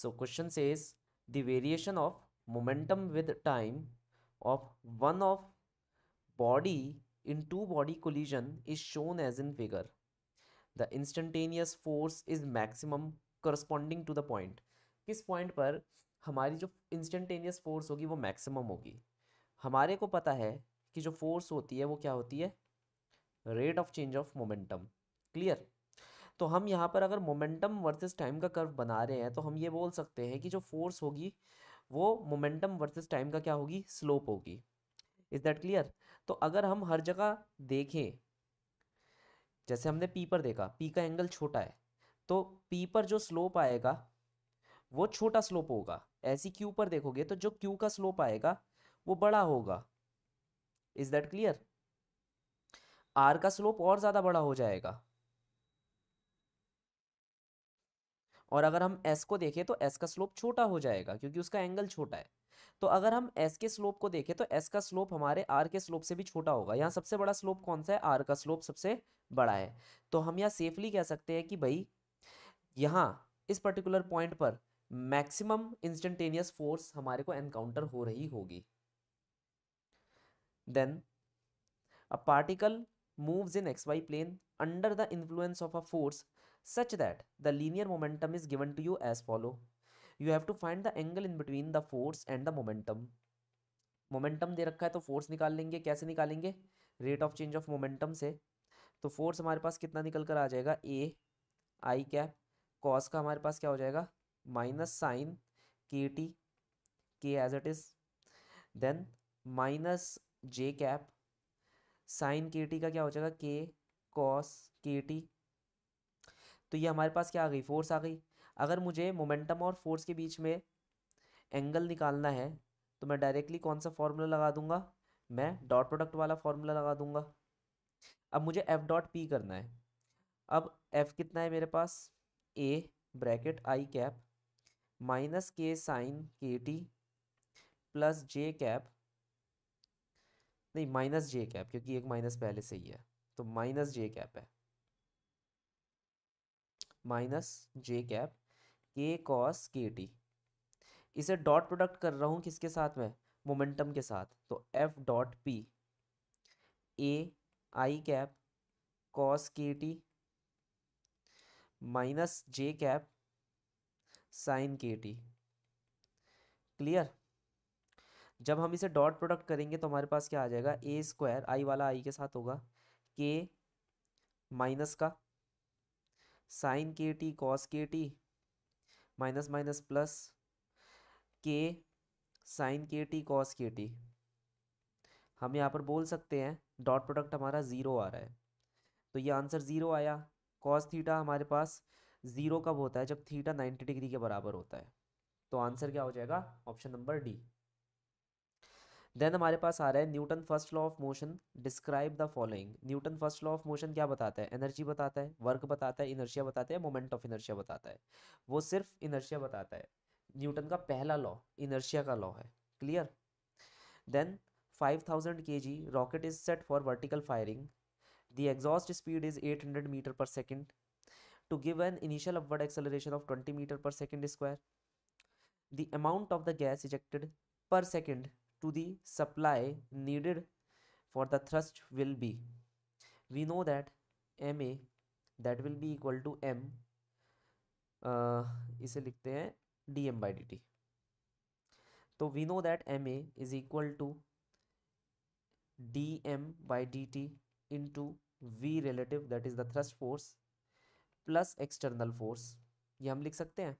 So question is the variation of momentum with time of one of body in two body collision is shown as in figure the instantaneous force is maximum corresponding to the point किस पॉइंट पर हमारी जो instantaneous force होगी वो maximum होगी हमारे को पता है कि जो फोर्स होती है वो क्या होती है rate of change of momentum clear तो हम यहाँ पर अगर मोमेंटम वर्सेस टाइम का कर्व बना रहे हैं तो हम ये बोल सकते हैं कि जो फोर्स होगी वो मोमेंटम वर्सेस टाइम का क्या होगी स्लोप होगी इज़ दैट क्लियर तो अगर हम हर जगह देखें जैसे हमने पी पर देखा पी का एंगल छोटा है तो पी पर जो स्लोप आएगा वो छोटा स्लोप होगा ऐसी क्यू पर देखोगे तो जो क्यू का स्लोप आएगा वो बड़ा होगा इज दैट क्लियर आर का स्लोप और ज़्यादा बड़ा हो जाएगा और अगर हम एस को देखें तो एस का स्लोप छोटा हो जाएगा क्योंकि उसका एंगल छोटा है तो अगर हम एस के स्लोप को देखें तो एस का स्लोप हमारे आर के स्लोप से भी छोटा होगा यहाँ सबसे बड़ा स्लोप कौन सा है आर का स्लोप सबसे बड़ा है तो हम यहाँ सेफली कह सकते हैं कि भाई यहाँ इस पर्टिकुलर पॉइंट पर मैक्सिमम इंस्टेंटेनियस फोर्स हमारे को एनकाउंटर हो रही होगी then a particle moves in X Y plane under the influence of a force such that the linear momentum is given to you as follow. You have to find the angle in between the force and the momentum. Momentum दे रखा है तो force निकाल लेंगे कैसे निकालेंगे rate of change of momentum से तो फोर्स हमारे पास कितना निकल कर आ जाएगा ए आई कैप कॉस का हमारे पास क्या हो जाएगा माइनस साइन के टी के as it is then minus J cap sine K T का क्या हो जाएगा के कॉस के टी तो ये हमारे पास क्या आ गई फोर्स आ गई अगर मुझे मोमेंटम और फोर्स के बीच में एंगल निकालना है तो मैं डायरेक्टली कौन सा फार्मूला लगा दूंगा मैं डॉट प्रोडक्ट वाला फार्मूला लगा दूंगा अब मुझे एफ डॉट पी करना है अब एफ कितना है मेरे पास A bracket I cap minus K sine K T plus J cap नहीं माइनस जे कैप क्योंकि एक माइनस पहले से ही है तो माइनस जे कैप है माइनस जे cap K cos K T इसे डॉट प्रोडक्ट कर रहा हूँ किसके साथ में मोमेंटम के साथ तो F dot P A I cap cos K T minus J cap sine K T clear जब हम इसे डॉट प्रोडक्ट करेंगे तो हमारे पास क्या आ जाएगा ए स्क्वायर आई वाला आई के साथ होगा के माइनस का sine K T cos K T minus minus plus K sine K T cos K T हम यहाँ पर बोल सकते हैं डॉट प्रोडक्ट हमारा ज़ीरो आ रहा है तो ये आंसर ज़ीरो आया कॉस थीटा हमारे पास ज़ीरो कब होता है जब थीटा नाइन्टी डिग्री के बराबर होता है तो आंसर क्या हो जाएगा ऑप्शन नंबर डी देन हमारे पास आ रहा है Newton first law of motion describe the following Newton first law of motion क्या बताता है एनर्जी बताता है वर्क बताता है इनर्शिया बताता है मोमेंट ऑफ इनर्शिया बताता है वो सिर्फ इनर्शिया बताता है न्यूटन का पहला लॉ इनर्शिया का लॉ है clear then five thousand K G rocket is set for vertical firing the exhaust speed is eight hundred metre per second to give an initial upward acceleration of twenty metre per second square the amount of the gas ejected per second to the supply needed for the thrust will be we know that ma that will be equal to m uh, इसे लिखते हैं D M by D T तो we know that M A is equal to D M by D T into V relative that is the thrust force plus external force ये हम लिख सकते हैं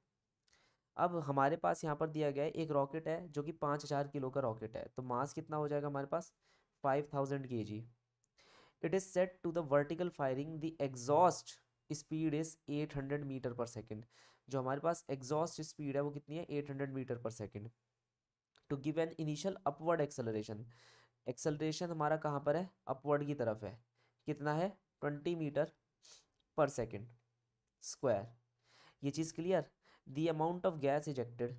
अब हमारे पास यहाँ पर दिया गया है एक रॉकेट है जो कि पाँच हज़ार किलो का रॉकेट है तो मास कितना हो जाएगा हमारे पास five thousand K G it is set to the vertical firing the exhaust speed is eight hundred metre per second जो हमारे पास एग्जॉस्ट स्पीड है वो कितनी है eight hundred metre per second to give an initial upward acceleration acceleration हमारा कहाँ पर है अपवर्ड की तरफ है कितना है twenty metre per second square ये चीज़ clear the amount of gas ejected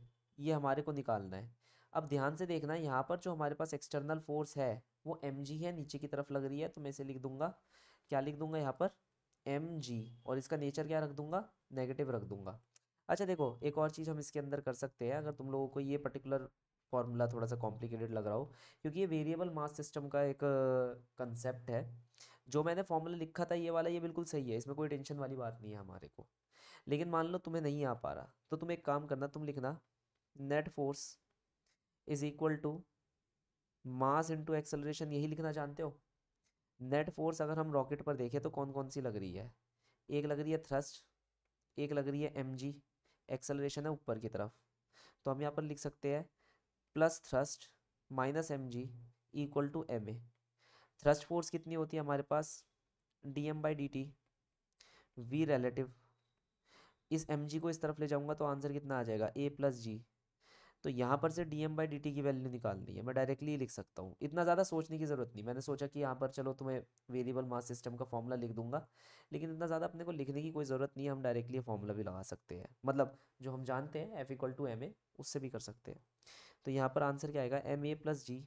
ये हमारे को निकालना है अब ध्यान से देखना यहाँ पर जो हमारे पास एक्सटर्नल फोर्स है वो एम जी है नीचे की तरफ लग रही है तो मैं इसे लिख दूंगा क्या लिख दूंगा यहाँ पर एम जी और इसका नेचर क्या रख दूंगा नेगेटिव रख दूंगा अच्छा देखो एक और चीज़ हम इसके अंदर कर सकते हैं अगर तुम लोगों को ये पर्टिकुलर फॉर्मूला थोड़ा सा कॉम्प्लिकेटेड लग रहा हो क्योंकि ये वेरिएबल मास सिस्टम का एक कंसेप्ट uh, है जो मैंने फॉर्मूला लिखा था ये वाला ये बिल्कुल सही है इसमें कोई टेंशन वाली बात नहीं है हमारे को लेकिन मान लो तुम्हें नहीं आ पा रहा तो तुम एक काम करना तुम लिखना net force is equal to mass into acceleration यही लिखना जानते हो नेट फोर्स अगर हम रॉकेट पर देखें तो कौन कौन सी लग रही है एक लग रही है थ्रस्ट एक लग रही है एम जी एक्सेलरेशन है ऊपर की तरफ तो हम यहाँ पर लिख सकते हैं plus thrust minus M G equal to M A thrust force कितनी होती है हमारे पास D M by D T V relative इस एम को इस तरफ ले जाऊँगा तो आंसर कितना आ जाएगा ए प्लस जी तो यहाँ पर से D M by D T की वैल्यू निकालनी है मैं डायरेक्टली लिख सकता हूँ इतना ज़्यादा सोचने की ज़रूरत नहीं मैंने सोचा कि यहाँ पर चलो तुम्हें वेरिएबल मास सिस्टम का फॉर्मूला लिख दूंगा लेकिन इतना ज़्यादा अपने को लिखने की कोई ज़रूरत नहीं है हम डायरेक्टली फॉर्मूला भी लगा सकते हैं मतलब जो हम जानते हैं F equal to M A उससे भी कर सकते हैं तो यहाँ पर आंसर क्या आएगा M A plus G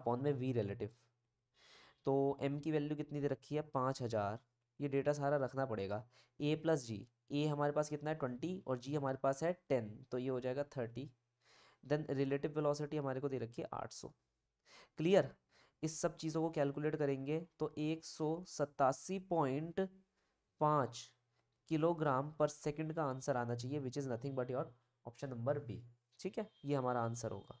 upon में वी रिलेटिव तो एम की वैल्यू कितनी दे रखी है पाँच हज़ार ये डेटा सारा रखना पड़ेगा ए प्लस जी ए हमारे पास कितना है ट्वेंटी और जी हमारे पास है टेन तो ये हो जाएगा थर्टी देन रिलेटिव वेलोसिटी हमारे को दे रखी है आठ सौ क्लियर इस सब चीज़ों को कैलकुलेट करेंगे तो एक सौ सतासी पॉइंट पाँच किलोग्राम पर सेकंड का आंसर आना चाहिए which is nothing but your option number B ठीक है ये हमारा आंसर होगा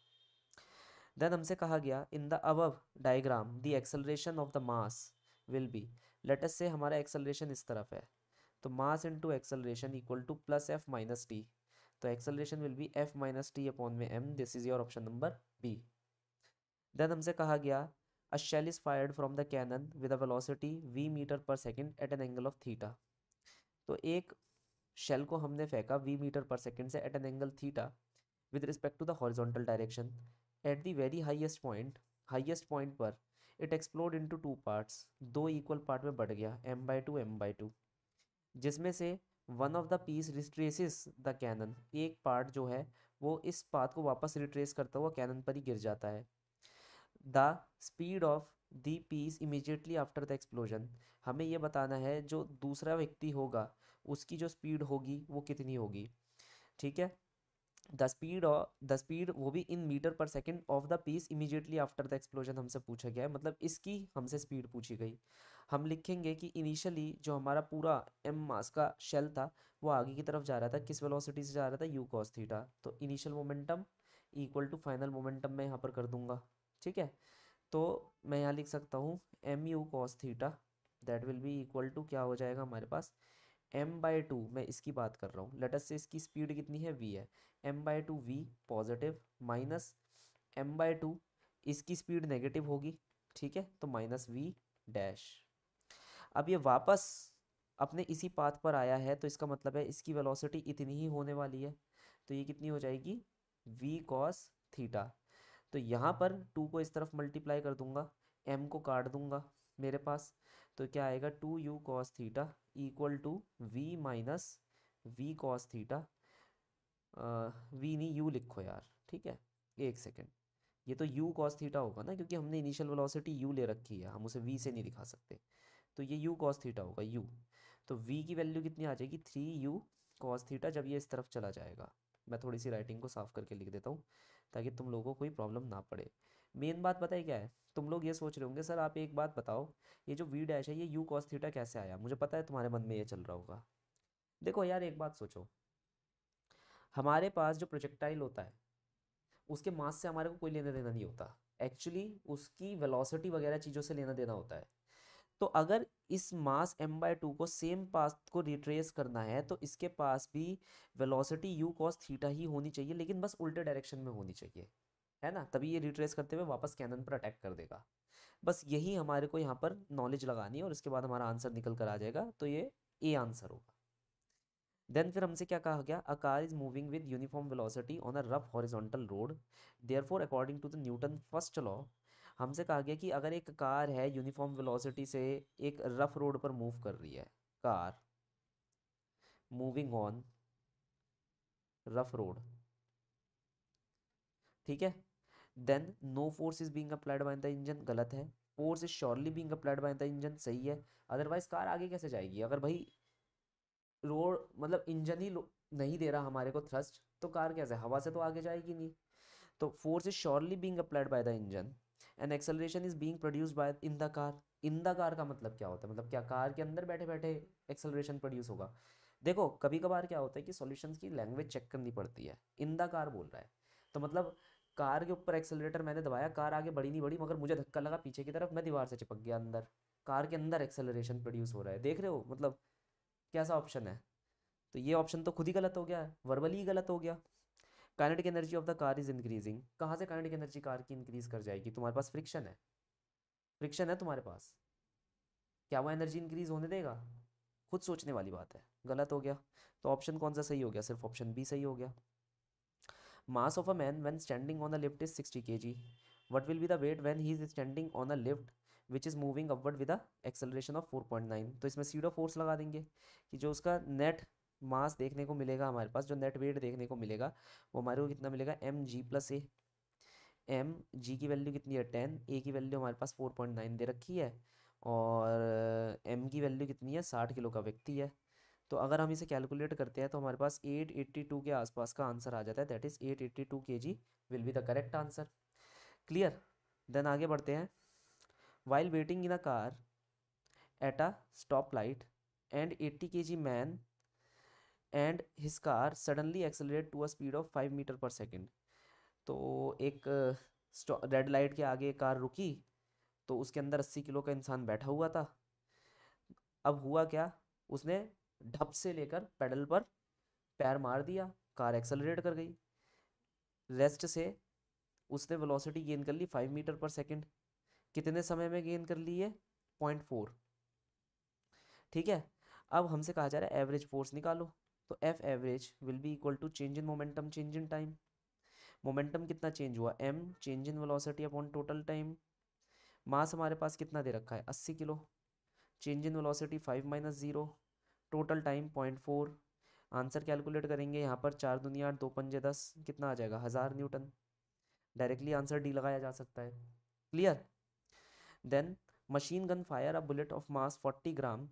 देन हमसे कहा गया in the above diagram the acceleration of the mass will be latest से हमारा एक्सेलरेशन इस तरफ है तो mass into acceleration equal to plus F minus T तो acceleration will be F minus T upon में M this is your option number B then हमसे कहा गया a shell is fired from the cannon with a velocity V metre per second at an angle of theta तो एक shell को हमने फेंका V metre per second से at an angle theta with respect to the horizontal direction at the very highest point highest point पर it explode into two parts दो equal part में बढ़ गया M by two M by two जिसमें से one of the piece retraces the cannon एक part जो है वो इस पाथ को वापस रिट्रेस करता हुआ कैनन पर ही गिर जाता है the speed of the piece immediately after the explosion हमें यह बताना है जो दूसरा व्यक्ति होगा उसकी जो स्पीड होगी वो कितनी होगी ठीक है द स्पीड और द स्पीड वो भी in meter per second of the piece immediately after the explosion हमसे पूछा गया है मतलब इसकी हमसे स्पीड पूछी गई हम लिखेंगे कि इनिशियली जो हमारा पूरा एम मास का शेल था वो आगे की तरफ जा रहा था किस वेलोसिटी से जा रहा था यू कॉस थीटा तो initial momentum equal to final momentum मैं यहाँ पर कर दूंगा ठीक है तो मैं यहाँ लिख सकता हूँ M U cos theta that will be equal to क्या हो जाएगा हमारे पास एम बाई टू मैं इसकी बात कर रहा हूँ लेटस से इसकी स्पीड कितनी है वी है M by two V positive minus M by two इसकी स्पीड नेगेटिव होगी ठीक है तो माइनस वी डैश अब ये वापस अपने इसी पाथ पर आया है तो इसका मतलब है इसकी वेलोसिटी इतनी ही होने वाली है तो ये कितनी हो जाएगी v cos थीटा तो यहाँ पर टू को इस तरफ मल्टीप्लाई कर दूंगा m को काट दूंगा मेरे पास तो क्या आएगा two U cos theta equal to V minus V cos theta V नहीं यू लिखो यार ठीक है एक सेकेंड ये तो यू कॉस थीटा होगा ना क्योंकि हमने इनिशियल वेलोसिटी यू ले रखी है हम उसे वी से नहीं दिखा सकते तो ये यू कॉस थीटा होगा यू तो वी की वैल्यू कितनी आ जाएगी थ्री यू कॉस थीटा जब ये इस तरफ चला जाएगा मैं थोड़ी सी राइटिंग को साफ करके लिख देता हूँ ताकि तुम लोगों को कोई प्रॉब्लम ना पड़े मेन बात पता है क्या है तुम लोग ये सोच रहे होंगे सर आप एक बात बताओ ये जो वी डैश है ये यू कॉस थीटा कैसे आया मुझे पता है तुम्हारे मन में ये चल रहा होगा देखो यार एक बात सोचो हमारे पास जो प्रोजेक्टाइल होता है उसके मास से हमारे को कोई लेना देना नहीं होता एक्चुअली उसकी वेलोसिटी वगैरह चीज़ों से लेना देना होता है तो अगर इस मास एम बाय टू को सेम पास को रिट्रेस करना है तो इसके पास भी वेलोसिटी यू कॉस थीटा ही होनी चाहिए लेकिन बस उल्टे डायरेक्शन में होनी चाहिए है ना तभी ये रिट्रेस करते हुए वापस कैनन पर अटैक कर देगा बस यही हमारे को यहाँ पर नॉलेज लगानी है और इसके बाद हमारा आंसर निकल कर आ जाएगा तो ये ए आंसर होगा देन फिर हमसे क्या कहा गया a car is moving with uniform velocity on a rough horizontal road there according to the Newton first law हमसे कहा गया कि अगर एक कार है यूनिफॉर्म वेलोसिटी से एक रफ रोड पर मूव कर रही है car moving on rough road ठीक है then no force is being applied by the engine गलत है force is surely being applied by the engine सही है अदरवाइज कार आगे कैसे जाएगी अगर भाई रोड मतलब इंजन ही नहीं दे रहा हमारे को थ्रस्ट तो कार कैसे हवा से तो आगे जाएगी नहीं तो force is surely being applied by the engine and acceleration is being produce by in the car in the car का मतलब क्या होता है मतलब क्या कार के अंदर बैठे बैठे एक्सेलरेशन प्रोड्यूस होगा देखो कभी कभार क्या होता है कि सॉल्यूशंस की लैंग्वेज चेक करनी पड़ती है इन द कार बोल रहा है तो मतलब कार के ऊपर एक्सेलरेटर मैंने दबाया कार आगे बढ़ी नहीं बढ़ी मगर मुझे धक्का लगा पीछे की तरफ मैं दीवार से चिपक गया अंदर कार के अंदर एक्सेलरेशन प्रोड्यूस हो रहा है देख रहे हो मतलब कैसा ऑप्शन है तो ये ऑप्शन तो खुद ही गलत हो गया वर्बली ही गलत हो गया kinetic energy of the car is increasing कहाँ से काइनेटिक एनर्जी कार की इंक्रीज कर जाएगी तुम्हारे पास फ्रिक्शन है फ्रिक्शन है तुम्हारे पास क्या वो एनर्जी इंक्रीज होने देगा खुद सोचने वाली बात है गलत हो गया तो ऑप्शन कौन सा सही हो गया सिर्फ ऑप्शन बी सही हो गया mass of a man when standing on the lift is sixty K what will be the weight when he is standing on a lift which is moving upward with the acceleration of four point nine तो इसमें SIDO force लगा देंगे कि जो उसका net मास देखने को मिलेगा हमारे पास जो नेट वेट देखने को मिलेगा वो हमारे को कितना मिलेगा M ji plus A M G की वैल्यू कितनी है टेन ए की वैल्यू हमारे पास फोर पॉइंट नाइन दे रखी है और एम uh, की वैल्यू कितनी है साठ किलो का व्यक्ति है तो अगर हम इसे कैलकुलेट करते हैं तो हमारे पास एट एट्टी टू के आसपास का आंसर आ जाता है that is eight eighty two के G will be the correct answer clear then आगे बढ़ते हैं in a car at a stop light and eighty K G man and his car suddenly accelerate to a speed of five metre per second तो एक red uh, light के आगे car रुकी तो उसके अंदर अस्सी किलो का इंसान बैठा हुआ था अब हुआ क्या उसने ढप से लेकर पेडल पर पैर मार दिया कार एक्सेलरेट कर गई रेस्ट से उसने वेलोसिटी गेन कर ली फाइव मीटर पर सेकेंड कितने समय में गेन कर ली है पॉइंट फोर ठीक है अब हमसे कहा जा रहा है एवरेज फोर्स निकालो तो F average will be equal to change in momentum change in time momentum कितना चेंज हुआ M change in velocity upon total time mass हमारे पास कितना दे रखा है अस्सी kilo change in velocity five minus zero total time point four answer calculate करेंगे यहाँ पर चार दुनिया आठ दो पंजे दस कितना आ जाएगा हज़ार न्यूटन डायरेक्टली आंसर डी लगाया जा सकता है clear then gun fire a bullet of mass forty gram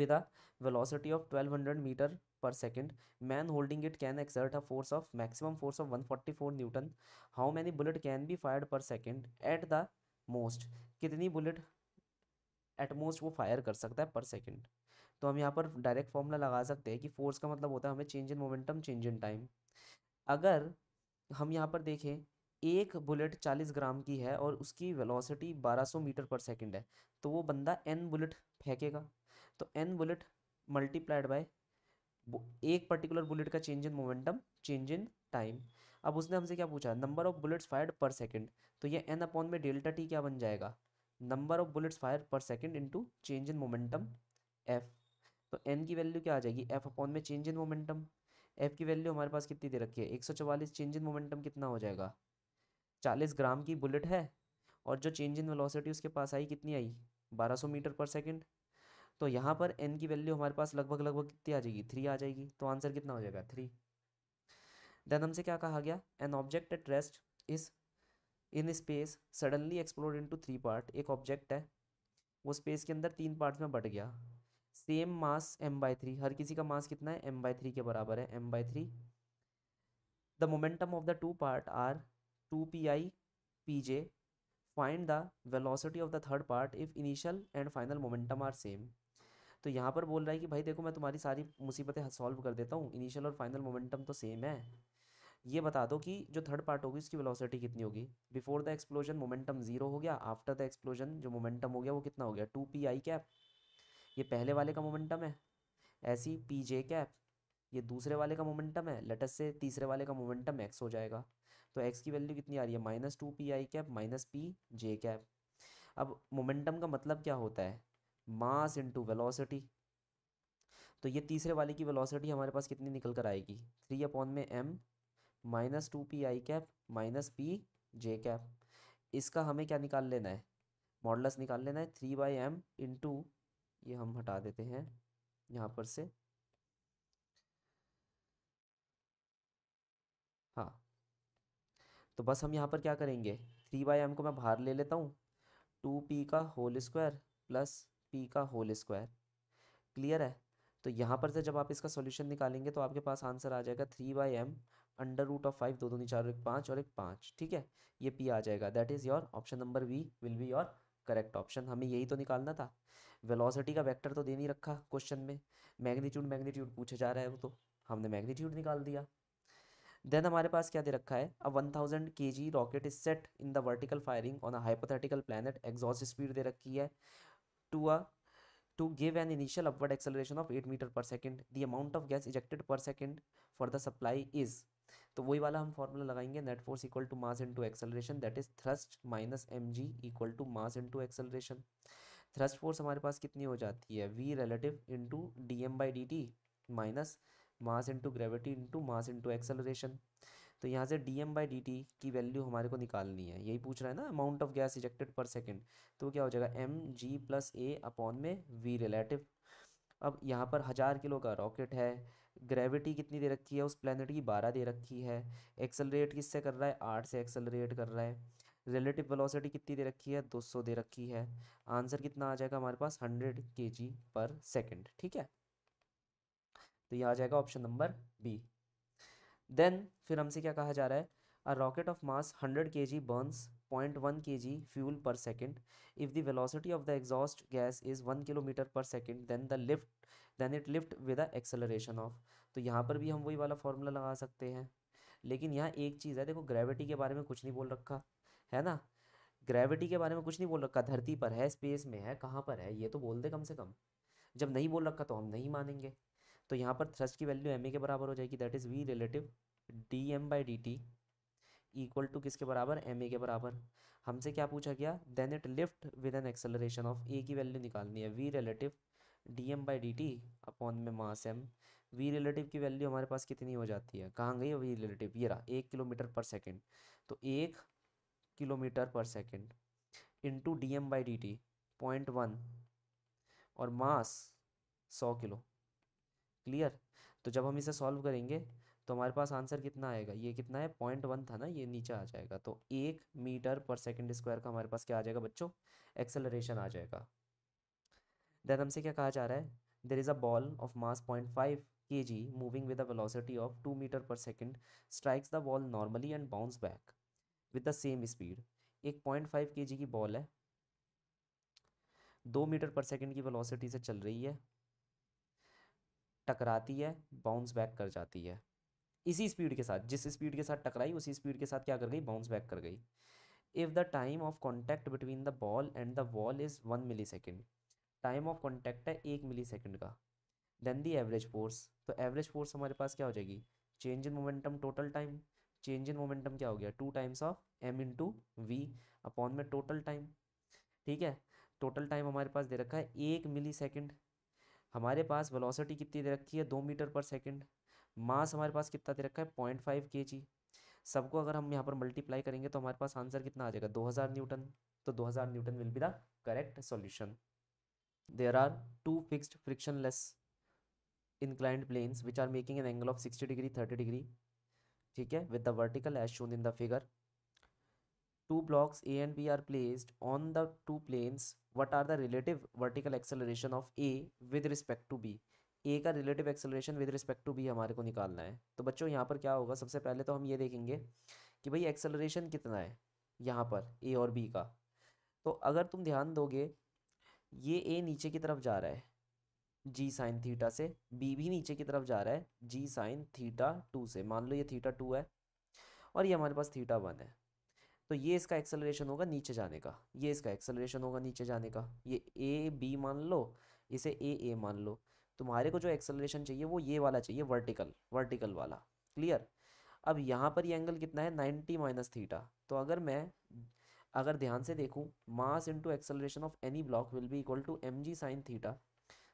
with a velocity of twelve hundred metre per second man holding it can exert a force of maximum force of one forty four newton how many bullet can be fired per second at the most कितनी bullet at most वो fire कर सकता है पर second तो हम यहाँ पर डायरेक्ट फॉर्मूला लगा सकते हैं कि फोर्स का मतलब होता है हमें change in momentum change in time अगर हम यहाँ पर देखें एक बुलेट चालीस ग्राम की है और उसकी वेलोसिटी बारह सौ मीटर पर सेकेंड है तो वो बंदा एन बुलेट फेंकेगा तो एन बुलेट मल्टीप्लाइड बाय एक पर्टिकुलर बुलेट का change in momentum change in time अब उसने हमसे क्या पूछा number of bullets fired per second तो ये एन अपॉन में डेल्टा टी क्या बन जाएगा number of bullets fire per second into change in momentum F तो एन की वैल्यू क्या आ जाएगी एफ अपॉन में चेंज इन मोमेंटम एफ की वैल्यू हमारे पास कितनी दे रखी है एक सौ चवालीस चेंज इन मोमेंटम कितना हो जाएगा चालीस ग्राम की बुलेट है और जो चेंज इन वेलोसिटी उसके पास आई कितनी आई बारह सौ मीटर पर सेकेंड तो यहाँ पर एन की वैल्यू हमारे पास लगभग लगभग कितनी आ जाएगी थ्री आ जाएगी तो आंसर कितना हो जाएगा थ्री देन हमसे क्या कहा गया an object at rest is in space suddenly explore in to three part एक ऑब्जेक्ट है वो स्पेस के अंदर तीन पार्ट में बट गया same mass M by three हर किसी का मास कितना है एम बाई थ्री के बराबर है M by three the momentum of the two part are two P I P J find the velocity of the third part if initial and final momentum are same तो यहाँ पर बोल रहा है कि भाई देखो मैं तुम्हारी सारी मुसीबतें सॉल्व कर देता हूँ इनिशियल और फाइनल मोमेंटम तो सेम है ये बता दो कि जो थर्ड पार्ट होगी उसकी वेलोसिटी कितनी होगी before the explosion momentum zero हो गया आफ्टर द एक्सप्लोजन जो मोमेंटम हो गया वो कितना हो गया टू पी आई कैप ये पहले वाले का मोमेंटम है ऐसी पी जे कैप ये दूसरे वाले का मोमेंटम है लेटस से तीसरे वाले का मोमेंटम एक्स हो जाएगा तो एक्स की वैल्यू कितनी आ रही है minus two P I cap minus P J cap अब मोमेंटम का मतलब क्या होता है मास इंटू वेलोसिटी तो ये तीसरे वाले की वेलोसिटी हमारे पास कितनी निकल कर आएगी थ्री अपॉन में M minus two P I cap minus P J cap इसका हमें क्या निकाल लेना है मॉडलस निकाल लेना है थ्री बाई एम इंटू ये हम हटा देते हैं यहाँ पर से हाँ तो बस हम यहाँ पर क्या करेंगे थ्री बाई एम को मैं बाहर ले लेता हूँ टू पी का होल स्क्वायर प्लस पी का होल स्क्वायर क्लियर है तो यहाँ पर से जब आप इसका सॉल्यूशन निकालेंगे तो आपके पास आंसर आ जाएगा three by M under root of five दो दो चार एक पाँच और एक पाँच ठीक है ये पी आ जाएगा that is your option number V will be your correct option हमें यही तो निकालना था वेलोसिटी का वेक्टर तो दे नहीं रखा क्वेश्चन में मैग्नीट्यूड मैग्नीट्यूड पूछा जा रहा है वो तो हमने मैग्नीट्यूड निकाल दिया देन हमारे पास क्या दे रखा है अब one thousand K G rocket is set in the vertical firing on a hypothetical planet exhaust speed दे रखी है to a to give an initial upward acceleration of 8 meter per second the amount of gas ejected per second for the supply is तो वही वाला हम formula लगाएंगे net force equal to mass into acceleration that is thrust minus M G equal to mass into acceleration thrust force हमारे पास कितनी हो जाती है we relative into D M by D T minus mass into gravity into mass into acceleration तो यहाँ से D M by D T की वैल्यू हमारे को निकालनी है यही पूछ रहा है ना amount of gas ejected per second तो क्या हो जाएगा M ji plus A upon में वी रिलेटिव अब यहाँ पर हज़ार किलो का रॉकेट है ग्रेविटी कितनी दे रखी है उस प्लानट की बारह दे रखी है एक्सलरेट किससे कर रहा है आठ से एक्सलरेट कर रहा है रिलेटिव वेलोसिटी कितनी दे रखी है दो सौ दे रखी है आंसर कितना आ जाएगा हमारे पास हंड्रेड के जी पर सेकेंड ठीक है तो ये आ जाएगा ऑप्शन नंबर बी देन फिर हमसे क्या कहा जा रहा है a rocket of mass hundred K G burns point one के G fuel per second if the velocity of the exhaust gas is one kilometer per second then the lift then it lift with a acceleration of तो यहाँ पर भी हम वही वाला formula लगा सकते हैं लेकिन यहाँ एक चीज़ है देखो ग्रेविटी के बारे में कुछ नहीं बोल रखा है ना ग्रेविटी के बारे में कुछ नहीं बोल रखा धरती पर है स्पेस में है कहाँ पर है ये तो बोल दे कम से कम जब नहीं बोल रखा तो हम नहीं मानेंगे तो यहाँ पर थ्रस्ट की वैल्यू एम के बराबर हो जाएगी that is V relative D M by D T equal to किसके बराबर एम ए के बराबर हमसे क्या पूछा गया then it lift with an acceleration of a की वैल्यू निकालनी है we relative D M by D t upon में मास एम वी रिलेटिव की वैल्यू हमारे पास कितनी हो जाती है कहाँ गई वी रिलेटिव ये रहा एक किलोमीटर पर सेकेंड तो एक kilometre per second into d M by D t point one और मास सौ किलो क्लियर तो जब हम इसे सॉल्व करेंगे तो हमारे पास आंसर कितना आएगा ये कितना है पॉइंट वन था ना ये नीचे आ जाएगा तो एक मीटर पर सेकंड स्क्वायर का हमारे पास क्या आ जाएगा बच्चों एक्सेलरेशन आ जाएगा देन हमसे क्या कहा जा रहा है there is a ball of mass point five के जी moving with a velocity of two metre per second strikes the ball normally and bounce back with the same speed एक पॉइंट फाइव के g की ball है दो metre per second की velocity से चल रही है टकराती है बाउंस बैक कर जाती है इसी स्पीड के साथ जिस स्पीड के साथ टकराई उसी स्पीड के साथ क्या कर गई बाउंस बैक कर गई if the time of contact between the ball and the wall is one millisecond time of contact है एक मिली सेकेंड का देन दी एवरेज फोर्स तो एवरेज फोर्स हमारे पास क्या हो जाएगी change in momentum total time change in momentum क्या हो गया two times of m into v upon में टोटल टाइम ठीक है टोटल टाइम हमारे पास दे रखा है एक मिली सेकेंड हमारे पास वेलोसिटी कितनी दे रखी है दो मीटर पर सेकंड मास हमारे पास कितना दे रखा है पॉइंट फाइव के जी सबको अगर हम यहाँ पर मल्टीप्लाई करेंगे तो हमारे पास आंसर कितना आ जाएगा दो हज़ार न्यूटन तो दो हज़ार newton will be the correct solution there are two fixed frictionless inclined planes which are making an angle of sixty degree thirty degree ठीक है with the vertical as shown in the figure two blocks A and B are placed on the two planes, what are the relative vertical acceleration of A with respect to B? A का relative acceleration with respect to B हमारे को निकालना है तो बच्चों यहाँ पर क्या होगा सबसे पहले तो हम ये देखेंगे कि भाई एक्सेलरेशन कितना है यहाँ पर ए और बी का तो अगर तुम ध्यान दोगे ये ए नीचे की तरफ जा रहा है जी साइन थीटा से बी भी नीचे की तरफ जा रहा है जी साइन थीटा टू से मान लो ये थीटा टू है और ये हमारे पास थीटा वन है तो ये इसका एक्सेलरेशन होगा नीचे जाने का ये इसका एक्सेलरेशन होगा नीचे जाने का ये ए बी मान लो इसे ए ए मान लो तुम्हारे को जो एक्सेलरेशन चाहिए वो ये वाला चाहिए वर्टिकल वर्टिकल वाला क्लियर अब यहाँ पर ये एंगल कितना है नाइन्टी माइनस थीटा तो अगर मैं अगर ध्यान से देखूँ mass into acceleration of any block will be equal to M g sine theta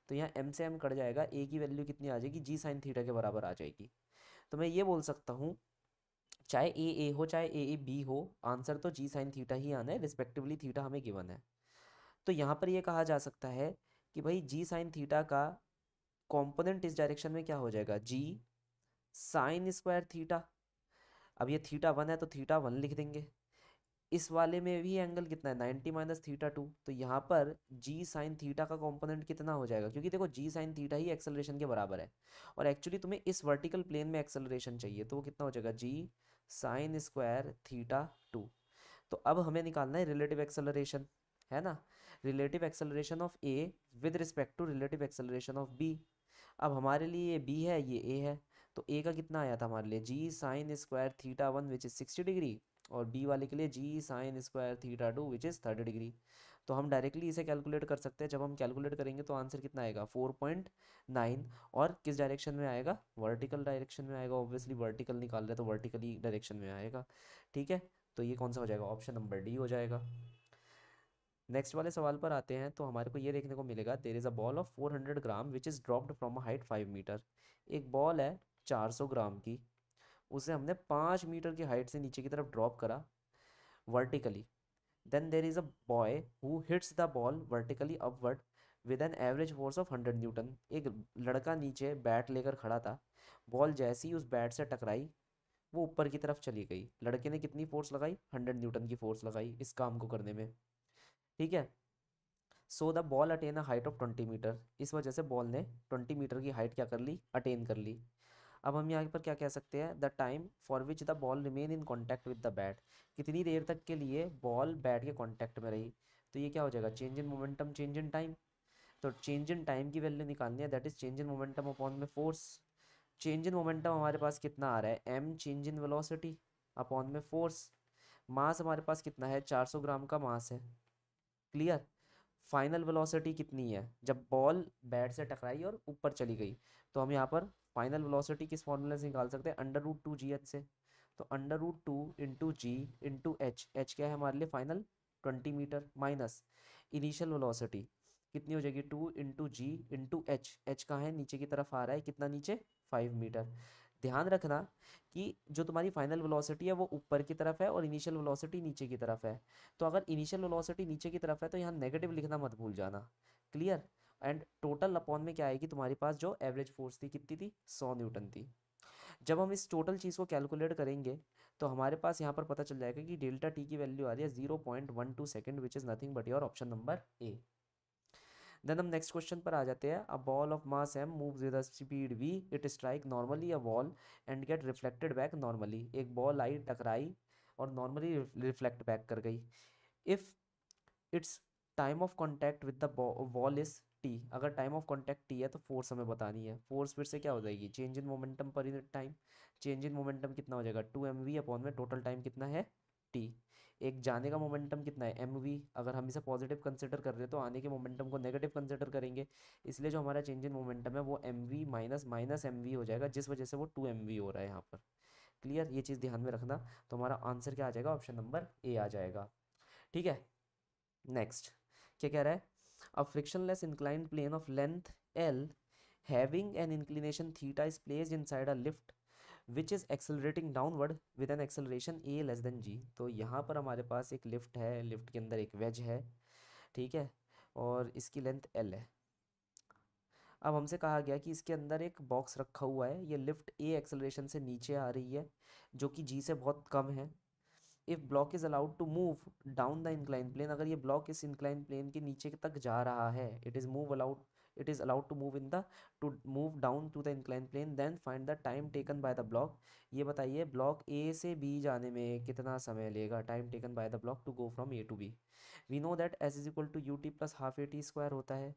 तो यहाँ एम से एम कट जाएगा ए की वैल्यू कितनी आ जाएगी जी साइन थीटा के बराबर आ जाएगी तो मैं ये बोल सकता हूँ चाहे ए ए हो चाहे ए ए बी हो आंसर तो जी साइन थीटा ही आना है रिस्पेक्टिवली थीटा हमें गिवन है तो यहाँ पर यह कहा जा सकता है कि भाई जी साइन थीटा का कॉम्पोनेंट इस डायरेक्शन में क्या हो जाएगा जी साइन स्क्वायर थीटा अब ये थीटा वन है तो थीटा वन लिख देंगे इस वाले में भी एंगल कितना है नाइन्टी माइनस थीटा टू तो यहाँ पर जी साइन थीटा का कंपोनेंट कितना हो जाएगा क्योंकि देखो जी साइन थीटा ही एक्सेलरेशन के बराबर है और एक्चुअली तुम्हें इस वर्टिकल प्लेन में एक्सेलरेशन चाहिए तो वो कितना हो जाएगा g sine square theta two तो अब हमें निकालना है रिलेटिव एक्सेलरेशन है ना relative acceleration of A with respect to relative acceleration of B अब हमारे लिए ये बी है ये ए है तो ए का कितना आया था हमारे लिए g sine square theta one which is sixty degree और बी वाले के लिए g sine square theta two which is thirty degree तो हम डायरेक्टली इसे कैलकुलेट कर सकते हैं जब हम कैलकुलेट करेंगे तो आंसर कितना आएगा फोर पॉइंट नाइन और किस डायरेक्शन में आएगा वर्टिकल डायरेक्शन में आएगा ऑब्वियसली वर्टिकल निकाल रहे तो वर्टिकली डायरेक्शन में आएगा ठीक है तो ये कौन सा हो जाएगा ऑप्शन नंबर डी हो जाएगा नेक्स्ट वाले सवाल पर आते हैं तो हमारे को ये देखने को मिलेगा there is a ball of four hundred gram which is dropped from a height five metre एक बॉल है चार सौ ग्राम की उसे हमने पाँच मीटर की हाइट से नीचे की तरफ ड्रॉप करा vertically then there is a boy who hits the ball vertically upward with an average force of hundred newton एक लड़का नीचे बैट लेकर खड़ा था बॉल जैसी ही उस बैट से टकराई वो ऊपर की तरफ चली गई लड़के ने कितनी फोर्स लगाई हंड्रेड न्यूटन की फोर्स लगाई इस काम को करने में ठीक है so the ball attain a height of twenty metre इस वजह से बॉल ने ट्वेंटी मीटर की हाइट क्या कर ली अटेन कर ली अब हम यहाँ पर क्या कह सकते हैं the time for which the ball remain in contact with the bat कितनी देर तक के लिए बॉल बैट के कॉन्टैक्ट में रही तो ये क्या हो जाएगा change in momentum change in time तो चेंज इन टाइम की वैल्यू निकालनी है that is change in momentum upon में फोर्स चेंज इन मोमेंटम हमारे पास कितना आ रहा है m change in velocity upon में फोर्स मास हमारे पास कितना है 400 ग्राम का मास है क्लियर फाइनल वेलोसिटी कितनी है जब बॉल बैट से टकराई और ऊपर चली गई तो हम यहाँ पर फाइनल वेलोसिटी किस फॉर्मूले से निकाल सकते हैं under root two g h से तो under root two into g into h h क्या है हमारे लिए final twenty metre minus initial velocity कितनी हो जाएगी two into g into h h कहाँ है नीचे की तरफ आ रहा है कितना नीचे फाइव मीटर ध्यान रखना कि जो तुम्हारी फाइनल वेलोसिटी है वो ऊपर की तरफ है और इनिशियल वेलोसिटी नीचे की तरफ है तो अगर इनिशियल वेलोसिटी नीचे की तरफ है तो यहाँ नेगेटिव लिखना मत भूल जाना क्लियर एंड टोटल अपॉन में क्या आएगी तुम्हारे पास जो एवरेज फोर्स थी कितनी थी सौ न्यूटन थी जब हम इस टोटल चीज़ को कैलकुलेट करेंगे तो हमारे पास यहाँ पर पता चल जाएगा कि डेल्टा टी की वैल्यू आ रही है zero point one two second which is nothing but your option number A then हम नेक्स्ट क्वेश्चन पर आ जाते हैं a ball of mass m move with speed v it strike normally a wall and get reflected back normally एक ball आई टकराई और normally reflect back कर गई if its time of contact with the wall is T अगर time of contact t है तो force हमें बतानी है फोर्स फिर से क्या हो जाएगी change in momentum per unit time change in momentum कितना हो जाएगा टू एम वी अपॉन में टोटल टाइम कितना है टी एक जाने का मोमेंटम कितना है एम वी अगर हम इसे पॉजिटिव कंसिडर कर रहे हैं तो आने के मोमेंटम को नेगेटिव कंसिडर करेंगे इसलिए जो हमारा चेंज इन मोमेंटम है वो m v minus minus m v हो जाएगा जिस वजह से वो टू एम वी हो रहा है यहाँ पर क्लियर ये चीज़ ध्यान में रखना तो हमारा आंसर क्या आ जाएगा ऑप्शन नंबर ए आ जाएगा ठीक है नेक्स्ट क्या कह रहा है अब frictionless inclined plane of length l having an inclination theta is place inside a lift which is accelerating downward with an acceleration a less than g तो यहाँ पर हमारे पास एक लिफ्ट है लिफ्ट के अंदर एक वेज है ठीक है और इसकी लेंथ एल है अब हमसे कहा गया कि इसके अंदर एक बॉक्स रखा हुआ है ये लिफ्ट ए एक्सलरेशन से नीचे आ रही है जो कि जी से बहुत कम है if block is allowed to move down the incline plane अगर ये ब्लॉक इस इंक्लाइन प्लेन के नीचे तक जा रहा है it is move allowed it is allowed to move in the to move down to the incline plane then find the time taken by the block ये बताइए ब्लॉक ए से बी जाने में कितना समय लेगा time taken by the block to go from A to B we know that s is equal to U T plus half A T square होता है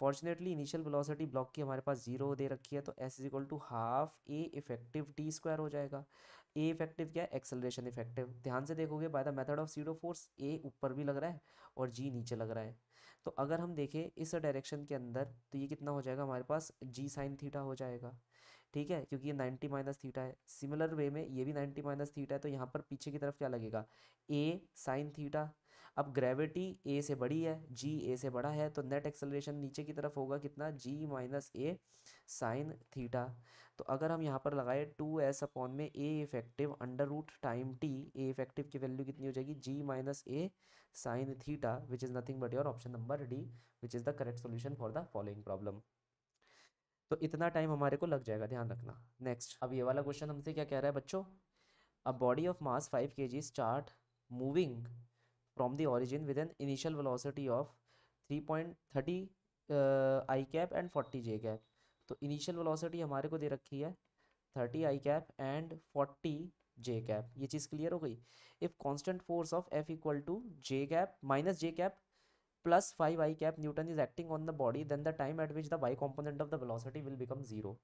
फॉर्चुनेटली इनिशियल वेलोसिटी ब्लॉक की हमारे पास जीरो दे रखी है तो s is equal to half a effective t square हो जाएगा ए इफेक्टिव क्या है एक्सेलरेशन इफेक्टिव ध्यान से देखोगे by the method of pseudo force a ऊपर भी लग रहा है और जी नीचे लग रहा है तो अगर हम देखें इस डायरेक्शन के अंदर तो ये कितना हो जाएगा हमारे पास जी साइन थीटा हो जाएगा ठीक है क्योंकि ये नाइन्टी माइनस थीटा है सिमिलर वे में ये भी नाइन्टी माइनस थीटा है तो यहाँ पर पीछे की तरफ क्या लगेगा ए साइन थीटा अब ग्रेविटी ए से बड़ी है जी ए से बड़ा है तो नेट एक्सेलरेशन नीचे की तरफ होगा कितना g minus a sine theta तो अगर हम यहाँ पर लगाए टू एस अपॉन में a effective under root time t a effective की वैल्यू कितनी हो जाएगी g minus a sine theta which is nothing but your option number D which is the correct solution for the following problem तो इतना time हमारे को लग जाएगा ध्यान रखना नेक्स्ट अब ये वाला क्वेश्चन हमसे क्या कह रहा है बच्चों a body of mass five के g start moving the origin with an initial velocity of three point thirty i cap and forty j cap तो इनिशियल वेलोसिटी हमारे को दे रखी है thirty i cap and forty j cap ये चीज़ clear हो गई if constant force of f equal to J cap minus J cap plus five i cap newton is acting on the body then the time at which the y component of the velocity will become zero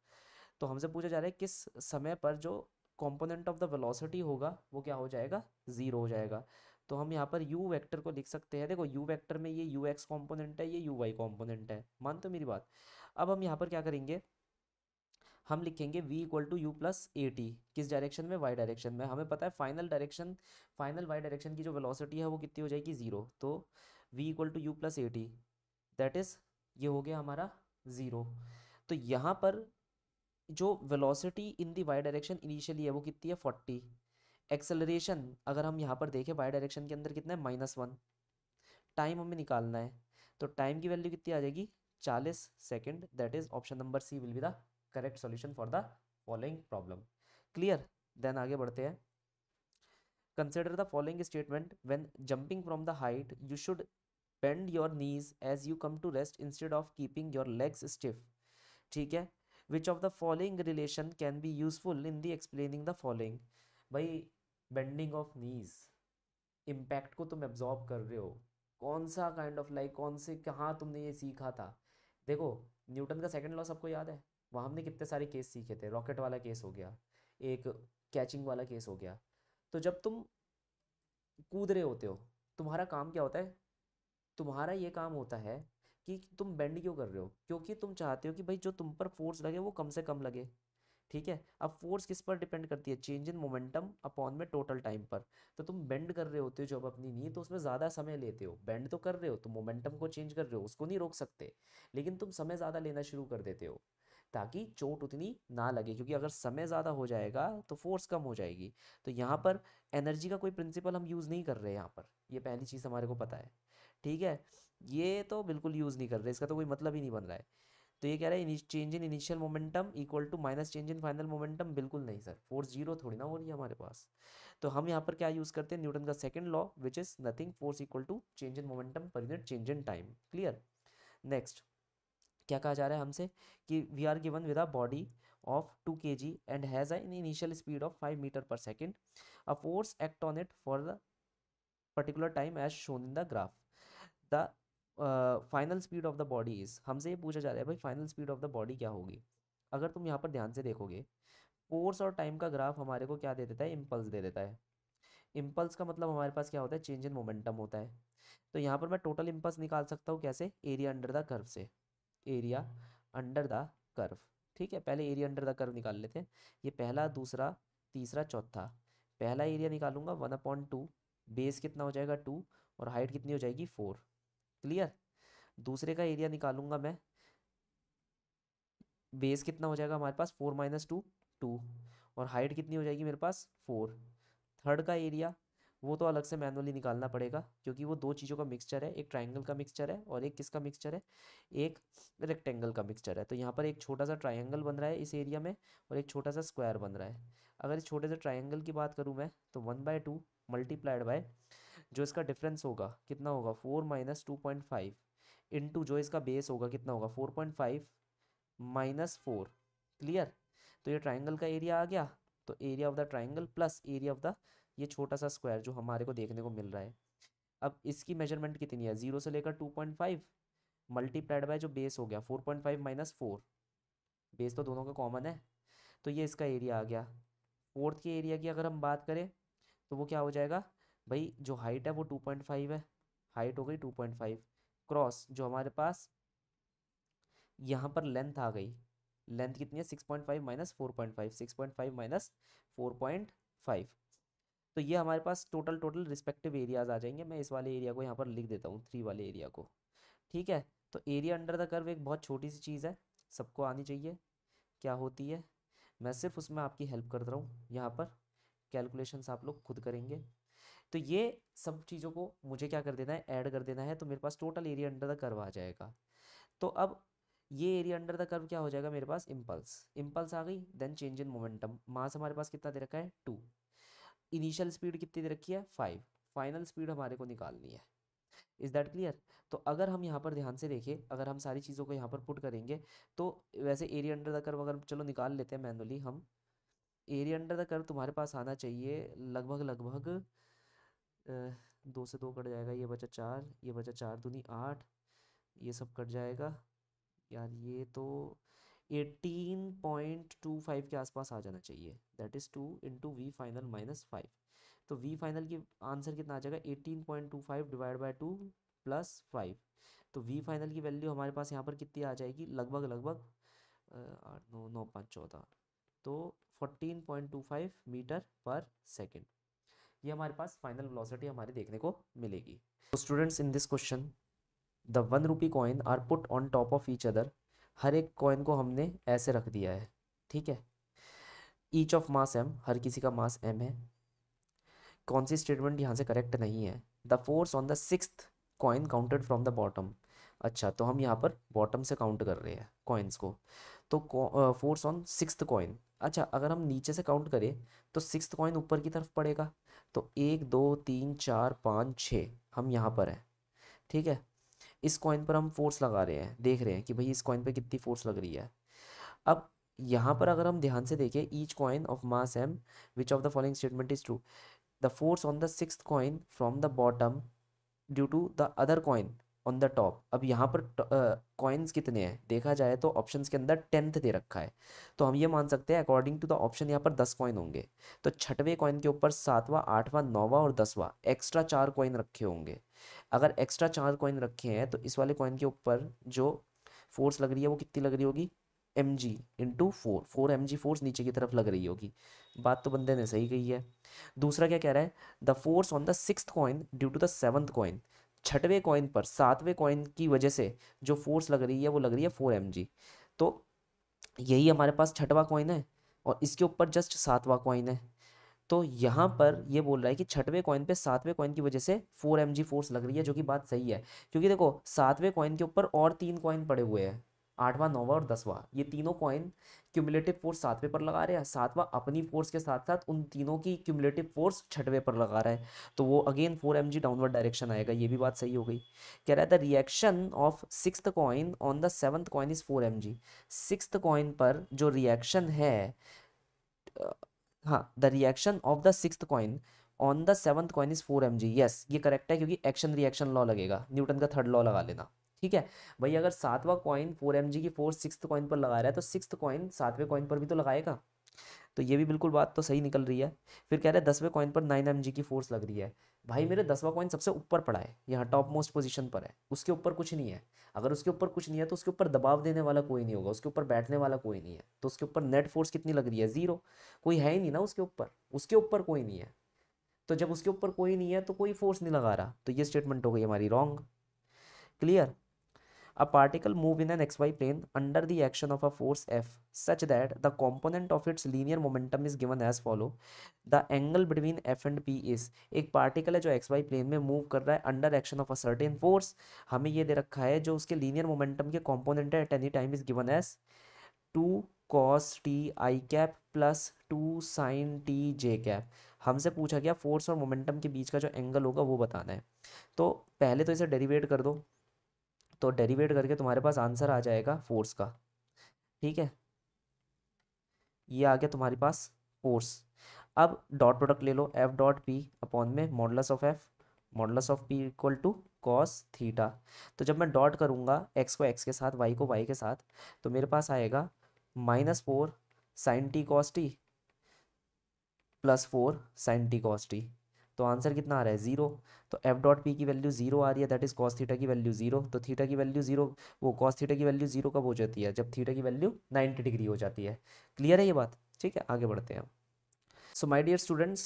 तो हमसे पूछा जा रहा है किस समय पर जो कॉम्पोनेंट ऑफ द वेलोसिटी होगा वो क्या हो जाएगा जीरो हो जाएगा तो हम यहाँ पर यू वेक्टर को लिख सकते हैं देखो यू वेक्टर में ये यू एक्स कॉम्पोनेंट है ये यू वाई कॉम्पोनेंट है मान तो मेरी बात अब हम यहाँ पर क्या करेंगे हम लिखेंगे v equal to you plus A t किस डायरेक्शन में y डायरेक्शन में हमें पता है final direction final y direction की जो वेलोसिटी है वो कितनी हो जाएगी ज़ीरो तो v equal to you plus A t that is ये हो गया हमारा ज़ीरो तो यहाँ पर जो velocity in the y direction initially है वो कितनी है फोर्टी एक्सेलरेशन अगर हम यहाँ पर देखें y डायरेक्शन के अंदर कितना है माइनस वन टाइम हमें निकालना है तो टाइम की वैल्यू कितनी आ जाएगी चालीस second that is option number C will be the correct solution for the following problem clear then आगे बढ़ते हैं consider the following statement when jumping from the height you should bend your knees as you come to rest instead of keeping your legs stiff ठीक है which of the following relation can be useful in the explaining the following भाई bending of knees impact को तुम absorb कर रहे हो कौन सा काइंड ऑफ लाइक कौन से कहाँ तुमने ये सीखा था देखो न्यूटन का सेकंड लॉ सबको याद है वहाँ हमने कितने सारे केस सीखे थे रॉकेट वाला केस हो गया एक कैचिंग वाला केस हो गया तो जब तुम कूद रहे होते हो तुम्हारा काम क्या होता है तुम्हारा ये काम होता है कि तुम बेंड क्यों कर रहे हो क्योंकि तुम चाहते हो कि भाई जो तुम पर फोर्स लगे वो कम से कम लगे ठीक है अब फोर्स किस पर डिपेंड करती है चेंज इन मोमेंटम अपॉन में टोटल टाइम पर तो तुम बेंड कर रहे होते हो जब अपनी नींद तो उसमें ज़्यादा समय लेते हो बेंड तो कर रहे हो तुम तो मोमेंटम को चेंज कर रहे हो उसको नहीं रोक सकते लेकिन तुम समय ज़्यादा लेना शुरू कर देते हो ताकि चोट उतनी ना लगे क्योंकि अगर समय ज़्यादा हो जाएगा तो फोर्स कम हो जाएगी तो यहाँ पर एनर्जी का कोई प्रिंसिपल हम यूज़ नहीं कर रहे हैं यहाँ पर ये पहली चीज़ हमारे को पता है ठीक है ये तो बिल्कुल यूज़ नहीं कर रहे इसका तो कोई मतलब ही नहीं बन रहा है तो ये कह रहा है change in initial momentum equal to minus change in final momentum बिल्कुल नहीं सर फोर्स जीरो थोड़ी ना हो रही है हमारे पास तो हम यहाँ पर क्या यूज़ करते हैं न्यूटन का second law which is nothing force equal to change in momentum per unit change in time clear next क्या कहा जा रहा है हमसे कि we are given with a body of two के जी and has an initial speed of five metre per second a force act on it for the time as shown in the graph the final speed of the body is हमसे ये पूछा जा रहा है भाई final speed of the body क्या होगी अगर तुम यहाँ पर ध्यान से देखोगे फोर्स और टाइम का ग्राफ हमारे को क्या दे देता है इम्पल्स दे देता है इम्पल्स का मतलब हमारे पास क्या होता है चेंज इन मोमेंटम होता है तो यहाँ पर मैं टोटल इम्पल्स निकाल सकता हूँ कैसे एरिया अंडर द कर्व से एरिया अंडर द कर्व ठीक है पहले एरिया अंडर द कर्व निकाल लेते हैं ये पहला दूसरा तीसरा चौथा पहला एरिया निकालूंगा वन अपॉइंट टू बेस कितना हो जाएगा टू और हाइट कितनी हो जाएगी फोर क्लियर दूसरे का एरिया निकालूंगा मैं बेस कितना हो जाएगा हमारे पास फोर माइनस टू टू और हाइट कितनी हो जाएगी मेरे पास फोर थर्ड का एरिया वो तो अलग से मैनुअली निकालना पड़ेगा क्योंकि वो दो चीज़ों का मिक्सचर है एक ट्रायंगल का मिक्सचर है और एक किसका मिक्सचर है एक रेक्टेंगल का मिक्सचर है तो यहाँ पर एक छोटा सा ट्रायंगल बन रहा है इस एरिया में और एक छोटा सा स्क्वायर बन रहा है अगर इस छोटे से ट्राइंगल की बात करूँ मैं तो one by two multiplied by जो इसका डिफरेंस होगा कितना होगा four minus two point five into जो इसका बेस होगा कितना होगा four point five minus four clear तो ये ट्राइंगल का एरिया आ गया तो area of the triangle plus area of the ये छोटा सा स्क्वायर जो हमारे को देखने को मिल रहा है अब इसकी मेजरमेंट कितनी है जीरो से लेकर two point five multiplied by जो बेस हो गया four point five minus four base तो दोनों का कॉमन है तो ये इसका एरिया आ गया फोर्थ के एरिया की अगर हम बात करें तो वो क्या हो जाएगा भाई जो हाइट है वो टू पॉइंट फाइव है हाइट हो गई टू पॉइंट फाइव क्रॉस जो हमारे पास यहाँ पर लेंथ आ गई लेंथ कितनी है six point five minus four point five six point five minus four point five तो ये हमारे पास टोटल टोटल रिस्पेक्टिव एरियाज आ जाएंगे मैं इस वाले एरिया को यहाँ पर लिख देता हूँ थ्री वाले एरिया को ठीक है तो एरिया अंडर द कर्व एक बहुत छोटी सी चीज़ है सबको आनी चाहिए क्या होती है मैं सिर्फ उसमें आपकी हेल्प कर रहा हूँ यहाँ पर कैलकुलेशंस आप लोग खुद करेंगे तो ये सब चीज़ों को मुझे क्या कर देना है ऐड कर देना है तो मेरे पास total area under the curve आ जाएगा तो अब ये एरिया अंडर द कर्व क्या हो जाएगा मेरे पास इम्पल्स इम्पल्स आ गई then change in momentum mass हमारे पास कितना दे रखा है टू इनिशियल स्पीड कितनी दे रखी है फाइव फाइनल स्पीड हमारे को निकालनी है इज़ दैट क्लियर तो अगर हम यहाँ पर ध्यान से देखें अगर हम सारी चीज़ों को यहाँ पर पुट करेंगे तो वैसे एरिया अंडर द कर्व अगर चलो निकाल लेते हैं मैनुअली हम एरिया अंडर द कर्व तुम्हारे पास आना चाहिए लगभग लगभग दो से दो कट जाएगा ये बचा चार ये बचा चार दूनी आठ ये सब कट जाएगा यार ये तो एटीन पॉइंट टू फाइव के आसपास आ जाना चाहिए that is two into v final minus five तो वी फाइनल की आंसर कितना आ जाएगा eighteen point two five divide by two plus five तो वी फाइनल की वैल्यू हमारे पास यहाँ पर कितनी आ जाएगी लगभग लगभग आठ नौ नौ पाँच चौदह तो fourteen point two five metre per second ये हमारे पास फाइनल वेलोसिटी हमारी देखने को मिलेगी तो students in this question the one rupee coin are put on top of each other हर एक कॉइन को हमने ऐसे रख दिया है ठीक है ईच ऑफ मास एम हर किसी का मास एम है कौन सी स्टेटमेंट यहाँ से करेक्ट नहीं है the force on the six coin counted from the bottom अच्छा तो हम यहाँ पर बॉटम से काउंट कर रहे हैं कॉइन्स को तो फोर्स ऑन सिक्स कॉइन अच्छा अगर हम नीचे से काउंट करें तो सिक्स कॉइन ऊपर की तरफ पड़ेगा तो एक दो तीन चार पाँच छः हम यहाँ पर हैं ठीक है इस कॉइन पर हम फोर्स लगा रहे हैं देख रहे हैं कि भाई इस कॉइन पर कितनी फोर्स लग रही है अब यहाँ पर अगर हम ध्यान से देखें each coin of mass M which of the following statement is true the force on the six coin from the bottom due to the other coin on the top अब यहाँ पर कॉइन्स uh, कितने हैं देखा जाए तो options के अंदर टेंथ दे रखा है तो हम ये मान सकते हैं अकॉर्डिंग टू द ऑप्शन यहाँ पर दस कॉइन होंगे तो छठवें कॉइन के ऊपर सातवां आठवां नौवां और दसवां एक्स्ट्रा चार कॉइन रखे होंगे अगर एक्स्ट्रा चार कॉइन रखे हैं तो इस वाले कॉइन के ऊपर जो फोर्स लग रही है वो कितनी लग रही होगी m g into four four m g force नीचे की तरफ लग रही होगी बात तो बंदे ने सही कही है दूसरा क्या कह रहा है the force on the six coin due to the seventh coin छठवें कॉइन पर सातवें कॉइन की वजह से जो फोर्स लग रही है वो लग रही है फोर एम तो यही हमारे पास छठवा कॉइन है और इसके ऊपर जस्ट सातवा कॉइन है तो यहाँ पर ये बोल रहा है कि छठवें कॉइन पे सातवें कॉइन की वजह से फोर एम फोर्स लग रही है जो कि बात सही है क्योंकि देखो सातवें कॉइन के ऊपर और तीन कॉइन पड़े हुए हैं आठवां नौवा और दसवां ये तीनों कॉइन क्यूमुलेटिव फोर्स सातवें पर लगा रहे हैं सातवां अपनी फोर्स के साथ साथ उन तीनों की क्यूमुलेटिव फोर्स छठवें पर लगा रहा है तो वो again four m downward direction आएगा ये भी बात सही हो गई कह रहा है the reaction of six coin on the seventh coin is four m g six coin पर जो रिएक्शन है हाँ the reaction of the six coin on the seventh coin is four m g yes ये correct है क्योंकि action reaction law लगेगा Newton का third law लगा लेना ठीक है भाई हम्म। अगर सातवां कॉइन फोर एम की फोर सिक्स कॉइन पर लगा रहा है तो सिक्स कॉइन सातवें कॉइन पर भी तो लगाएगा तो ये भी बिल्कुल बात तो सही निकल रही है फिर कह रहे हैं दसवें कॉइन पर नाइन एम की फोर्स लग रही है भाई मेरे हम्म। दसवां कॉइन सबसे ऊपर पड़ा है यहाँ टॉप मोस्ट पोजीशन पर है उसके ऊपर कुछ नहीं है अगर उसके ऊपर कुछ नहीं है तो उसके ऊपर दबाव देने वाला कोई नहीं होगा उसके ऊपर बैठने वाला कोई नहीं है तो उसके ऊपर नेट फोर्स कितनी लग रही है जीरो कोई है ही नहीं ना उसके ऊपर उसके ऊपर कोई नहीं है तो जब उसके ऊपर कोई नहीं है तो कोई फोर्स नहीं लगा रहा तो ये स्टेटमेंट हो गई हमारी wrong clear a particle move in an xy plane under the action of a force F such that the component of its linear momentum is given as follow. The angle between F and P is एक particle है जो xy plane में move कर रहा है under action of a certain force हमें ये दे रखा है जो उसके linear momentum के component है at any time is given as two cos t i cap plus two sine t j cap हमसे पूछा गया फोर्स और मोमेंटम के बीच का जो एंगल होगा वो बताना है तो पहले तो इसे डेरिवेट कर दो तो डेरीवेट करके तुम्हारे पास आंसर आ जाएगा फोर्स का ठीक है ये आ गया तुम्हारे पास फोर्स अब डॉट प्रोडक्ट ले लो एफ डॉट पी अपॉन में modulus of f modulus of p equal to cos theta तो जब मैं डॉट करूँगा एक्स को एक्स के साथ वाई को वाई के साथ तो मेरे पास आएगा minus four sine t cos t plus four sine t cos t तो आंसर कितना आ रहा है जीरो तो एफ डॉट पी की वैल्यू जीरो आ रही है दैट इज कॉस थीटा की वैल्यू जीरो तो थीटा की वैल्यू जीरो वो कॉस थीटा की वैल्यू जीरो कब हो जाती है जब थीटा की वैल्यू नाइन्टी डिग्री हो जाती है क्लियर है ये बात ठीक है आगे बढ़ते हैं so my dear students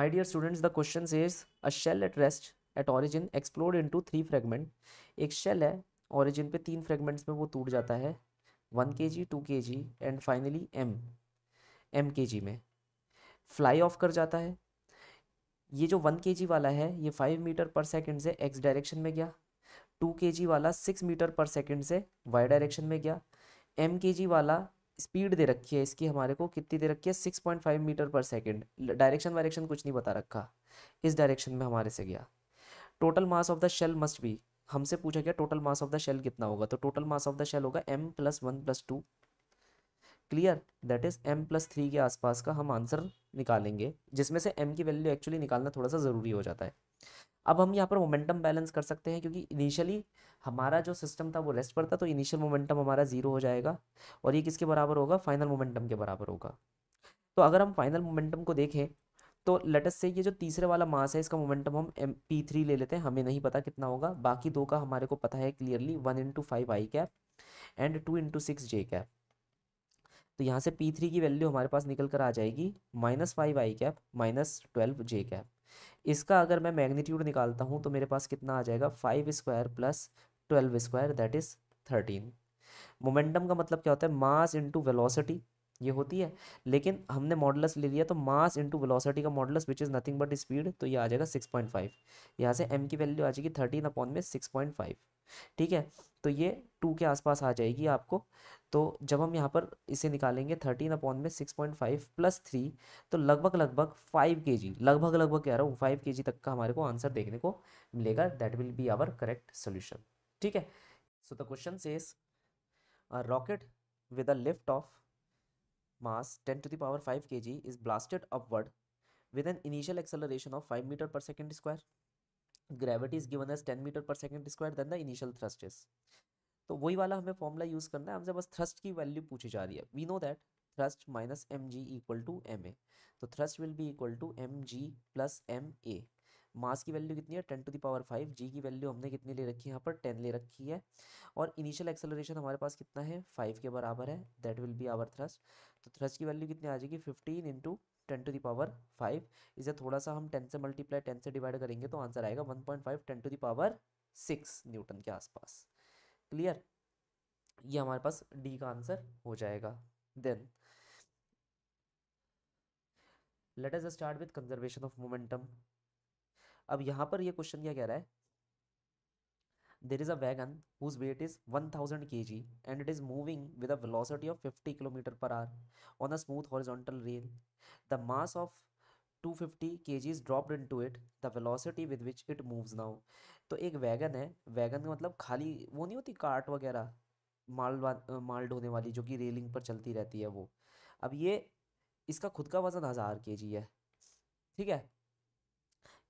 my dear students the question is a shell at rest at origin explode in to three fragment एक शेल है ऑरिजिन पे तीन फ्रेगमेंट्स में वो टूट जाता है वन के जी टू के जी and finally m m k g में फ्लाई ऑफ कर जाता है ये जो वन के वाला है ये फाइव मीटर पर सेकेंड से एक्स डायरेक्शन में गया टू के वाला सिक्स मीटर पर सेकेंड से वाई डायरेक्शन में गया एम के वाला स्पीड दे रखी है इसकी हमारे को कितनी दे रखी है six point five metre per second direction वायरेक्शन कुछ नहीं बता रखा इस डायरेक्शन में हमारे से गया total mass of the shell must be हमसे पूछा गया total mass of the shell कितना होगा तो total mass of the shell होगा m plus one plus two clear that is m plus three के आसपास का हम आंसर निकालेंगे जिसमें से एम की वैल्यू एक्चुअली निकालना थोड़ा सा ज़रूरी हो जाता है अब हम यहाँ पर मोमेंटम बैलेंस कर सकते हैं क्योंकि इनिशियली हमारा जो सिस्टम था वो रेस्ट पर था तो इनिशियल मोमेंटम हमारा ज़ीरो हो जाएगा और ये किसके बराबर होगा फाइनल मोमेंटम के बराबर होगा तो अगर हम फाइनल मोमेंटम को देखें तो लेटस से ये जो तीसरे वाला मास है इसका मोमेंटम हम एम पी थ्री ले लेते हैं हमें नहीं पता कितना होगा बाकी दो का हमारे को पता है clearly one into five i cap and two into six j cap तो यहाँ से पी थ्री की वैल्यू हमारे पास निकल कर आ जाएगी minus five i cap minus twelve J cap इसका अगर मैं मैग्नीट्यूड निकालता हूँ तो मेरे पास कितना आ जाएगा five square plus twelve square that is thirteen momentum का मतलब क्या होता है मास इंटू वेलोसिटी ये होती है लेकिन हमने मॉडलस ले लिया तो मास इंटू वेलोसिटी का modulus which is nothing but speed तो ये आ जाएगा 6.5 पॉइंट यहाँ से एम की वैल्यू आ जाएगी थर्टीन अपॉन में 6.5 ठीक है तो ये टू के आसपास आ जाएगी आपको तो जब हम यहाँ पर इसे निकालेंगे थर्टीन अपॉन में six point five plus three तो लगभग लगभग फाइव के जी लगभग लगभग कह रहा हूँ फाइव के जी तक का हमारे को आंसर देखने को मिलेगा that will be our correct solution ठीक है so the question says rocket with a lift off mass 10 to the power 5 kg is blasted upward with an initial acceleration of 5 meter per second square. Gravity is given as ten metre per second square then the initial thrust is तो वही वाला हमें formula use करना है हमसे बस thrust की value पूछी जा रही है we know that thrust minus M G equal to M a तो thrust will be equal to M G plus m a mass की वैल्यू कितनी है ten to the power five g की वैल्यू हमने कितनी ले रखी है यहाँ पर टेन ले रखी है और इनिशियल एक्सेलरेशन हमारे पास कितना है फाइव के बराबर है that will be our thrust तो थ्रस्ट की वैल्यू कितनी आ जाएगी fifteen into ten to the power five इसे थोड़ा सा हम टेन से मल्टीप्लाई टेन से डिवाइड करेंगे तो आंसर आएगा one point five ten to the power six newton के आसपास क्लियर ये हमारे पास डी का आंसर हो जाएगा then let us start with conservation of momentum अब यहाँ पर ये क्वेश्चन क्या कह रहा है there is a wagon whose weight is 1000 kg and it is moving with a velocity of 50 km per hour on a smooth horizontal rail. The mass of 250 kg is dropped into it the velocity with which it moves now तो एक wagon है wagon का मतलब खाली वो नहीं होती cart वगैरह माल माल ढोने वाली जो कि रेलिंग पर चलती रहती है वो अब ये इसका खुद का वजन हज़ार के जी है ठीक है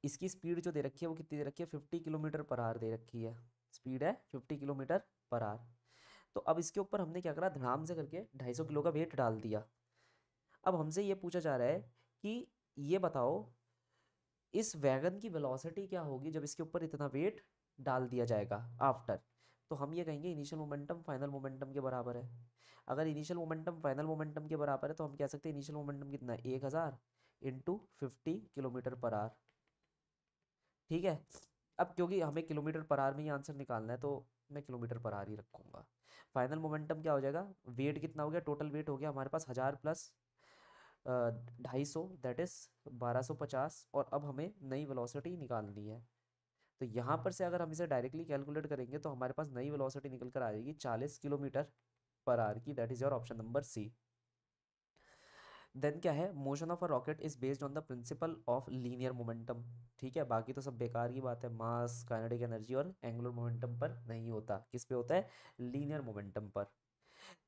इसकी स्पीड जो दे रखी है वो कितनी दे रखी है फिफ्टी किलोमीटर पर आर दे रखी है स्पीड है फिफ्टी किलोमीटर पर आर तो अब इसके ऊपर हमने क्या करा धड़ाम से करके ढाई सौ किलो का वेट डाल दिया अब हमसे ये पूछा जा रहा है कि ये बताओ इस वैगन की वेलोसिटी क्या होगी जब इसके ऊपर इतना वेट डाल दिया जाएगा आफ्टर तो हम ये कहेंगे इनिशियल मोमेंटम फाइनल मोमेंटम के बराबर है अगर इनिशियल मोमेंटम फाइनल मोमेंटम के बराबर है तो हम कह सकते हैं इनिशियल मोमेंटम कितना है एक हज़ार into fifty kilometre per hour ठीक है अब क्योंकि हमें किलोमीटर पर आर में ही आंसर निकालना है तो मैं किलोमीटर पर आर ही रखूँगा फाइनल मोमेंटम क्या हो जाएगा वेट कितना हो गया टोटल वेट हो गया हमारे पास हज़ार प्लस ढाई सौ दैट इज़ बारह सौ पचास और अब हमें नई वेलोसिटी निकालनी है तो यहाँ पर से अगर हम इसे डायरेक्टली कैलकुलेट करेंगे तो हमारे पास नई वेलोसिटी निकल कर आ जाएगी चालीस किलोमीटर पर आर की that is your option number C then क्या है motion of a rocket is based on the principle of linear momentum ठीक है बाकी तो सब बेकार की बात है मास काइनेटिक एनर्जी और एंगुलर मोमेंटम पर नहीं होता किस पे होता है लीनियर मोमेंटम पर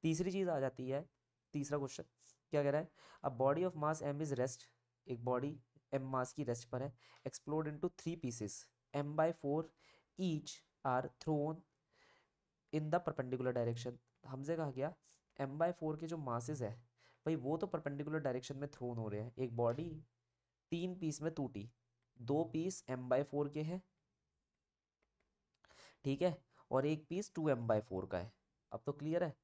तीसरी चीज आ जाती है तीसरा क्वेश्चन क्या कह रहा है a body of mass m is rest एक बॉडी एम मास की रेस्ट पर है explode into three pieces m by four each are thrown in the perpendicular direction हमसे कहा गया एम बाय फोर के जो मासेज है भाई वो तो परपेंडिकुलर डायरेक्शन में थ्रोन हो रहे हैं एक बॉडी तीन पीस में टूटी दो पीस एम बाई फोर के हैं ठीक है और एक piece two M by four का है अब तो क्लियर है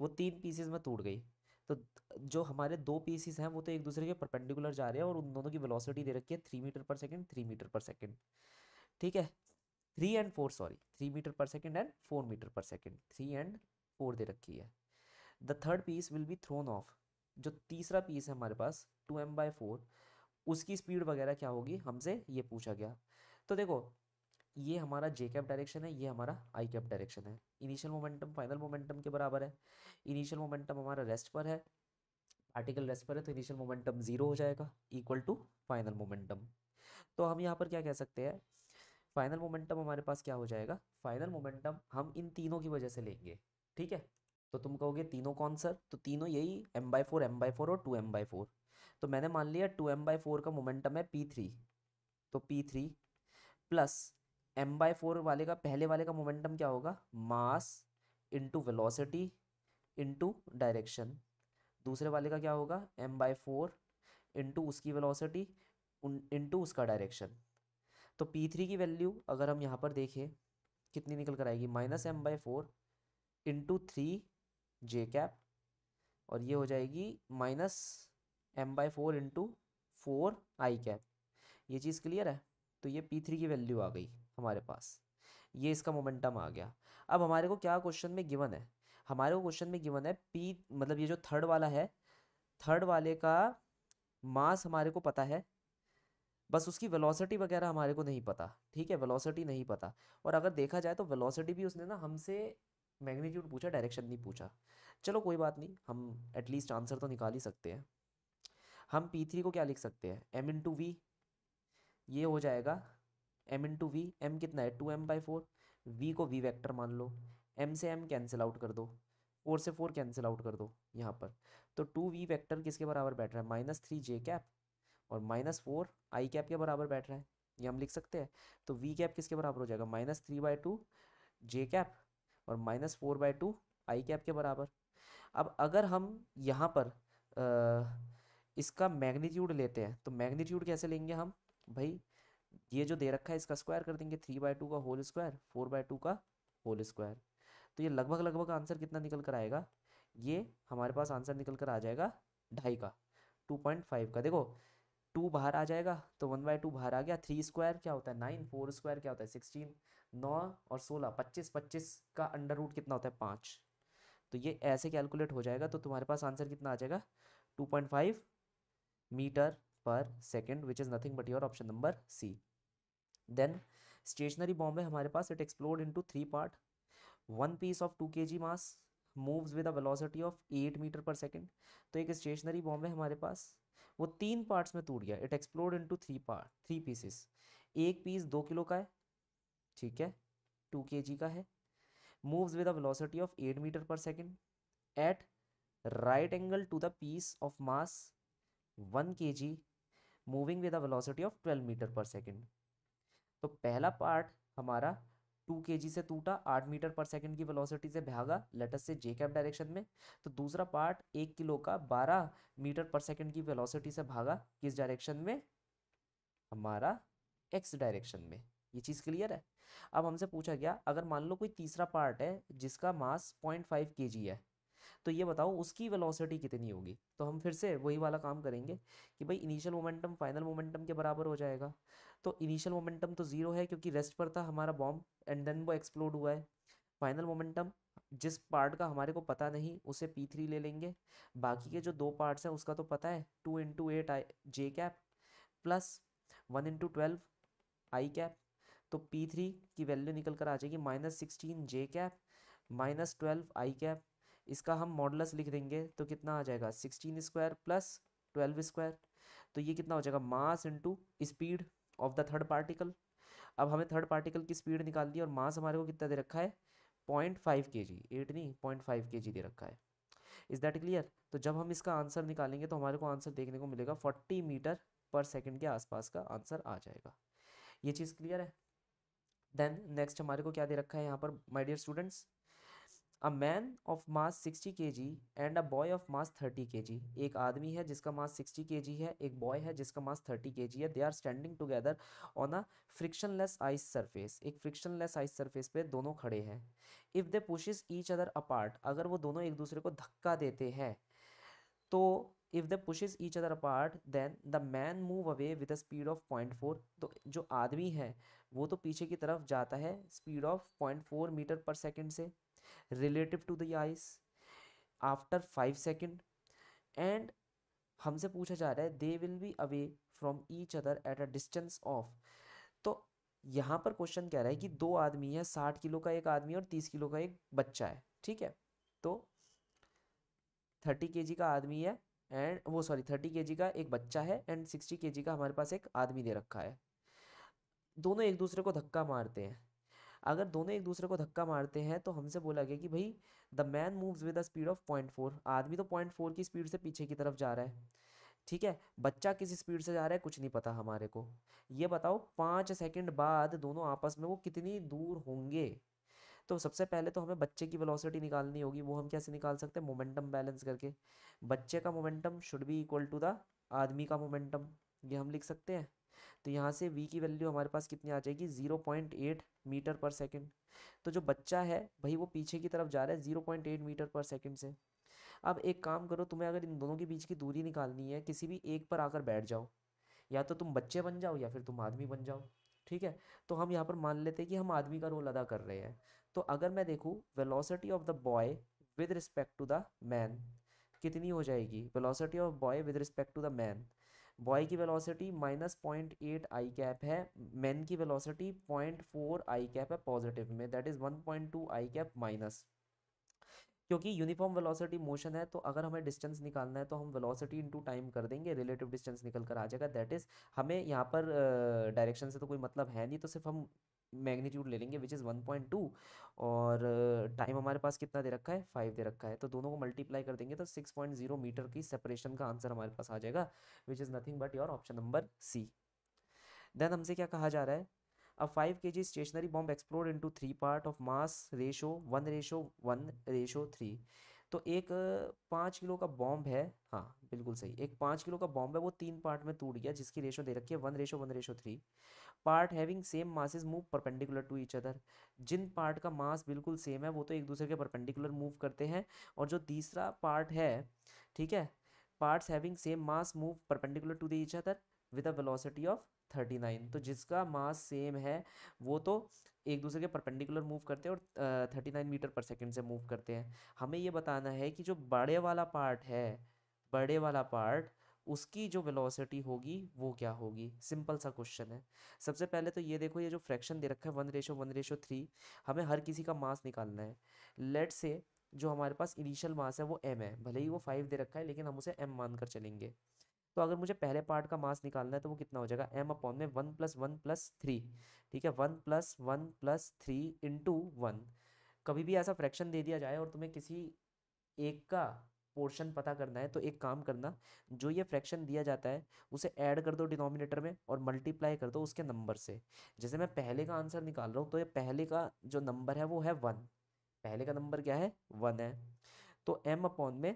वो तीन पीसेस में टूट गई तो जो हमारे दो पीसेज हैं वो तो एक दूसरे के परपेंडिकुलर जा रहे हैं और उन दोनों की वेलोसिटी दे रखी है three metre per second three metre per second ठीक है three and four sorry three metre per second and four metre per second three and four दे रखी है the third piece will be thrown off जो तीसरा piece है हमारे पास टू एम बाई फोर उसकी स्पीड वगैरह क्या होगी हमसे ये पूछा गया तो देखो ये हमारा जे कैप डायरेक्शन है ये हमारा आई कैप डायरेक्शन है इनिशियल मोमेंटम फाइनल मोमेंटम के बराबर है इनिशियल मोमेंटम हमारा रेस्ट पर है आर्टिकल रेस्ट पर है तो इनिशियल मोमेंटम जीरो हो जाएगा इक्वल टू फाइनल मोमेंटम तो हम यहाँ पर क्या कह सकते हैं फाइनल मोमेंटम हमारे पास क्या हो जाएगा फाइनल मोमेंटम हम इन तीनों की वजह से लेंगे ठीक है तो तुम कहोगे तीनों कौन सर तो तीनों यही m by four m by four और टू एम बाई फोर तो मैंने मान लिया टू एम बाई फोर का मोमेंटम है पी थ्री तो P three plus M by four वाले का पहले वाले का मोमेंटम क्या होगा mass into velocity into direction दूसरे वाले का क्या होगा एम बाई फोर इंटू उसकी वेलोसिटी इंटू उसका डायरेक्शन तो पी थ्री की वैल्यू अगर हम यहाँ पर देखें कितनी निकल कर आएगी minus M by four into three J cap और ये हो जाएगी minus M by four into four I cap ये चीज़ क्लियर है तो ये पी थ्री की वैल्यू आ गई हमारे पास ये इसका मोमेंटम आ गया अब हमारे को क्या क्वेश्चन में गिवन है हमारे को क्वेश्चन में गिवन है पी मतलब ये जो थर्ड वाला है थर्ड वाले का मास हमारे को पता है बस उसकी वेलोसिटी वगैरह हमारे को नहीं पता ठीक है वेलोसिटी नहीं पता और अगर देखा जाए तो वेलोसिटी भी उसने ना हमसे मैग्नीट्यूड पूछा डायरेक्शन नहीं पूछा चलो कोई बात नहीं हम एटलीस्ट आंसर तो निकाल ही सकते हैं हम पी थ्री को क्या लिख सकते हैं एम इन टू वी ये हो जाएगा M into two V कितना है two M by four V को वी वैक्टर मान लो एम से एम कैंसिल आउट कर दो फोर से फोर कैंसिल आउट कर दो यहाँ पर तो टू वी वैक्टर किसके बराबर बैठ रहा है माइनस थ्री जे कैप और माइनस फोर आई कैप के बराबर बैठ रहा है ये हम लिख सकते हैं तो वी कैप किसके बराबर हो जाएगा minus three by two J cap और minus four by two I cap के बराबर अब अगर हम यहाँ पर आ, इसका मैग्नीट्यूड लेते हैं तो मैग्नीट्यूड कैसे लेंगे हम भाई ये जो दे रखा है इसका स्क्वायर कर देंगे थ्री बाय टू का whole square four by two का होल स्क्वायर तो ये लगभग लगभग आंसर कितना निकल कर आएगा ये हमारे पास आंसर निकल कर आ जाएगा ढाई का टू पॉइंट फाइव का देखो टू बाहर आ जाएगा तो वन बाई टू बाहर आ गया थ्री स्क्वायर क्या होता है नाइन फोर स्क्वायर क्या होता है सिक्सटीन नौ और सोलह पच्चीस पच्चीस का अंडर रूट कितना होता है पाँच तो ये ऐसे कैलकुलेट हो जाएगा तो तुम्हारे पास आंसर कितना आ जाएगा two point five metre per second which is nothing but your option number C then stationary bomb है हमारे पास it explore in to three part one piece of two के G mass moves with a velocity of eight metre per second तो एक stationery bomb है हमारे पास वो तीन पार्ट्स में टूट गया it explode into three part three pieces एक पीस दो किलो का है ठीक है टू के जी का है moves with a velocity of eight metre per second at right angle to the piece of mass one के जी moving with a velocity of twelve metre per second तो पहला पार्ट हमारा टू के से टूटा आठ मीटर पर सेकंड की velocity से भागा let's say J cap direction में तो दूसरा पार्ट एक किलो का बारह मीटर पर सेकंड की वेलोसिटी से भागा किस डायरेक्शन में हमारा एक्स डायरेक्शन में ये चीज़ क्लियर है अब हमसे पूछा गया अगर मान लो कोई तीसरा पार्ट है जिसका मास पॉइंट फाइव के है तो ये बताओ उसकी वेलोसिटी कितनी होगी तो हम फिर से वही वाला काम करेंगे कि भाई इनिशियल मोमेंटम फाइनल मोमेंटम के बराबर हो जाएगा तो इनिशियल मोमेंटम तो जीरो है क्योंकि रेस्ट पर था हमारा बॉम्ब एंड देन वो एक्सप्लोड हुआ है फाइनल मोमेंटम जिस पार्ट का हमारे को पता नहीं उसे पी थ्री ले लेंगे बाकी के जो दो पार्ट्स हैं उसका तो पता है two into eight I J cap plus one into twelve I cap तो पी थ्री की वैल्यू निकल कर आ जाएगी minus sixteen J cap minus twelve I cap इसका हम मॉडलस लिख देंगे तो कितना आ जाएगा sixteen square plus twelve square तो ये कितना हो जाएगा mass into speed of the third particle अब हमें थर्ड पार्टिकल की स्पीड निकाल है और मास हमारे को कितना दे रखा है पॉइंट फाइव के जी एट नहीं पॉइंट फाइव के जी दे रखा है इज़ दैट क्लियर तो जब हम इसका आंसर निकालेंगे तो हमारे को आंसर देखने को मिलेगा फोर्टी मीटर पर सेकेंड के आसपास का आंसर आ जाएगा ये चीज़ क्लियर है देन नेक्स्ट हमारे को क्या दे रखा है यहाँ पर my dear students a man of mass 60 K ji and a boy of mass 30 K जी एक आदमी है जिसका मास 60 के जी है एक बॉय है जिसका मास 30 के जी है they are standing together on a frictionless ice surface एक फ्रिक्शनलेस आइस सरफेस पे दोनों खड़े हैं if they pushes each other apart अगर वो दोनों एक दूसरे को धक्का देते हैं तो if the pushes each other apart then the man move away with a speed of point four तो जो आदमी है वो तो पीछे की तरफ जाता है speed of point four metre per second से relative to the ice after five second and हमसे पूछा जा रहा है they will be away from each other at a distance of तो यहाँ पर क्वेश्चन कह रहा है कि दो आदमी है साठ किलो का एक आदमी और तीस किलो का एक बच्चा है ठीक है तो थर्टी के का आदमी है एंड वो सॉरी थर्टी के का एक बच्चा है एंड सिक्सटी के का हमारे पास एक आदमी दे रखा है दोनों एक दूसरे को धक्का मारते हैं अगर दोनों एक दूसरे को धक्का मारते हैं तो हमसे बोला गया कि भाई the man moves with the speed of point four आदमी तो पॉइंट फोर की स्पीड से पीछे की तरफ जा रहा है ठीक है बच्चा किस स्पीड से जा रहा है कुछ नहीं पता हमारे को ये बताओ पाँच सेकेंड बाद दोनों आपस में वो कितनी दूर होंगे तो सबसे पहले तो हमें बच्चे की वेलोसिटी निकालनी होगी वो हम कैसे निकाल सकते हैं मोमेंटम बैलेंस करके बच्चे का momentum should be equal to the आदमी का मोमेंटम ये हम लिख सकते हैं तो यहाँ से वी की वैल्यू हमारे पास कितनी आ जाएगी zero point eight metre per second तो जो बच्चा है भाई वो पीछे की तरफ जा रहा है zero point eight metre per second से अब एक काम करो तुम्हें अगर इन दोनों के बीच की दूरी निकालनी है किसी भी एक पर आकर बैठ जाओ या तो तुम बच्चे बन जाओ या फिर तुम आदमी बन जाओ ठीक है तो हम यहाँ पर मान लेते हैं कि हम आदमी का रोल अदा कर रहे हैं तो अगर मैं देखूँ velocity of the boy with respect to the man कितनी हो जाएगी velocity of boy with respect to the man boy की velocity minus point eight I cap है मैन की वेलोसिटी पॉइंट फोर आई कैप है पॉजिटिव में that is one point two I cap minus क्योंकि uniform velocity motion है तो अगर हमें डिस्टेंस निकालना है तो हम वेलोसिटी इनटू टाइम कर देंगे रिलेटिव डिस्टेंस निकल कर आ जाएगा दैट इज़ हमें यहाँ पर डायरेक्शन uh, से तो कोई मतलब है नहीं तो सिर्फ हम मैग्नीट्यूड ले लेंगे which is one point two और टाइम uh, हमारे पास कितना दे रखा है फाइव दे रखा है तो दोनों को मल्टीप्लाई कर देंगे तो सिक्स पॉइंट जीरो मीटर की सेपरेशन का आंसर हमारे पास आ जाएगा which is nothing but your option number C then हमसे क्या कहा जा रहा है फाइव के G stationary bomb explore into three part of mass ratio one ratio one ratio three तो एक पाँच किलो का बॉम्ब है हाँ बिल्कुल सही एक पाँच किलो का बॉम्ब है वो तीन पार्ट में टूट गया जिसकी रेशो दे रखी है one ratio one ratio three part having same masses move perpendicular to each other जिन पार्ट का मास बिल्कुल सेम है वो तो एक दूसरे के परपेंडिकुलर मूव करते हैं और जो तीसरा पार्ट है ठीक है parts having same mass move perpendicular to the each other with a velocity of thirty nine तो जिसका मास सेम है वो तो एक दूसरे के परपेंडिकुलर मूव करते हैं और thirty nine metre per second से मूव करते हैं हमें ये बताना है कि जो बड़े वाला पार्ट है बड़े वाला पार्ट उसकी जो वेलोसिटी होगी वो क्या होगी सिंपल सा क्वेश्चन है सबसे पहले तो ये देखो ये जो फ्रैक्शन दे रखा है one ratio one ratio three हमें हर किसी का मास निकालना है लेट से जो हमारे पास इनिशियल मास है वो एम है भले ही वो फाइव दे रखा है लेकिन हम उसे एम मान कर चलेंगे तो अगर मुझे पहले पार्ट का मास निकालना है तो वो कितना हो जाएगा एम अपॉन में one plus one plus three ठीक है one plus one plus three into one कभी भी ऐसा फ्रैक्शन दे दिया जाए और तुम्हें किसी एक का पोर्शन पता करना है तो एक काम करना जो ये फ्रैक्शन दिया जाता है उसे ऐड कर दो डिनोमिनेटर में और मल्टीप्लाई कर दो उसके नंबर से जैसे मैं पहले का आंसर निकाल रहा हूँ तो ये पहले का जो नंबर है वो है वन पहले का नंबर क्या है वन है तो एम अपॉन में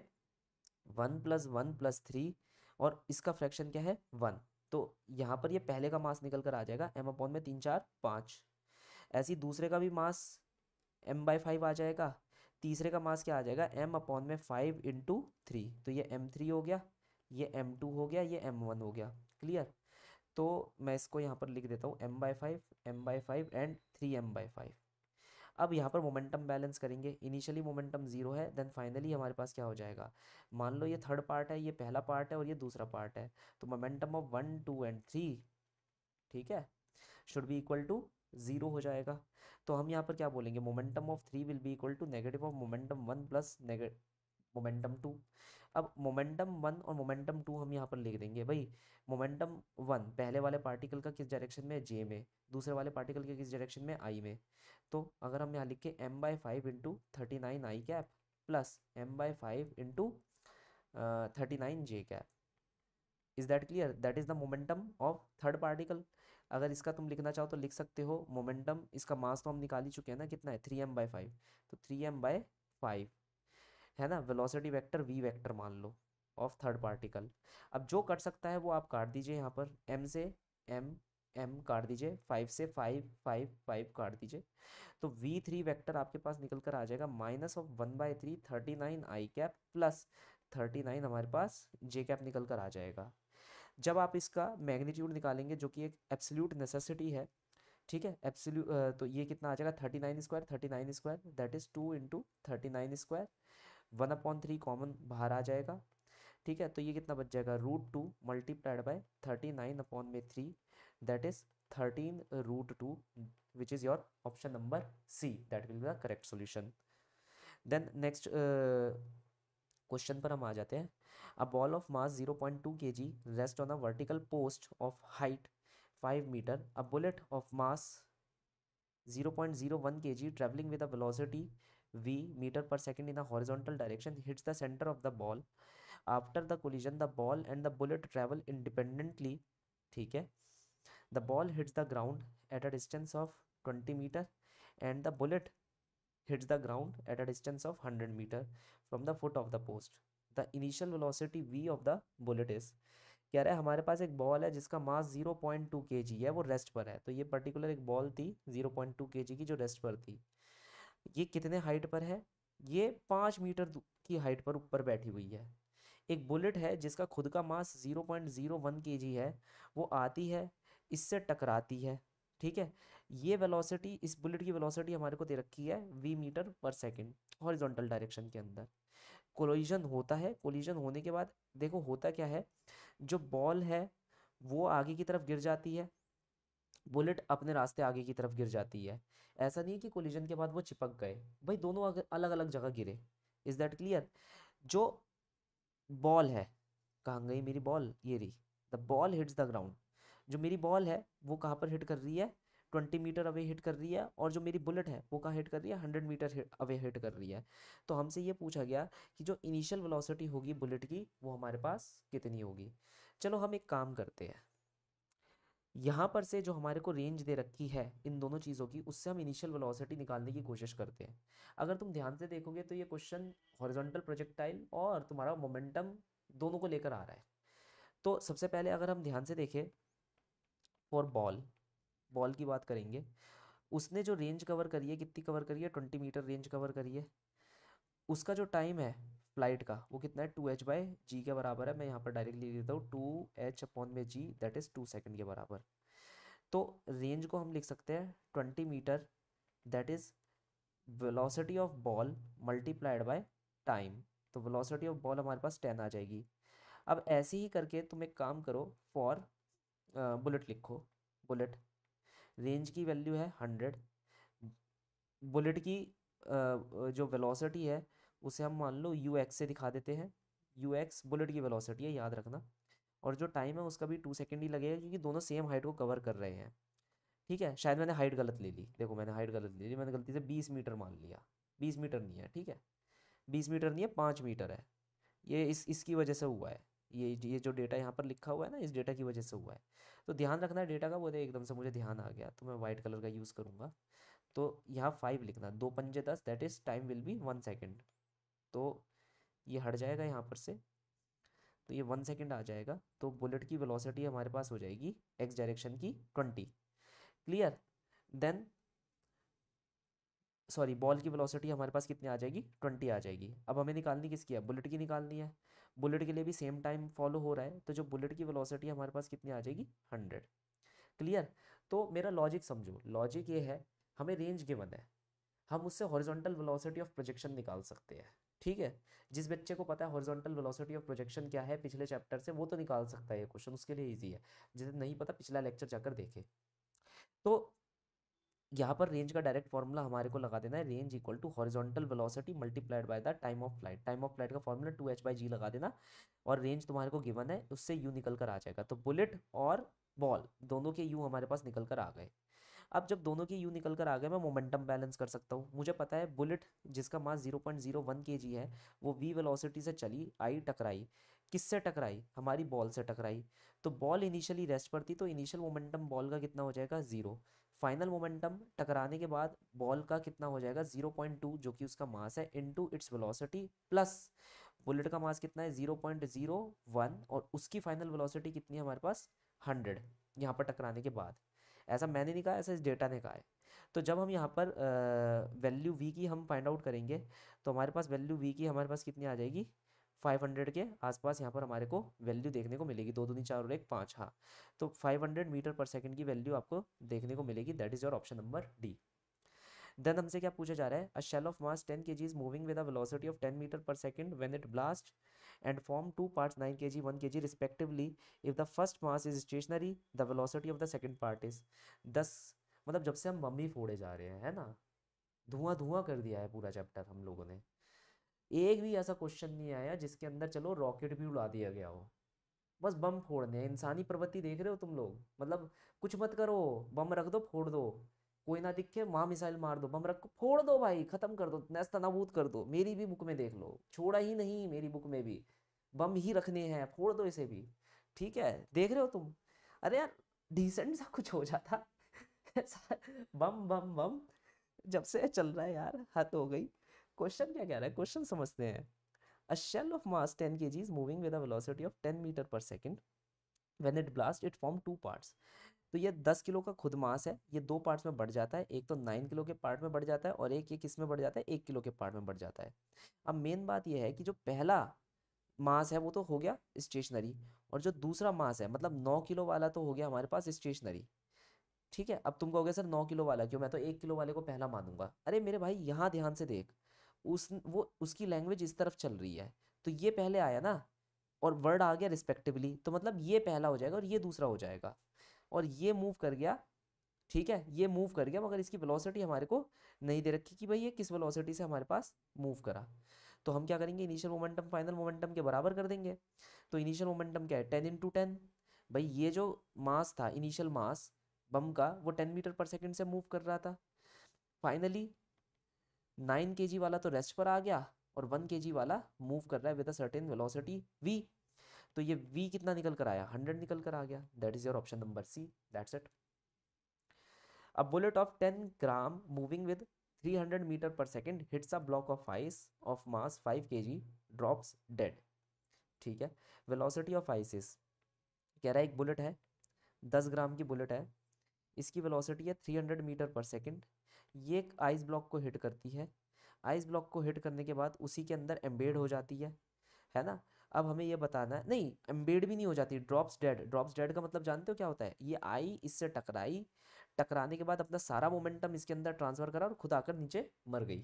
one plus one plus three और इसका फ्रैक्शन क्या है वन तो यहाँ पर ये पहले का मास निकल कर आ जाएगा एम अपॉन में तीन चार पाँच ऐसी दूसरे का भी मास एम बाई फाइव आ जाएगा तीसरे का मास क्या आ जाएगा एम अपॉन में फाइव इंटू थ्री तो ये एम थ्री हो गया ये एम टू हो गया ये एम वन हो गया क्लियर तो मैं इसको यहाँ पर लिख देता हूँ M by five M by five and three M by five अब यहाँ पर मोमेंटम बैलेंस करेंगे इनिशियली मोमेंटम जीरो है देन फाइनली हमारे पास क्या हो जाएगा मान लो ये थर्ड पार्ट है ये पहला पार्ट है और ये दूसरा पार्ट है तो momentum of one two and three ठीक है should be equal to zero हो जाएगा तो हम यहाँ पर क्या बोलेंगे momentum of three will be equal to negative of momentum one plus momentum two अब मोमेंटम वन और मोमेंटम टू हम यहाँ पर लिख देंगे भाई मोमेंटम वन पहले वाले पार्टिकल का किस डायरेक्शन में जे में दूसरे वाले पार्टिकल के किस डायरेक्शन में आई में तो अगर हम यहाँ लिखे M by five into thirty nine I cap plus M by five into thirty nine J cap is that clear that is the momentum of third particle अगर इसका तुम लिखना चाहो तो लिख सकते हो मोमेंटम इसका मास तो हम निकाल ही चुके हैं ना कितना है थ्री एम बाई फाइव तो थ्री एम बाई फाइव है ना वेलोसिटी वेक्टर वी वेक्टर मान लो ऑफ थर्ड पार्टिकल अब जो कट सकता है वो आप काट दीजिए यहाँ पर एम से एम एम काट दीजिए फाइव से फाइव फाइव फाइव काट दीजिए तो वी थ्री वैक्टर आपके पास निकल कर आ जाएगा minus of one by three thirty nine I cap plus thirty nine हमारे पास जे कैप निकल कर आ जाएगा जब आप इसका मैग्नीट्यूड निकालेंगे जो कि एक एब्सोल्यूट नेसेसिटी है ठीक है एब्सोल्यू तो ये कितना आ जाएगा thirty nine square thirty nine square that is two into thirty nine square one upon three common बाहर आ जाएगा ठीक है तो ये कितना बच जाएगा root two multiplied by thirty nine upon में three that is thirteen root two which is your option number C that will be the correct solution then next question पर हम आ जाते हैं a ball of mass zero point two के G rest on a vertical post of height five metre a bullet of mass zero point zero one के G travelling with a velocity V metre per second in a horizontal direction hits the centre of the ball after the collision the ball and the bullet travel independently ठीक है the ball hits the ground at a distance of 20 meter and the bullet hits the ground at a distance of 100 meter from the foot of the post the initial velocity v of the bullet is कह रहा है हमारे पास एक ball है जिसका mass zero point two के G है वो रेस्ट पर है तो ये पर्टिकुलर एक बॉल थी जीरो पॉइंट टू के जी की जो रेस्ट पर थी ये कितने हाइट पर है ये पाँच मीटर की हाइट पर ऊपर बैठी हुई है एक बुलेट है जिसका खुद का mass zero point zero one के जी है वो आती है इससे टकराती है ठीक है ये वेलोसिटी इस बुलेट की वेलोसिटी हमारे को दे रखी है V metre per second horizontal direction के अंदर कोलिजन होता है कोलिजन होने के बाद देखो होता क्या है जो बॉल है वो आगे की तरफ गिर जाती है बुलेट अपने रास्ते आगे की तरफ गिर जाती है ऐसा नहीं कि कोलिजन के बाद वो चिपक गए भाई दोनों अलग अलग जगह गिरे इज़ दैट क्लियर जो बॉल है कहाँ गई मेरी बॉल ये रही the ball hits the ground जो मेरी बॉल है वो कहाँ पर हिट कर रही है ट्वेंटी मीटर अवे हिट कर रही है और जो मेरी बुलेट है वो कहाँ हिट कर रही है हंड्रेड मीटर अवे हिट कर रही है तो हमसे ये पूछा गया कि जो इनिशियल वेलोसिटी होगी बुलेट की वो हमारे पास कितनी होगी चलो हम एक काम करते हैं यहाँ पर से जो हमारे को रेंज दे रखी है इन दोनों चीज़ों की उससे हम इनिशियल वेलोसिटी निकालने की कोशिश करते हैं अगर तुम ध्यान से देखोगे तो ये क्वेश्चन हॉरिजॉन्टल प्रोजेक्टाइल और तुम्हारा मोमेंटम दोनों को लेकर आ रहा है तो सबसे पहले अगर हम ध्यान से देखें फॉर बॉल बॉल की बात करेंगे उसने जो रेंज कवर करी है कितनी कवर करी है ट्वेंटी मीटर रेंज कवर करी है उसका जो टाइम है फ्लाइट का वो कितना है टू एच बाय जी के बराबर है मैं यहाँ पर डायरेक्टली लिख देता हूँ टू एच अपॉन में G that is two second के बराबर तो रेंज को हम लिख सकते हैं twenty metre that is velocity of ball multiplied by time तो वेलोसिटी ऑफ बॉल हमारे पास टेन आ जाएगी अब ऐसे ही करके तुम एक काम करो फॉर बुलेट लिखो बुलेट रेंज की वैल्यू है हंड्रेड बुलेट की जो वेलोसिटी है उसे हम मान लो यू एक्स से दिखा देते हैं यू एक्स बुलेट की वेलोसिटी है याद रखना और जो टाइम है उसका भी टू सेकेंड ही लगेगा क्योंकि दोनों सेम हाइट को कवर कर रहे हैं ठीक है शायद मैंने हाइट गलत ले ली देखो मैंने हाइट गलत ले ली मैंने गलती से बीस मीटर मान लिया बीस मीटर नहीं है ठीक है बीस मीटर नहीं है पाँच मीटर है ये इस इसकी वजह से हुआ है ये ये जो डेटा यहाँ पर लिखा हुआ है ना इस डेटा की वजह से हुआ है तो ध्यान रखना है डेटा का वो एकदम से मुझे ध्यान आ गया तो मैं वाइट कलर का यूज़ करूँगा तो यहाँ फाइव लिखना दो पंजे दस that is time will be one second तो ये हट जाएगा यहाँ पर से तो ये वन सेकेंड आ जाएगा तो बुलेट की वेलोसिटी हमारे पास हो जाएगी एक्स डायरेक्शन की twenty clear then sorry ball की वेलोसिटी हमारे पास कितनी आ जाएगी ट्वेंटी आ जाएगी अब हमें निकालनी किसकी है बुलेट की निकालनी है बुलेट के लिए भी सेम टाइम फॉलो हो रहा है तो जो बुलेट की वेलोसिटी हमारे पास कितनी आ जाएगी हंड्रेड क्लियर तो मेरा लॉजिक समझो लॉजिक ये है हमें रेंज गिवन है हम उससे हॉरिजॉन्टल वेलोसिटी ऑफ प्रोजेक्शन निकाल सकते हैं ठीक है जिस बच्चे को पता है हॉरिजॉन्टल वेलोसिटी ऑफ प्रोजेक्शन क्या है पिछले चैप्टर से वो तो निकाल सकता है ये क्वेश्चन उसके लिए ईजी है जिसे नहीं पता पिछला लेक्चर जाकर देखे तो यहाँ पर रेंज का डायरेक्ट फॉर्मूला हमारे को लगा देना है range equal to horizontal velocity multiplied by the time of flight time of flight का formula two H by G लगा देना और रेंज तुम्हारे को गिवन है उससे यू निकल कर आ जाएगा तो बुलेट और बॉल दोनों के यू हमारे पास निकल कर आ गए अब जब दोनों के यू निकल कर आ गए मैं मोमेंटम बैलेंस कर सकता हूँ मुझे पता है बुलेट जिसका mass zero point zero one के जी है वो वी वेलोसिटी से चली आई टकराई किससे टकराई हमारी बॉल से टकराई तो बॉल इनिशियली रेस्ट पर थी तो इनिशियल मोमेंटम बॉल का कितना हो जाएगा जीरो फाइनल मोमेंटम टकराने के बाद बॉल का कितना हो जाएगा 0.2 जो कि उसका मास है into its velocity plus bullet का मास कितना है 0.01 और उसकी फाइनल वेलोसिटी कितनी है हमारे पास 100 यहाँ पर टकराने के बाद ऐसा मैंने नहीं कहा ऐसा इस डेटा ने कहा है तो जब हम यहाँ पर वैल्यू वी की हम फाइंड आउट करेंगे तो हमारे पास वैल्यू वी की हमारे पास कितनी आ जाएगी फाइव हंड्रेड के आसपास यहाँ पर हमारे को वैल्यू देखने को मिलेगी दो दूनी चार और एक पाँच हाँ तो five hundred metre per second की वैल्यू आपको देखने को मिलेगी that is your option number D then हमसे क्या पूछा जा रहा है a shell of mass 10 G is moving with a velocity of 10 metre per second when it blast and form two parts 9 one के G respectively if the first mass is stationary the velocity of the second part is दस मतलब जब से हम mummy फोड़े जा रहे हैं है ना धुआं धुआं कर दिया है पूरा चैप्टर हम लोगों ने एक भी ऐसा क्वेश्चन नहीं आया जिसके अंदर चलो रॉकेट भी उड़ा दिया गया हो बस बम फोड़ने इंसानी प्रवृत्ति देख रहे हो तुम लोग मतलब कुछ मत करो बम रख दो फोड़ दो कोई ना दिखे वहाँ मिसाइल मार दो बम रख फोड़ दो भाई ख़त्म कर दो नस्त नबूद कर दो मेरी भी बुक में देख लो छोड़ा ही नहीं मेरी बुक में भी बम ही रखने हैं फोड़ दो इसे भी ठीक है देख रहे हो तुम अरे यार डिसेंट सा कुछ हो जाता बम बम बम जब से चल रहा है यार हद हो गई क्वेश्चन क्या कह रहा है क्वेश्चन समझते हैं a shell of mass ten के जी is moving with a velocity of ten metre per second when it blast it form two parts तो ये दस किलो का खुद मास है ये दो पार्ट्स में बढ़ जाता है एक तो नाइन किलो के पार्ट में बढ़ जाता है और एक ये किस में बढ़ जाता है एक किलो के पार्ट में बढ़ जाता है अब मेन बात ये है कि जो पहला मास है वो तो हो गया स्टेशनरी और जो दूसरा मास है मतलब नौ किलो वाला तो हो गया हमारे पास स्टेशनरी ठीक है अब तुम कहोगे सर नौ किलो वाला क्यों मैं तो एक किलो वाले को पहला मानूंगा अरे मेरे भाई यहाँ ध्यान से देख उस वो उसकी लैंग्वेज इस तरफ चल रही है तो ये पहले आया ना और वर्ड आ गया रिस्पेक्टिवली तो मतलब ये पहला हो जाएगा और ये दूसरा हो जाएगा और ये मूव कर गया ठीक है ये मूव कर गया मगर इसकी वेलोसिटी हमारे को नहीं दे रखी कि भाई ये किस वेलोसिटी से हमारे पास मूव करा तो हम क्या करेंगे इनिशियल मोमेंटम फाइनल मोमेंटम के बराबर कर देंगे तो इनिशियल मोमेंटम क्या है टेन इंटू टेन भाई ये जो मास था इनिशियल मास बम का वो टेन मीटर पर सेकेंड से मूव कर रहा था फाइनली नाइन के जी वाला तो रेस्ट पर आ गया और वन के जी वाला मूव कर रहा है with a certain velocity V तो ये वी कितना निकल कर आया हंड्रेड निकल कर आ गया that is your option number C that's it a bullet of ten gram moving with 300 metre per second hits a block of ice of mass 5 G drops dead ठीक है वेलोसिटी ऑफ आइस इज कह रहा है एक bullet है 10 ग्राम की bullet है इसकी वेलोसिटी है 300 मीटर पर सेकेंड ये एक आइस ब्लॉक को हिट करती है आइस ब्लॉक को हिट करने के बाद उसी के अंदर एम्बेड हो जाती है है ना अब हमें ये बताना है नहीं एम्बेड भी नहीं हो जाती ड्रॉप्स डेड ड्रॉप्स डेड का मतलब जानते हो क्या होता है ये आई इससे टकराई टकराने के बाद अपना सारा मोमेंटम इसके अंदर ट्रांसफर करा और खुद आकर नीचे मर गई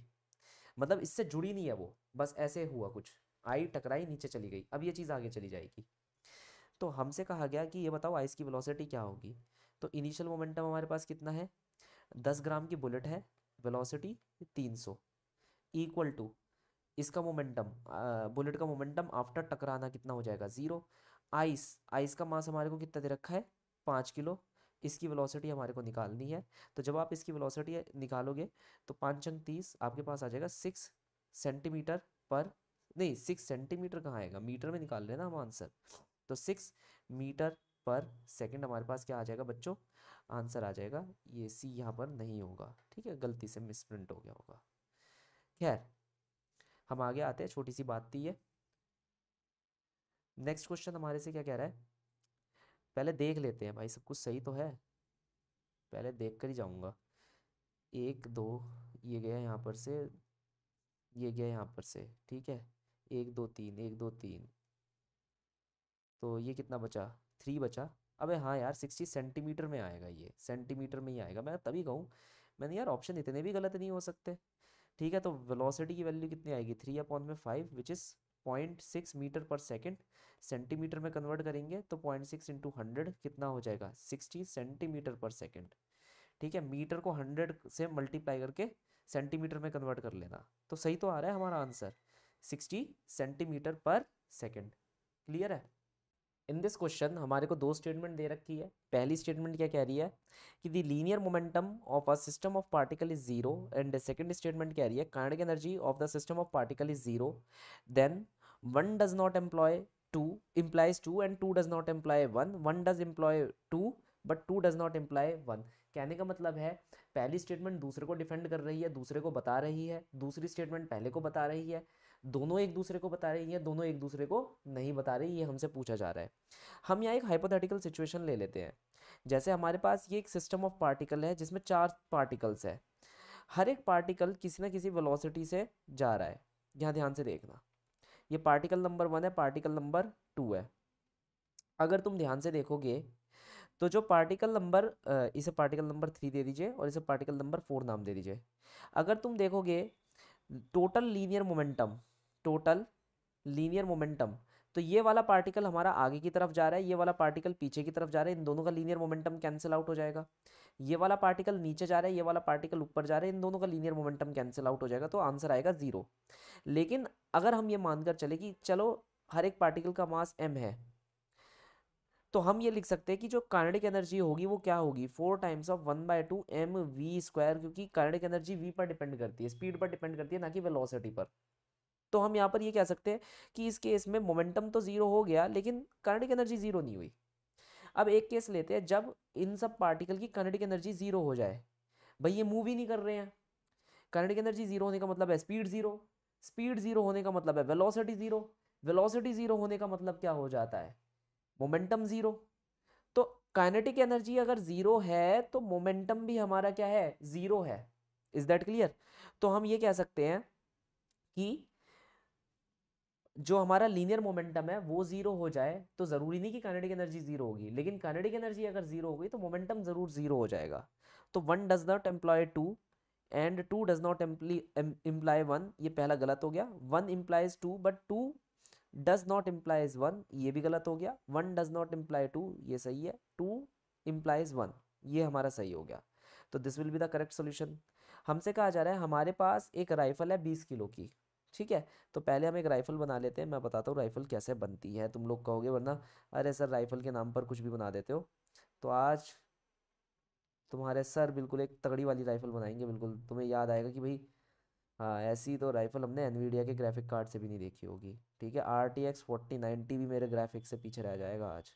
मतलब इससे जुड़ी नहीं है वो बस ऐसे हुआ कुछ आई टकराई नीचे चली गई अब ये चीज़ आगे चली जाएगी तो हमसे कहा गया कि ये बताओ आइस की वेलोसिटी क्या होगी तो इनिशियल मोमेंटम हमारे पास कितना है दस ग्राम की बुलेट है वेलोसिटी तीन सौ इक्वल टू इसका मोमेंटम बुलेट का मोमेंटम आफ्टर टकराना कितना हो जाएगा जीरो आइस आइस का मास हमारे को कितना दे रखा है पाँच किलो इसकी वेलोसिटी हमारे को निकालनी है तो जब आप इसकी वेलोसिटी निकालोगे तो पाँच अंक तीस आपके पास आ जाएगा सिक्स सेंटीमीटर पर नहीं सिक्स सेंटीमीटर कहाँ आएगा मीटर में निकाल रहे ना हम आंसर तो सिक्स मीटर पर सेकेंड हमारे पास क्या आ जाएगा बच्चों आंसर आ जाएगा ये सी यहाँ पर नहीं होगा ठीक है गलती से मिसप्रिंट हो गया होगा खैर हम आगे आते हैं छोटी सी बात थी ये नेक्स्ट क्वेश्चन हमारे से क्या कह रहा है पहले देख लेते हैं भाई सब कुछ सही तो है पहले देख कर ही जाऊंगा एक दो ये गया यहाँ पर से ये गया यहाँ पर से ठीक है एक दो तीन एक दो तीन तो ये कितना बचा थ्री बचा अबे हाँ यार सिक्सटी सेंटीमीटर में आएगा ये सेंटीमीटर में ही आएगा मैं तभी कहूँ मैंने यार ऑप्शन इतने भी गलत नहीं हो सकते ठीक है तो वेलोसिटी की वैल्यू कितनी आएगी थ्री अपॉन में five which is point six metre per second centimetre में कन्वर्ट करेंगे तो पॉइंट सिक्स इंटू हंड्रेड कितना हो जाएगा सिक्सटी सेंटीमीटर पर सेकेंड ठीक है मीटर को हंड्रेड से मल्टीप्लाई करके सेंटीमीटर में कन्वर्ट कर लेना तो सही तो आ रहा है हमारा answer sixty centimetre per second clear है इन दिस क्वेश्चन हमारे को दो स्टेटमेंट दे रखी है पहली स्टेटमेंट क्या कह रही है कि the linear momentum of a system of particle is zero and second statement कह रही है kinetic energy of the system of particle is zero then one does not employ two implies two and two does not employ one one does employ two but two does not employ one कहने का मतलब है पहली statement दूसरे को defend कर रही है दूसरे को बता रही है दूसरी स्टेटमेंट पहले को बता रही है दोनों एक दूसरे को बता रही है दोनों एक दूसरे को नहीं बता रही ये हमसे पूछा जा रहा है हम यहाँ एक हाइपोथेटिकल सिचुएशन ले लेते हैं जैसे हमारे पास ये एक सिस्टम ऑफ पार्टिकल है जिसमें चार पार्टिकल्स है हर एक पार्टिकल किसी ना किसी वेलोसिटी से जा रहा है यहाँ ध्यान से देखना ये पार्टिकल नंबर वन है पार्टिकल नंबर टू है अगर तुम ध्यान से देखोगे तो जो पार्टिकल नंबर इसे पार्टिकल नंबर थ्री दे दीजिए और इसे पार्टिकल नंबर फोर नाम दे दीजिए अगर तुम देखोगे total linear momentum total linear momentum तो ये वाला पार्टिकल हमारा आगे की तरफ जा रहा है ये वाला पार्टिकल पीछे की तरफ जा रहा है इन दोनों का लीनियर मोमेंटम कैंसिल आउट हो जाएगा ये वाला पार्टिकल नीचे जा रहा है ये वाला पार्टिकल ऊपर जा रहा है इन दोनों का लीनियर मोमेंटम कैंसिल आउट हो जाएगा तो आंसर आएगा जीरो लेकिन अगर हम ये मानकर चले कि चलो हर एक पार्टिकल का मास एम है तो हम ये लिख सकते हैं कि जो कार्णिक एनर्जी होगी वो क्या होगी four times of one by two M V square क्योंकि कार्णिक एनर्जी वी पर डिपेंड करती है स्पीड पर डिपेंड करती है ना कि वेलोसिटी पर तो हम यहाँ पर ये कह सकते हैं कि इस केस में मोमेंटम तो ज़ीरो हो गया लेकिन काइनेटिक एनर्जी ज़ीरो नहीं हुई अब एक केस लेते हैं जब इन सब पार्टिकल की काइनेटिक एनर्जी ज़ीरो हो जाए भाई ये मूव ही नहीं कर रहे हैं काइनेटिक एनर्जी ज़ीरो होने का मतलब है स्पीड ज़ीरो स्पीड ज़ीरो होने का मतलब है वेलोसिटी ज़ीरो वेलोसिटी ज़ीरो होने का मतलब क्या हो जाता है मोमेंटम ज़ीरो तो काइनेटिक एनर्जी अगर ज़ीरो है तो मोमेंटम भी हमारा क्या है ज़ीरो है इज़ दैट क्लियर तो हम ये कह सकते हैं कि जो हमारा लीनियर मोमेंटम है वो जीरो हो जाए तो ज़रूरी नहीं कि काइनेटिक एनर्जी जीरो होगी लेकिन काइनेटिक एनर्जी अगर जीरो हो गई तो मोमेंटम ज़रूर जीरो हो जाएगा तो one does not employ two and two does not imply one ये पहला गलत हो गया one implies two but two does not implies one ये भी गलत हो गया one does not imply two ये सही है टू इम्प्लाइज वन ये हमारा सही हो गया तो this will be the correct solution हमसे कहा जा रहा है हमारे पास एक राइफल है बीस किलो की ठीक है तो पहले हम एक राइफ़ल बना लेते हैं मैं बताता हूँ राइफ़ल कैसे बनती है तुम लोग कहोगे वरना अरे सर राइफ़ल के नाम पर कुछ भी बना देते हो तो आज तुम्हारे सर बिल्कुल एक तगड़ी वाली राइफ़ल बनाएंगे बिल्कुल तुम्हें याद आएगा कि भाई हाँ ऐसी तो राइफ़ल हमने एनवीडिया के ग्राफिक कार्ड से भी नहीं देखी होगी ठीक है R T X forty ninety भी मेरे ग्राफिक्स से पीछे रह जाएगा आज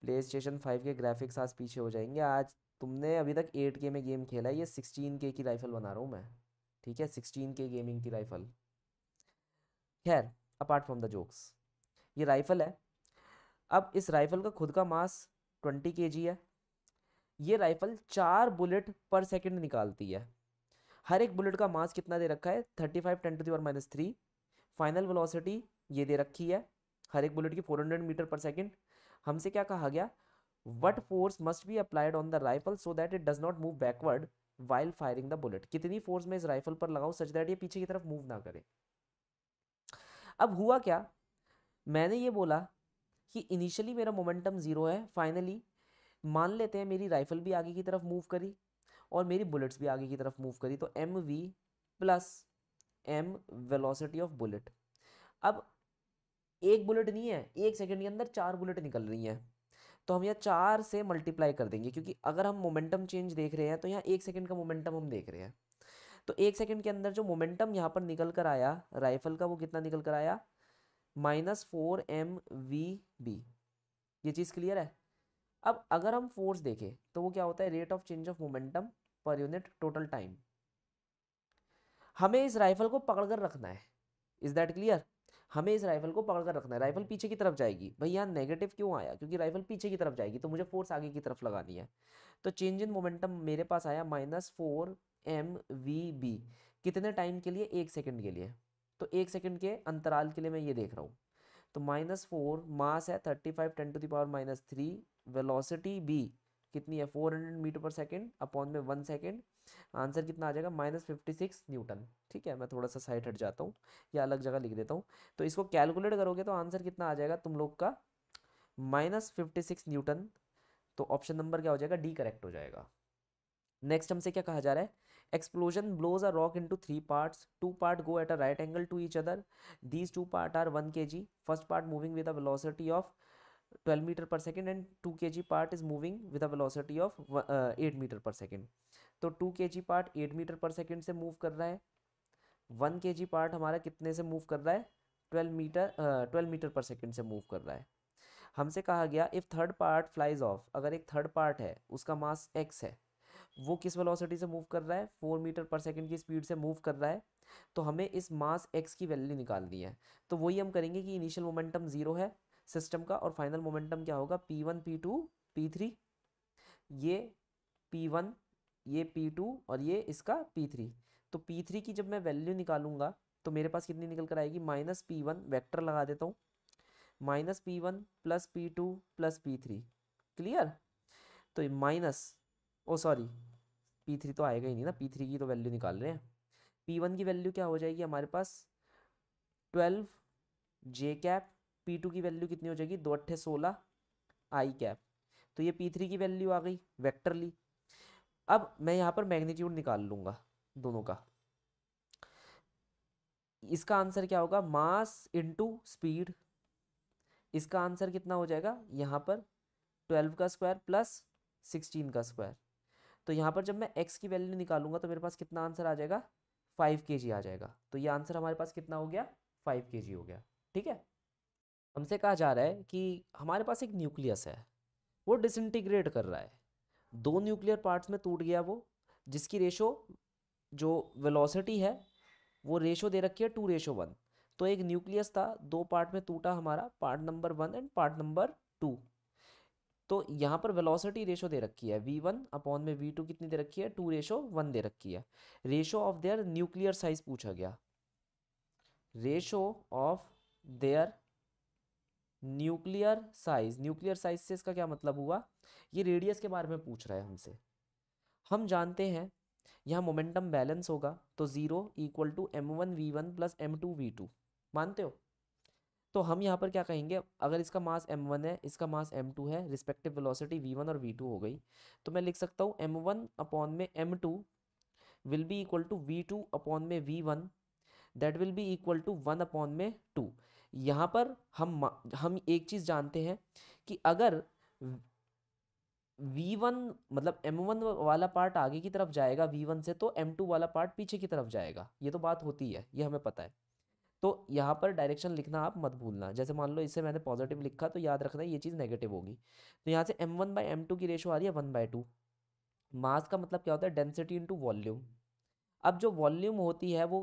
प्ले स्टेशन फाइव के ग्राफिक्स आज पीछे हो जाएंगे आज तुमने अभी तक एट के में गेम खेला है ये सिक्सटीन के की राइफ़ल बना रहा हूँ मैं ठीक है सिक्सटीन के गेमिंग की राइफल खैर अपार्ट फ्रॉम द जोक्स ये राइफल है अब इस राइफल का खुद का मास ट्वेंटी के है ये राइफल चार बुलेट पर सेकेंड निकालती है हर एक बुलेट का मास कितना दे रखा है thirty five ten to the power minus three final velocity ये दे रखी है हर एक बुलेट की four hundred metre per second हमसे क्या कहा गया what force must be applied on the rifle so that it does not move backward while firing the bullet कितनी फोर्स में इस राइफल पर लगाऊ सच दैट ये पीछे की तरफ मूव ना करे अब हुआ क्या मैंने ये बोला कि इनिशियली मेरा मोमेंटम ज़ीरो है फाइनली मान लेते हैं मेरी राइफल भी आगे की तरफ मूव करी और मेरी बुलेट्स भी आगे की तरफ मूव करी तो M V plus M velocity of bullet अब एक बुलेट नहीं है एक सेकंड के अंदर चार बुलेट निकल रही हैं तो हम यहाँ चार से मल्टीप्लाई कर देंगे क्योंकि अगर हम मोमेंटम चेंज देख रहे हैं तो यहाँ एक सेकेंड का मोमेंटम हम देख रहे हैं तो एक सेकेंड के अंदर जो मोमेंटम यहाँ पर निकल कर आया राइफल का वो कितना निकल कर आया minus four M V B ये चीज़ क्लियर है अब अगर हम फोर्स देखें तो वो क्या होता है rate of change of momentum per unit total time हमें इस राइफल को पकड़ कर रखना है इज दैट क्लियर हमें इस राइफल को पकड़ कर रखना है राइफल पीछे की तरफ जाएगी भाई यहाँ नेगेटिव क्यों आया क्योंकि राइफल पीछे की तरफ जाएगी तो मुझे फोर्स आगे की तरफ लगानी है तो चेंज इन मोमेंटम मेरे पास आया minus four M V B कितने टाइम के लिए एक सेकेंड के लिए तो एक सेकेंड के अंतराल के लिए मैं ये देख रहा हूँ तो माइनस फोर मास है thirty five ten to the power minus three velocity B कितनी है four hundred metre per second upon में वन सेकेंड आंसर कितना आ जाएगा माइनस फिफ्टी सिक्स न्यूटन ठीक है मैं थोड़ा सा साइड हट जाता हूँ या अलग जगह लिख देता हूँ तो इसको कैलकुलेट करोगे तो आंसर कितना आ जाएगा तुम लोग का माइनस फिफ्टी सिक्स न्यूटन तो ऑप्शन नंबर क्या हो जाएगा डी करेक्ट हो जाएगा नेक्स्ट हमसे क्या कहा जा रहा है explosion blows a rock in to three part two part go at a right angle to each other these two part are one के G first part moving with a velocity of 12 metre per second and 2 K part is moving with a velocity of uh, 8 metre per second तो two के G part eight metre per second से move कर रहा है one के G part हमारा कितने से मूव कर रहा है twelve metre twelve metre per second से मूव कर रहा है हमसे कहा गया if third part flies off अगर एक थर्ड पार्ट है उसका मास एक्स है वो किस वेलोसिटी से मूव कर रहा है फोर मीटर पर सेकंड की स्पीड से मूव कर रहा है तो हमें इस मास एक्स की वैल्यू निकालनी है तो वही हम करेंगे कि इनिशियल मोमेंटम ज़ीरो है सिस्टम का और फाइनल मोमेंटम क्या होगा P one P two P three ये पी वन ये पी टू और ये इसका पी थ्री तो पी थ्री की जब मैं वैल्यू निकालूंगा तो मेरे पास कितनी निकल कर आएगी माइनस पी वन वैक्टर लगा देता हूँ minus P one plus P two plus P three clear तो minus oh sorry P three तो आएगा ही नहीं ना पी थ्री की तो वैल्यू निकाल रहे हैं पी वन की वैल्यू क्या हो जाएगी हमारे पास ट्वेल्व जे कैप पी टू की वैल्यू कितनी हो जाएगी दो अट्ठे सोलह आई कैप तो ये पी थ्री की वैल्यू आ गई वैक्टर ली अब मैं यहाँ पर मैग्नीट्यूड निकाल लूँगा दोनों का इसका आंसर क्या होगा मास इंटू स्पीड इसका आंसर कितना हो जाएगा यहाँ पर ट्वेल्व का स्क्वायर प्लस सिक्सटीन का स्क्वायर तो यहाँ पर जब मैं एक्स की वैल्यू निकालूंगा तो मेरे पास कितना आंसर आ जाएगा फाइव के आ जाएगा तो ये आंसर हमारे पास कितना हो गया फाइव के हो गया ठीक है हमसे कहा जा रहा है कि हमारे पास एक न्यूक्लियस है वो डिसइंटीग्रेट कर रहा है दो न्यूक्लियर पार्ट्स में टूट गया वो जिसकी रेशो जो वेलोसिटी है वो रेशो दे रखी है टू रेशो वन तो एक न्यूक्लियस था दो पार्ट में टूटा हमारा part number one and part number two तो यहाँ पर वेलोसिटी रेशो दे रखी है वी वन अपॉन में वी टू कितनी दे रखी है टू रेशो वन दे रखी है ratio of their nuclear size पूछा गया ratio of their nuclear size nuclear size से इसका क्या मतलब हुआ ये रेडियस के बारे में पूछ रहा है हमसे हम जानते हैं यहाँ मोमेंटम बैलेंस होगा तो zero equal to M one V one plus M two V two मानते हो तो हम यहाँ पर क्या कहेंगे अगर इसका मास एम वन है इसका मास एम टू है रिस्पेक्टिव वेलोसिटी वी वन और वी टू हो गई तो मैं लिख सकता हूँ एम वन अपॉन में M two will be equal to V two upon में V one that will be equal to one upon में टू यहाँ पर हम हम एक चीज़ जानते हैं कि अगर वी वन मतलब एम वन वाला पार्ट आगे की तरफ जाएगा वी वन से तो एम टू वाला पार्ट पीछे की तरफ जाएगा ये तो बात होती है ये हमें पता है तो यहाँ पर डायरेक्शन लिखना आप मत भूलना जैसे मान लो इससे मैंने पॉजिटिव लिखा तो याद रखना ये चीज़ नेगेटिव होगी तो यहाँ से M one by M two की रेशो आ रही है वन बाई टू मास का मतलब क्या होता है डेंसिटी इंटू वॉल्यूम अब जो वॉल्यूम होती है वो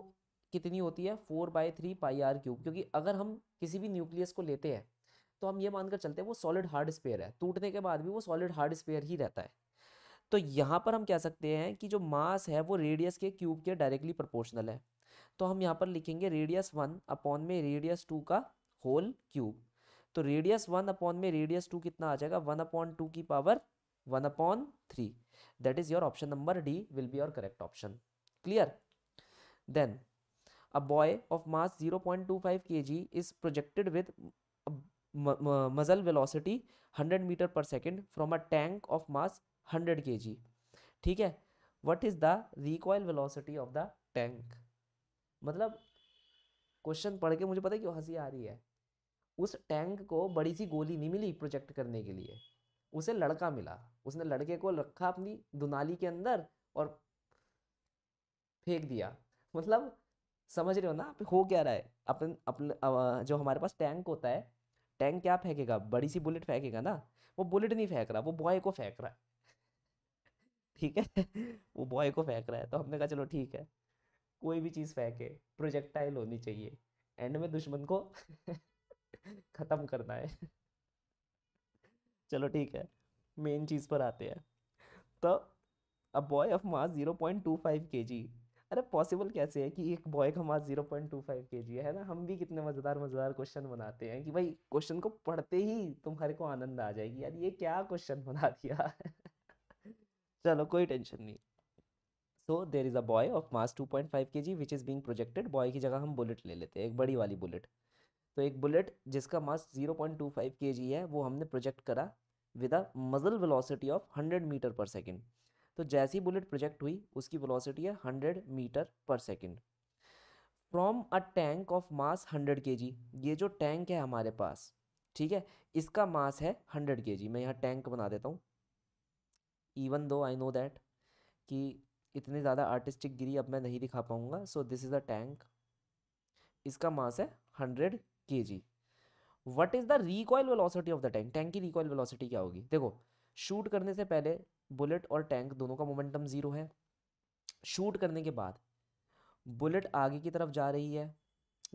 कितनी होती है four by three pi R cube क्योंकि अगर हम किसी भी न्यूक्लियस को लेते हैं तो हम ये मानकर चलते हैं वो सॉलिड हार्ड स्पेयर है टूटने के बाद भी वो सॉलिड हार्ड स्पेयर ही रहता है तो यहाँ पर हम कह सकते हैं कि जो मास है वो रेडियस के क्यूब के डायरेक्टली प्रपोर्शनल है तो हम यहाँ पर लिखेंगे रेडियस वन अपॉन में रेडियस टू का होल क्यूब तो रेडियस वन अपॉन में रेडियस टू कितना आ जाएगा वन अपॉन टू की power one upon three that is your option number D will be your correct option clear then a boy of mass 0.25 kg is projected with muzzle velocity 100 meter per second from a tank of mass 100 G ठीक है what is the recoil velocity of the tank मतलब question पढ़ के मुझे पता है क्यों हंसी आ रही है उस टैंक को बड़ी सी गोली नहीं मिली प्रोजेक्ट करने के लिए उसे लड़का मिला उसने लड़के को रखा अपनी दुनाली के अंदर और फेंक दिया मतलब समझ रहे हो ना हो क्या रहा है अपन अपन जो हमारे पास टैंक होता है टैंक क्या फेंकेगा बड़ी सी बुलेट फेंकेगा ना वो बुलेट नहीं फेंक रहा वो बॉय को फेंक रहा है ठीक है वो बॉय को फेंक रहा है तो हमने कहा चलो ठीक है कोई भी चीज़ फेंके प्रोजेक्टाइल होनी चाहिए एंड में दुश्मन को ख़त्म करना है चलो ठीक है मेन चीज़ पर आते हैं तो a boy of mass zero point two five के जी अरे पॉसिबल कैसे है कि एक बॉय का mass zero point two five के जी है ना हम भी कितने मज़ेदार मज़ेदार क्वेश्चन बनाते हैं कि भाई क्वेश्चन को पढ़ते ही तुम्हारे को आनंद आ जाएगी यार ये क्या क्वेश्चन बना दिया चलो कोई टेंशन नहीं so there is a boy of mass two point five के G which is being projected boy की जगह हम बुलेट ले लेते हैं एक बड़ी वाली बुलेट तो एक बुलेट जिसका mass zero point two five के जी है वो हमने प्रोजेक्ट करा with a muzzle velocity of hundred metre per second तो जैसी बुलेट प्रोजेक्ट हुई उसकी वेलोसिटी है hundred metre per second from a tank of mass hundred K ये जो टैंक है हमारे पास ठीक है इसका मास है हंड्रेड के मैं यहाँ टैंक बना देता हूँ even though I know that कि इतनी ज़्यादा आर्टिस्टिक गिरी अब मैं नहीं दिखा पाऊँगा so this is a tank इसका मास है hundred K G what is the recoil velocity of the tank tank की रिकॉयल वेलोसिटी क्या होगी देखो शूट करने से पहले बुलेट और टैंक दोनों का मोमेंटम ज़ीरो है शूट करने के बाद बुलेट आगे की तरफ जा रही है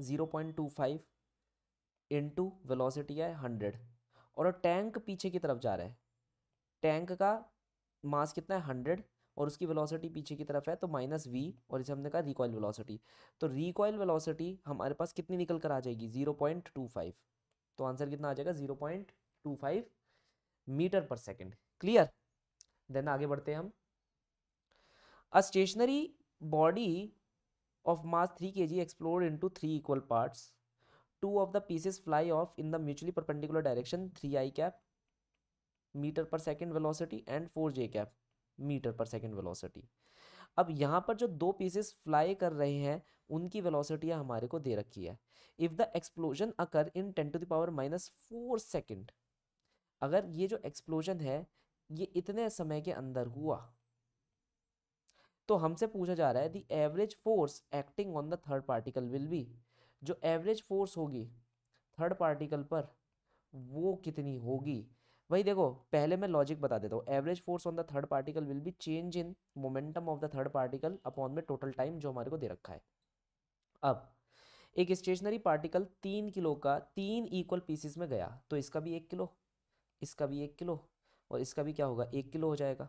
zero point two five into velocity है हंड्रेड और टैंक पीछे की तरफ जा रहा है टैंक का मास कितना है हंड्रेड और उसकी वेलोसिटी पीछे की तरफ है तो माइनस वी और इसे हमने कहा रिकॉयल वेलोसिटी तो रिकॉयल वेलोसिटी हमारे पास कितनी निकल कर आ जाएगी ज़ीरो पॉइंट टू फाइव तो आंसर कितना आ जाएगा zero point two five metre per second clear then आगे बढ़ते हैं हम a stationary body of mass three K G explore to three equal parts two of the pieces fly off in the mutually perpendicular direction three I cap metre per second velocity and four J cap metre per second velocity अब यहाँ पर जो दो pieces fly कर रहे हैं उनकी velocity हमारे को दे रखी है if the explosion occur in ten to the power minus four second अगर ये जो एक्सप्लोजन है ये इतने समय के अंदर हुआ तो हमसे पूछा जा रहा है the average force acting on the third particle will be जो एवरेज फोर्स होगी थर्ड पार्टिकल पर वो कितनी होगी वही देखो पहले मैं लॉजिक बता देता हूँ average force on the third particle will be change in momentum of the third particle upon में टोटल टाइम जो हमारे को दे रखा है अब एक स्टेशनरी पार्टिकल तीन किलो का तीन इक्वल पीसेस में गया तो इसका भी एक किलो इसका भी एक किलो और इसका भी क्या होगा एक किलो हो जाएगा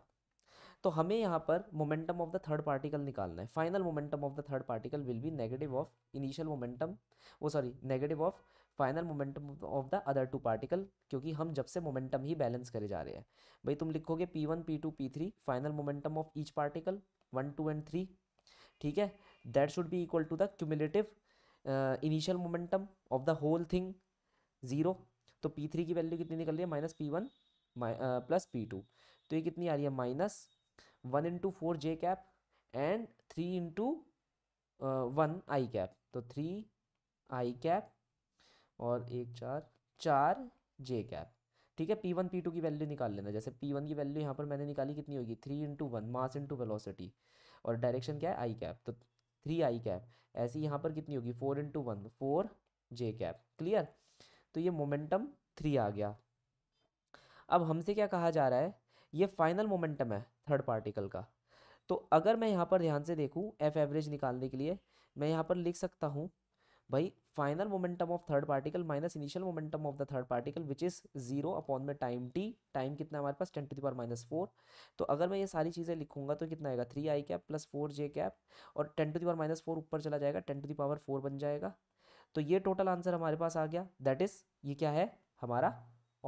तो हमें यहाँ पर momentum of the third particle निकालना है final momentum of the third particle will be negative of initial momentum वो sorry negative of final momentum of the other two particle क्योंकि हम जब से मोमेंटम ही बैलेंस करे जा रहे हैं भाई तुम लिखोगे P one P two P three final momentum of each particle one two and three ठीक है that should be equal to the cumulative initial momentum of the whole thing zero तो पी थ्री की value कितनी निकल रही है minus P one plus P two तो ये कितनी आ रही है minus one into four J cap and three into one I cap तो थ्री आई कैप और एक चार चार जे कैप ठीक है पी वन पी टू की वैल्यू निकाल लेना जैसे पी वन की वैल्यू यहाँ पर मैंने निकाली कितनी होगी three into one mass into velocity और डायरेक्शन क्या है आई कैप तो थ्री आई कैप ऐसी यहाँ पर कितनी होगी four into one four J cap clear तो ये मोमेंटम थ्री आ गया अब हमसे क्या कहा जा रहा है ये फाइनल मोमेंटम है थर्ड पार्टिकल का तो अगर मैं यहाँ पर ध्यान से देखूँ एफ एवरेज निकालने के लिए मैं यहाँ पर लिख सकता हूँ भाई final momentum of third particle minus initial momentum of the third particle which is zero upon में टाइम टी टाइम कितना हमारे पास ten to the power minus four तो अगर मैं ये सारी चीज़ें लिखूंगा तो कितना आएगा three I cap plus four J cap और ten to the power minus four ऊपर चला जाएगा टेन टू दावर फोर बन जाएगा तो ये टोटल आंसर हमारे पास आ गया दैट इज़ ये क्या है हमारा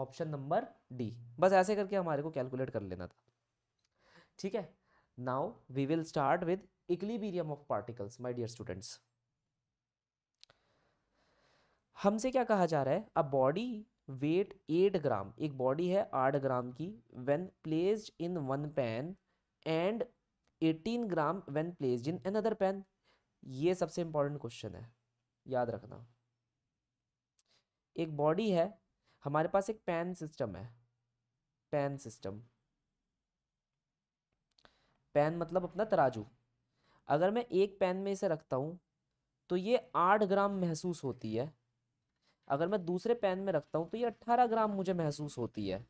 ऑप्शन नंबर डी बस ऐसे करके हमारे को कैलकुलेट कर लेना था ठीक है now we will start with equilibrium of particles my dear students हमसे क्या कहा जा रहा है a body weight eight gram एक बॉडी है आठ ग्राम की when placed in one pan and eighteen gram when placed in another pan ये सबसे इंपॉर्टेंट क्वेश्चन है याद रखना एक बॉडी है हमारे पास एक पैन सिस्टम है पैन सिस्टम पैन मतलब अपना तराजू अगर मैं एक पैन में इसे रखता हूँ तो ये आठ ग्राम महसूस होती है अगर मैं दूसरे पैन में रखता हूँ तो ये अट्ठारह ग्राम मुझे महसूस होती है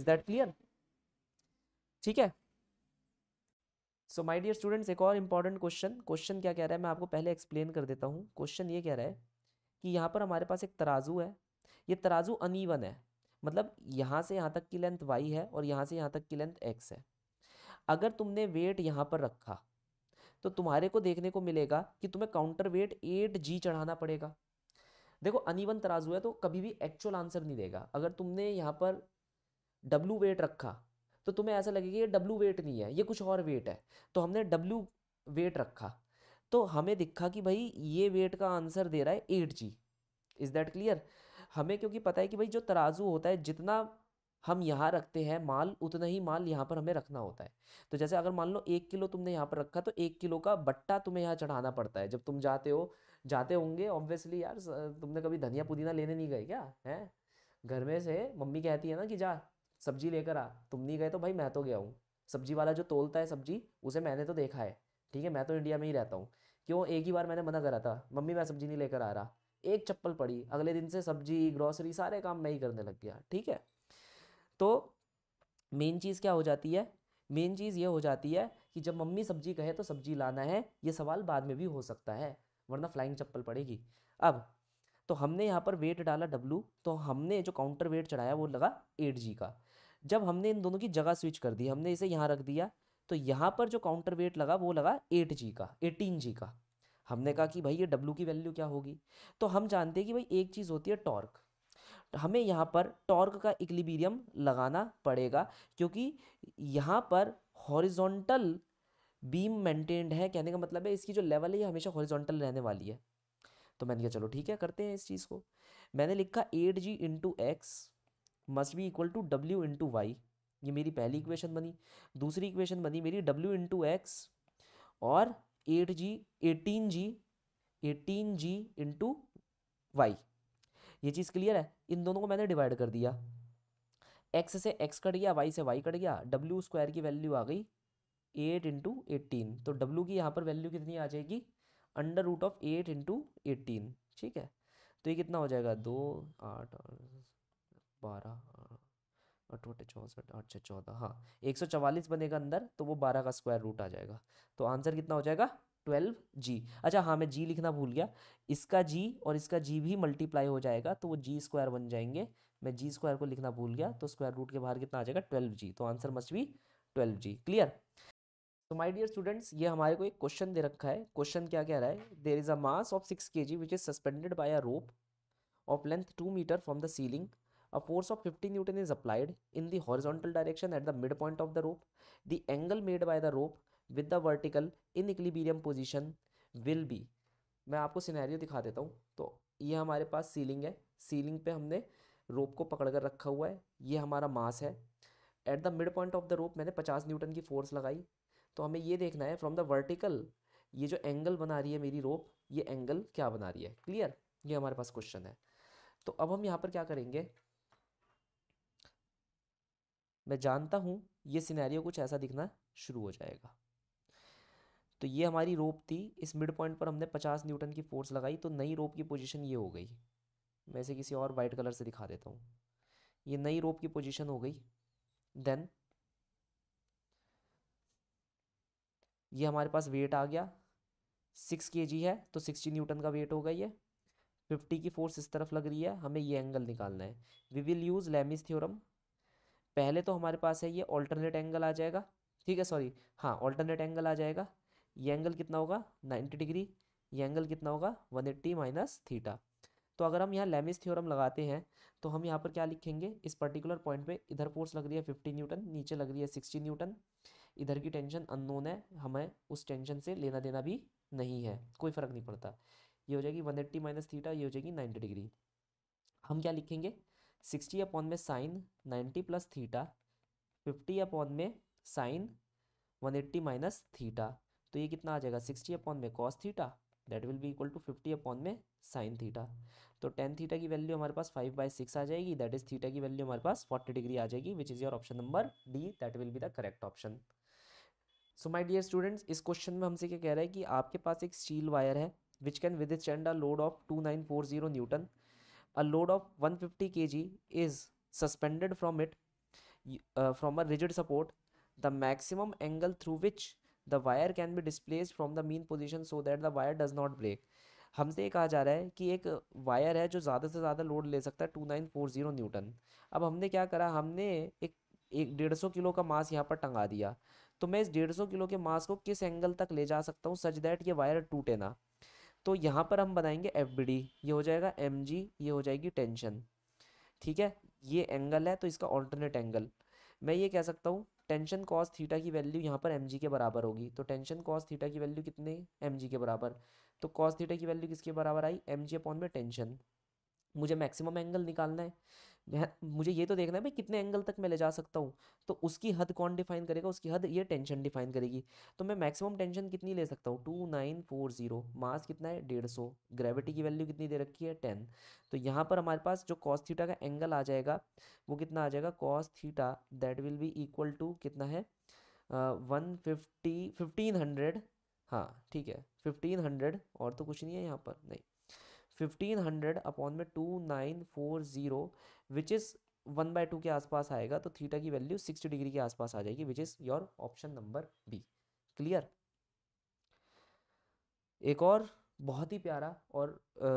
इज दैट क्लियर ठीक है सो माई डियर स्टूडेंट्स एक और इम्पॉर्टेंट क्वेश्चन क्वेश्चन क्या कह रहा है मैं आपको पहले एक्सप्लेन कर देता हूँ क्वेश्चन ये कह रहा है कि यहाँ पर हमारे पास एक तराजू है ये तराजू अनईवन है मतलब यहाँ से यहाँ तक की लेंथ वाई है और यहाँ से यहाँ तक की लेंथ एक्स है अगर तुमने वेट यहाँ पर रखा तो तुम्हारे को देखने को मिलेगा कि तुम्हें काउंटर वेट एट जी चढ़ाना पड़ेगा देखो अनिवन तराजू है तो कभी भी एक्चुअल आंसर नहीं देगा अगर तुमने यहाँ पर डब्लू वेट रखा तो तुम्हें ऐसा लगेगा ये डब्लू वेट नहीं है ये कुछ और वेट है तो हमने डब्लू वेट रखा तो हमें दिखा कि भाई ये वेट का आंसर दे रहा है eight G is that clear हमें क्योंकि पता है कि भाई जो तराजू होता है जितना हम यहाँ रखते हैं माल उतना ही माल यहाँ पर हमें रखना होता है तो जैसे अगर मान लो एक किलो तुमने यहाँ पर रखा तो एक किलो का बट्टा तुम्हें यहाँ चढ़ाना पड़ता है जब तुम जाते हो जाते होंगे ऑब्वियसली यार तुमने कभी धनिया पुदीना लेने नहीं गए क्या है घर में से मम्मी कहती है ना कि जा सब्जी लेकर आ तुम नहीं गए तो भाई मैं तो गया हूँ सब्जी वाला जो तोलता है सब्जी उसे मैंने तो देखा है ठीक है मैं तो इंडिया में ही रहता हूँ क्यों एक ही बार मैंने मना करा था मम्मी मैं सब्जी नहीं लेकर आ रहा एक चप्पल पड़ी अगले दिन से सब्जी ग्रॉसरी सारे काम मैं ही करने लग गया ठीक है तो मेन चीज़ क्या हो जाती है मेन चीज़ ये हो जाती है कि जब मम्मी सब्जी कहे तो सब्जी लाना है ये सवाल बाद में भी हो सकता है वरना फ्लाइंग चप्पल पड़ेगी अब तो हमने यहाँ पर वेट डाला डब्लू तो हमने जो काउंटर वेट चढ़ाया वो लगा एट जी का जब हमने इन दोनों की जगह स्विच कर दी हमने इसे यहाँ रख दिया तो यहाँ पर जो काउंटर वेट लगा वो लगा एट जी का एटीन जी का हमने कहा कि भाई ये डब्लू की वैल्यू क्या होगी तो हम जानते हैं कि भाई एक चीज़ होती है टॉर्क हमें यहाँ पर टॉर्क का इक्लिबीरियम लगाना पड़ेगा क्योंकि यहाँ पर हॉरिजॉन्टल बीम मेंटेन्ड है कहने का मतलब है इसकी जो लेवल है ये हमेशा हॉरिजॉन्टल रहने वाली है तो मैंने कहा चलो ठीक है करते हैं इस चीज़ को मैंने लिखा eight G into X must be equal to W into Y ये मेरी पहली इक्वेशन बनी दूसरी इक्वेशन बनी मेरी डब्ल्यू इंटू एक्स और eight G eighteen G eighteen G into Y ये चीज़ क्लियर है इन दोनों को मैंने डिवाइड कर दिया एक्स से एक्स कट गया वाई से वाई कट गया डब्ल्यू स्क्वायर की वैल्यू आ गई एट इंटू एटीन तो डब्ल्यू की यहाँ पर वैल्यू कितनी आ जाएगी under root of eight into eighteen ठीक है तो ये कितना हो जाएगा दो आठ बारह और टोटे चौंसठ चौदह हाँ एक सौ चवालीस बनेगा अंदर तो वो बारह का स्क्वायर रूट आ जाएगा तो आंसर कितना हो जाएगा ट्वेल्व जी अच्छा हाँ मैं जी लिखना भूल गया इसका जी और इसका जी भी मल्टीप्लाई हो जाएगा तो वो जी स्क्वायर बन जाएंगे मैं जी स्क्वायर को लिखना भूल गया तो स्क्वायर रूट के बाहर कितना आ जाएगा ट्वेल्व जी तो आंसर मस्ट भी ट्वेल्व जी क्लियर तो माय डियर स्टूडेंट्स ये हमारे को एक क्वेश्चन दे रखा है क्वेश्चन क्या कह रहा है there is a mass of six K G which is suspended by a rope of length two metre from the ceiling A force of 50 Newton is applied in the horizontal direction at the midpoint of the rope. The angle made by the rope with the vertical in equilibrium position will be मैं आपको scenario दिखा देता हूँ तो ये हमारे पास ceiling है ceiling पे हमने रोप को पकड़ कर रखा हुआ है ये हमारा मास है at the mid point of the rope मैंने पचास न्यूटन की फोर्स लगाई तो हमें ये देखना है फ्रॉम द वर्टिकल ये जो एंगल बना रही है मेरी रोप ये एंगल क्या बना रही है क्लियर ये हमारे पास क्वेश्चन है तो अब हम यहाँ पर क्या करेंगे मैं जानता हूँ ये सिनेरियो कुछ ऐसा दिखना शुरू हो जाएगा तो ये हमारी रोप थी इस मिड पॉइंट पर हमने पचास न्यूटन की फोर्स लगाई तो नई रोप की पोजीशन ये हो गई मैं इसे किसी और वाइट कलर से दिखा देता हूँ ये नई रोप की पोजीशन हो गई देन ये हमारे पास वेट आ गया सिक्स के जी है तो सिक्सटी न्यूटन का वेट होगा ये फिफ्टी की फोर्स इस तरफ लग रही है हमें ये एंगल निकालना है we will use Lami's theorem पहले तो हमारे पास है ये ऑल्टरनेट एंगल आ जाएगा ठीक है सॉरी हाँ ऑल्टरनेट एंगल आ जाएगा ये एंगल कितना होगा नाइन्टी डिग्री ये एंगल कितना होगा वन एट्टी माइनस थीटा तो अगर हम यहाँ लेमिस थ्योरम लगाते हैं तो हम यहाँ पर क्या लिखेंगे इस पर्टिकुलर पॉइंट पे इधर फोर्स लग रही है फिफ्टी न्यूटन नीचे लग रही है सिक्सटी न्यूटन इधर की टेंशन अननोन है हमें उस टेंशन से लेना देना भी नहीं है कोई फ़र्क नहीं पड़ता ये हो जाएगी वन एट्टी माइनस थीटा ये हो जाएगी नाइन्टी डिग्री हम क्या लिखेंगे सिक्सटी अपॉन में sine ninety plus theta fifty upon में sine one eighty minus theta तो ये कितना आ जाएगा सिक्सटी अपॉन में cos theta that will be equal to fifty upon में साइन थीटा तो टेन थीटा की वैल्यू हमारे पास फाइव बाई सिक्स आ जाएगी दैट इज थीटा की वैल्यू हमारे पास फोर्टी डिग्री आ जाएगी which is your option number D that will be the correct option so my dear students इस क्वेश्चन में हमसे क्या कह रहा है कि आपके पास एक स्टील वायर है which can withstand a load of two nine four zero newton a load of 150 kg is suspended from it uh, from a rigid support the maximum angle through which the wire can be displaced from the mean position so that the wire does not break हमसे ये कहा जा रहा है कि एक wire है जो ज़्यादा से ज़्यादा लोड ले सकता है two nine four zero newton अब हमने क्या करा हमने एक एक डेढ़ सौ किलो का मास यहाँ पर टंगा दिया तो मैं इस डेढ़ सौ किलो के मास को किस एंगल तक ले जा सकता हूँ सच दैट ये वायर टूटे ना तो यहाँ पर हम बनाएंगे एफ ये हो जाएगा एम ये हो जाएगी टेंशन ठीक है ये एंगल है तो इसका ऑल्टरनेट एंगल मैं ये कह सकता हूँ टेंशन कॉस थीटा की वैल्यू यहाँ पर एम के बराबर होगी तो टेंशन कॉस थीटा की वैल्यू कितने एम के बराबर तो कॉस थीटा की वैल्यू किसके बराबर आई एम जी अपॉन में टेंशन मुझे मैक्सिमम एंगल निकालना है मुझे ये तो देखना है भाई कितने एंगल तक मैं ले जा सकता हूँ तो उसकी हद कौन डिफाइन करेगा उसकी हद ये टेंशन डिफाइन करेगी तो मैं मैक्सिमम टेंशन कितनी ले सकता हूँ two nine four zero mass कितना है डेढ़ सौ ग्रेविटी की वैल्यू कितनी दे रखी है टेन तो यहाँ पर हमारे पास जो कॉस थीटा का एंगल आ जाएगा वो कितना आ जाएगा cos theta that will be equal to कितना है वन फिफ्टी फिफ्टीन हंड्रेड हाँ ठीक है फिफ्टीन हंड्रेड और तो कुछ नहीं है यहाँ पर नहीं फिफ्टीन हंड्रेड अपॉन में two nine four zero which is one by two के आसपास आएगा तो थीटा की वैल्यू सिक्सटी डिग्री के आसपास आ जाएगी which is your option number B clear एक और बहुत ही प्यारा और आ,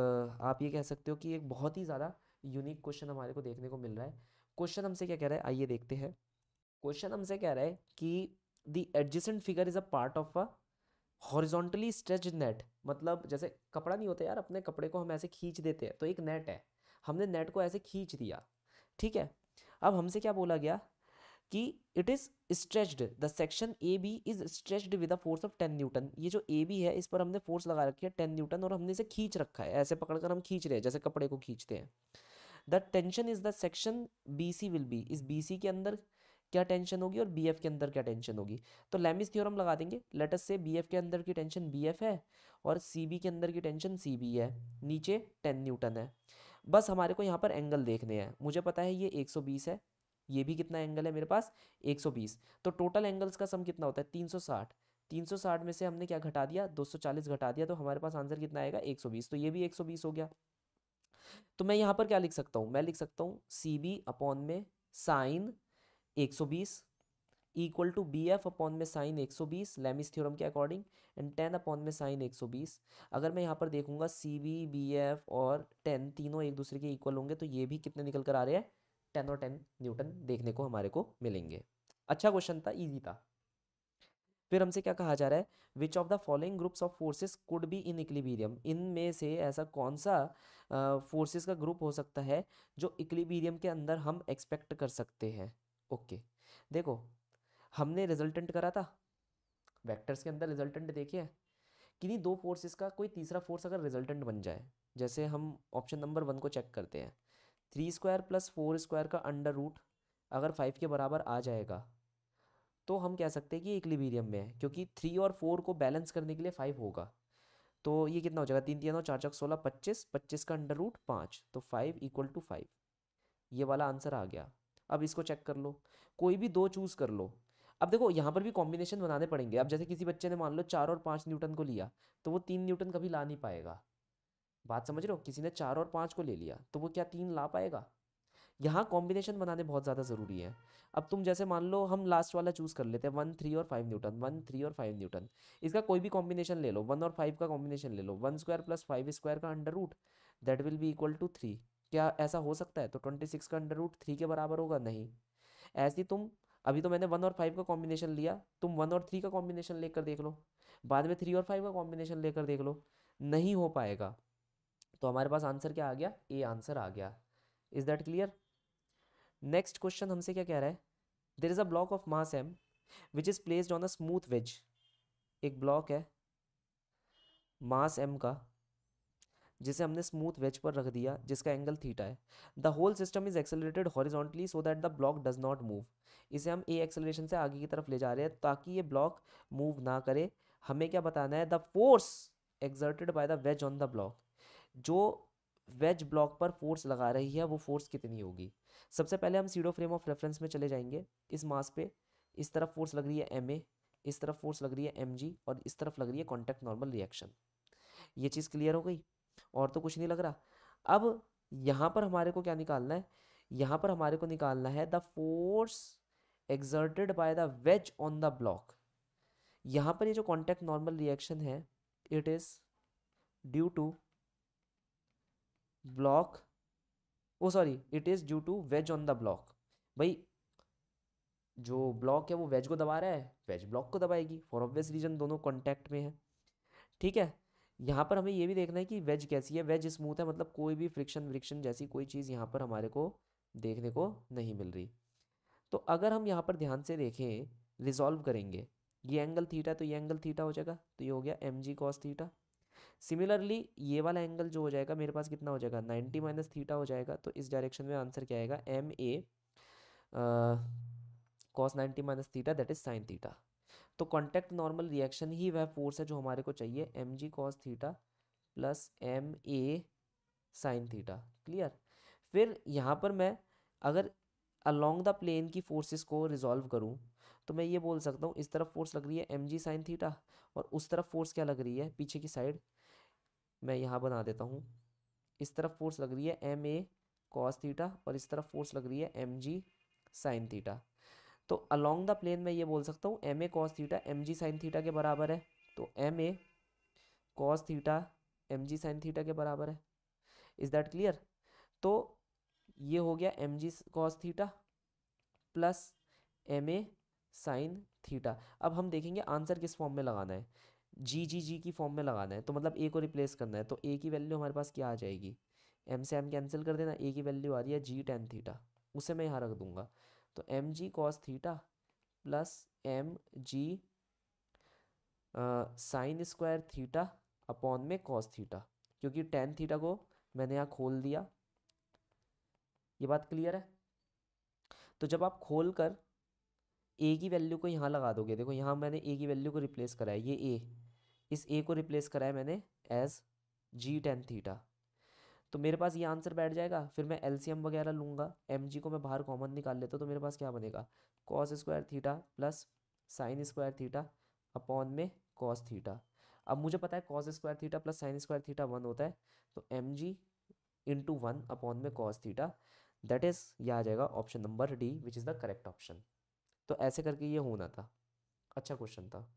आप ये कह सकते हो कि एक बहुत ही ज़्यादा यूनिक क्वेश्चन हमारे को देखने को मिल रहा है क्वेश्चन हमसे क्या कह रहा है आइए देखते हैं क्वेश्चन हमसे कह रहा है कि the adjacent figure is a part of a horizontally stretch net मतलब जैसे कपड़ा नहीं होता यार अपने कपड़े को हम ऐसे खींच देते हैं तो एक नेट है हमने नेट को ऐसे खींच दिया ठीक है अब हमसे क्या बोला गया कि it is stretched the section A B is stretched with a force of ten newton ये जो ए बी है इस पर हमने फोर्स लगा रखी है टेन न्यूटन और हमने इसे खींच रखा है ऐसे पकड़कर हम खींच रहे हैं जैसे कपड़े को खींचते हैं the tension is the section B C will be इस बी सी के अंदर क्या टेंशन होगी और बी एफ के अंदर क्या टेंशन होगी तो लेमिस थ्योरम लगा देंगे लेटस से बी एफ के अंदर की टेंशन बी एफ है और सी बी के अंदर की टेंशन सी बी है नीचे टेन न्यूटन है बस हमारे को यहाँ पर एंगल देखने हैं मुझे पता है ये एक सौ बीस है ये भी कितना एंगल है मेरे पास एक सौ बीस तो टोटल एंगल्स का सम कितना होता है तीन सौ साठ 360 में से हमने क्या घटा दिया 240 घटा दिया तो हमारे पास आंसर कितना आएगा 120 तो ये भी 120 हो गया तो मैं यहाँ पर क्या लिख सकता हूँ मैं लिख सकता हूँ सी बी अपॉन में साइन एक सौ बीस equal to B F upon में साइन एक सौ बीस लेमिस थ्योरम के अकॉर्डिंग एंड टेन अपॉन में साइन एक सौ बीस अगर मैं यहाँ पर देखूंगा सी बी बी एफ और टेन तीनों एक दूसरे के इक्वल होंगे तो ये भी कितने निकल कर आ रहे हैं टेन और टेन न्यूटन देखने को हमारे को मिलेंगे अच्छा क्वेश्चन था ईजी था फिर हमसे क्या कहा जा रहा है which of the following groups of forces could be in equilibrium इनमें से ऐसा कौन सा फोर्सेस का ग्रुप हो सकता है जो इक्लिबीरियम के अंदर हम एक्सपेक्ट कर सकते हैं ओके देखो हमने रिजल्टेंट करा था वेक्टर्स के अंदर रिजल्टेंट देखिए नहीं दो फोर्सेस का कोई तीसरा फोर्स अगर रिजल्टेंट बन जाए जैसे हम ऑप्शन नंबर वन को चेक करते हैं three square plus four square का अंडर रूट अगर फाइव के बराबर आ जाएगा तो हम कह सकते हैं कि इक्लिबीरियम में है क्योंकि थ्री और फोर को बैलेंस करने के लिए फाइव होगा तो ये कितना हो जाएगा तीन तीन नौ चार चार सोलह पच्चीस पच्चीस का अंडर रूट पाँच तो फाइव इक्वल टू फाइव ये वाला आंसर आ गया अब इसको चेक कर लो कोई भी दो चूज़ कर लो अब देखो यहाँ पर भी कॉम्बिनेशन बनाने पड़ेंगे अब जैसे किसी बच्चे ने मान लो चार और पाँच न्यूटन को लिया तो वो तीन न्यूटन कभी ला नहीं पाएगा बात समझ रहे हो किसी ने चार और पाँच को ले लिया तो वो क्या तीन ला पाएगा यहाँ कॉम्बिनेशन बनाने बहुत ज़्यादा ज़रूरी है अब तुम जैसे मान लो हम लास्ट वाला चूज़ कर लेते हैं वन थ्री और फाइव न्यूटन वन थ्री और फाइव न्यूटन इसका कोई भी कॉम्बिनेशन ले लो वन और फाइव का कॉम्बिनेशन ले लो one square plus five square का under root that will be equal to three क्या ऐसा हो सकता है तो ट्वेंटी सिक्स का अंडर रूट थ्री के बराबर होगा नहीं ऐसी तुम अभी तो मैंने वन और फाइव का कॉम्बिनेशन लिया तुम वन और थ्री का कॉम्बिनेशन लेकर देख लो बाद में थ्री और फाइव का कॉम्बिनेशन लेकर देख लो नहीं हो पाएगा तो हमारे पास आंसर क्या आ गया ए आंसर आ गया is that clear next question हमसे क्या कह रहा है there is a block of mass M which is placed on a smooth wedge एक ब्लॉक है मास एम का जिसे हमने स्मूथ वेज पर रख दिया जिसका एंगल थीटा है the whole system is accelerated horizontally so that the block does not move इसे हम ए एक्सेलरेशन से आगे की तरफ ले जा रहे हैं ताकि ये ब्लॉक मूव ना करे हमें क्या बताना है the force exerted by the wedge on the block जो वेज ब्लॉक पर फोर्स लगा रही है वो फोर्स कितनी होगी सबसे पहले हम सीडो फ्रेम ऑफ रेफरेंस में चले जाएंगे इस मास पे इस तरफ फोर्स लग रही है एम ए इस तरफ फोर्स लग रही है एम जी और इस तरफ लग रही है कॉन्टैक्ट नॉर्मल रिएक्शन ये चीज़ क्लियर हो गई और तो कुछ नहीं लग रहा अब यहाँ पर हमारे को क्या निकालना है यहाँ पर हमारे को निकालना है the force exerted by the wedge on the block यहाँ पर ये जो कॉन्टैक्ट नॉर्मल रिएक्शन है it is due to block oh sorry it is due to wedge on the block भाई जो ब्लॉक है वो वेज को दबा रहा है वेज ब्लॉक को दबाएगी फॉर ऑब्वियस रीजन दोनों कॉन्टैक्ट में है ठीक है यहाँ पर हमें ये भी देखना है कि वेज कैसी है वेज स्मूथ है मतलब कोई भी फ्रिक्शन व्रिक्शन जैसी कोई चीज़ यहाँ पर हमारे को देखने को नहीं मिल रही तो अगर हम यहाँ पर ध्यान से देखें रिजॉल्व करेंगे ये एंगल थीटा तो ये एंगल थीटा हो जाएगा तो ये हो गया M G cos theta similarly ये वाला एंगल जो हो जाएगा मेरे पास कितना हो जाएगा नाइन्टी माइनस थीटा हो जाएगा तो इस डायरेक्शन में आंसर क्या आएगा M a cos ninety minus theta that is sine theta तो कॉन्टैक्ट नॉर्मल रिएक्शन ही वह फोर्स है जो हमारे को चाहिए m ji cos theta plus m a sine theta clear फिर यहाँ पर मैं अगर अलॉन्ग द प्लेन की फोर्सेस को रिजॉल्व करूँ तो मैं ये बोल सकता हूँ इस तरफ फोर्स लग रही है एम जी साइन थीटा और उस तरफ फोर्स क्या लग रही है पीछे की साइड मैं यहाँ बना देता हूँ इस तरफ फोर्स लग रही है एम ए कॉस थीटा और इस तरफ फोर्स लग रही है एम जी साइन थीटा तो अलॉन्ग द प्लेन में ये बोल सकता हूँ m a cos theta m g sine theta के बराबर है तो m a cos theta m g sine theta के बराबर है इज़ दैट क्लियर तो ये हो गया M G cos theta plus m a sine theta अब हम देखेंगे आंसर किस फॉर्म में लगाना है जी जी जी की फॉर्म में लगाना है तो मतलब ए को रिप्लेस करना है तो ए की वैल्यू हमारे पास क्या आ जाएगी एम से एम कैंसिल कर देना ए की वैल्यू आ रही है जी टेन थीटा उसे मैं यहाँ रख दूंगा तो M G cos theta plus m g sine square theta upon में कॉस थीटा क्योंकि टेन थीटा को मैंने यहाँ खोल दिया ये बात क्लियर है तो जब आप खोल कर ए की वैल्यू को यहाँ लगा दोगे देखो यहाँ मैंने ए की वैल्यू को रिप्लेस कराया ये ए इस ए को रिप्लेस कराया मैंने एज जी टेन थीटा तो मेरे पास ये आंसर बैठ जाएगा फिर मैं एलसीएम वगैरह लूँगा एम को मैं बाहर कॉमन निकाल लेता हूँ तो मेरे पास क्या बनेगा cos squared theta plus sine square theta upon में कॉस थीटा अब मुझे पता है cos squared theta plus sine square theta one होता है तो M g into one upon में कॉस थीटा दैट इज यह आ जाएगा option number D which is the correct option तो ऐसे करके ये होना था अच्छा क्वेश्चन था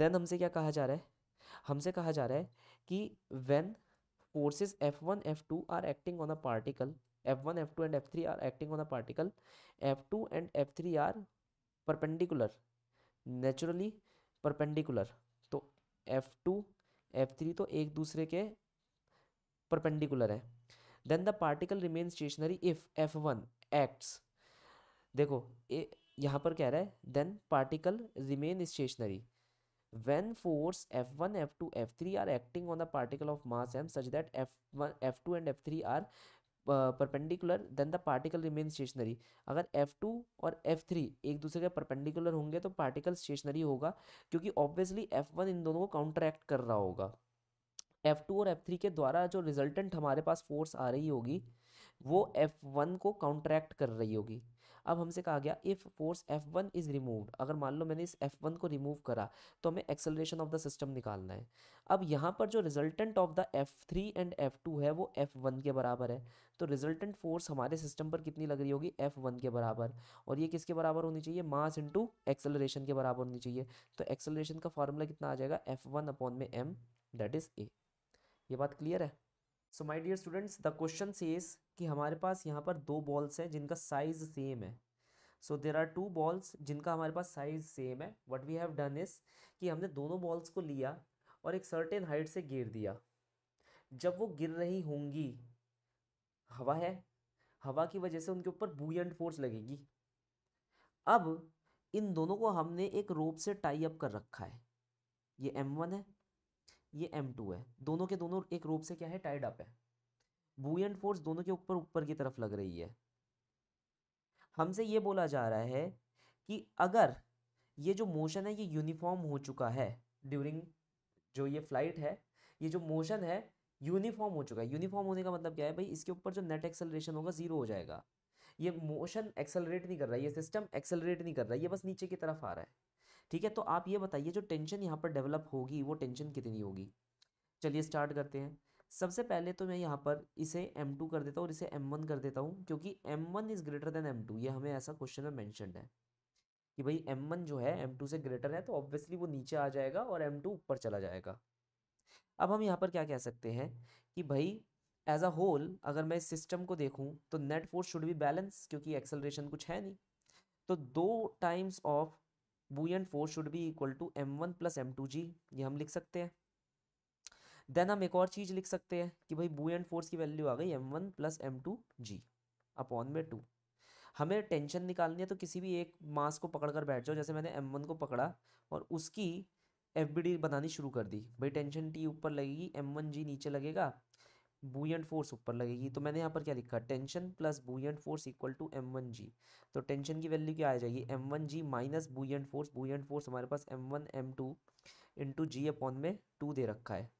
देन हमसे क्या कहा जा रहा है हमसे कहा जा रहा है कि when forces f1 f2 are acting on a particle f1 f2 and f3 are acting on a particle f2 and f3 are perpendicular naturally perpendicular तो f2 f3 तो एक दूसरे के perpendicular है Then the particle remains stationary if F1 acts. देखो देखो यहाँ पर कह रहा है then particle remain stationary when force f1 f2 f3 are acting on the particle of mass m such that f1 f2 and f3 are perpendicular then the particle remain stationary अगर f two और f three एक दूसरे के perpendicular होंगे तो particle stationery होगा क्योंकि obviously F one in दोनों को काउंटरैक्ट कर रहा होगा एफ टू और एफ थ्री के द्वारा जो रिजल्टेंट हमारे पास फोर्स आ रही होगी वो एफ वन को काउंटरैक्ट कर रही होगी अब हमसे कहा गया if force f one is removed अगर मान लो मैंने इस एफ वन को रिमूव करा तो हमें एक्सेलरेशन ऑफ द सिस्टम निकालना है अब यहाँ पर जो resultant of the f three and f two है वो एफ वन के बराबर है तो रिजल्टेंट फोर्स हमारे सिस्टम पर कितनी लग रही होगी एफ वन के बराबर और ये किसके बराबर होनी चाहिए मास इंटू एक्सेलरेशन के बराबर होनी चाहिए तो एक्सेलरेशन का फॉर्मूला कितना आ जाएगा एफ वन अपॉन में एम दैट इज़ ए ये बात क्लियर है so my dear students the question says कि हमारे पास यहाँ पर दो बॉल्स हैं जिनका साइज सेम है so there are two balls जिनका हमारे पास साइज सेम है what we have done is कि हमने दोनों बॉल्स को लिया और एक सर्टेन हाइट से गिर दिया जब वो गिर रही होंगी हवा है हवा की वजह से उनके ऊपर बुएंट फोर्स लगेगी अब इन दोनों को हमने एक रोप से टाई अप कर रखा है ये एम वन है ये एम टू है दोनों के दोनों एक रोप से क्या है टाइड अप है बुएंट फोर्स दोनों के ऊपर ऊपर की तरफ लग रही है हमसे ये बोला जा रहा है कि अगर ये जो मोशन है ये यूनिफॉर्म हो चुका है ड्यूरिंग जो ये फ्लाइट है ये जो मोशन है यूनिफॉर्म हो चुका है यूनिफॉर्म होने का मतलब क्या है भाई इसके ऊपर जो नेट एक्सेलरेशन होगा ज़ीरो हो जाएगा ये मोशन एक्सेलरेट नहीं कर रहा है ये सिस्टम एक्सेलरेट नहीं कर रहा है ये बस नीचे की तरफ आ रहा है ठीक है तो आप ये बताइए जो टेंशन यहाँ पर डेवलप होगी वो टेंशन कितनी होगी चलिए स्टार्ट करते हैं सबसे पहले तो मैं यहाँ पर इसे एम टू कर देता हूँ और इसे एम वन कर देता हूँ क्योंकि m one is greater than m two ये हमें ऐसा क्वेश्चन में मैंशनड है कि भाई एम वन जो है एम टू से ग्रेटर है तो ऑब्वियसली वो नीचे आ जाएगा और एम टू ऊपर चला जाएगा अब हम यहाँ पर क्या कह सकते हैं कि भाई एज अ होल अगर मैं इस सिस्टम को देखूँ तो net force should be balance क्योंकि एक्सेलरेशन कुछ है नहीं तो दो times of buoyant force should be equal to M one plus M two g ये हम लिख सकते हैं देन हम एक और चीज़ लिख सकते हैं कि भाई बुयन फोर्स की वैल्यू आ गई m one plus M two जी अपॉन में टू हमें टेंशन निकालनी है तो किसी भी एक मास को पकड़ कर बैठ जाओ जैसे मैंने एम वन को पकड़ा और उसकी एफ बी डी बनानी शुरू कर दी भाई टेंशन टी ऊपर लगेगी एम वन जी नीचे लगेगा बुएंट फोर्स ऊपर लगेगी तो मैंने यहाँ पर क्या लिखा tension plus buoyant force equal to M one g तो टेंशन की वैल्यू क्या आ जाएगी m one g minus buoyant force buoyant force हमारे पास m one M two into g upon में टू दे रखा है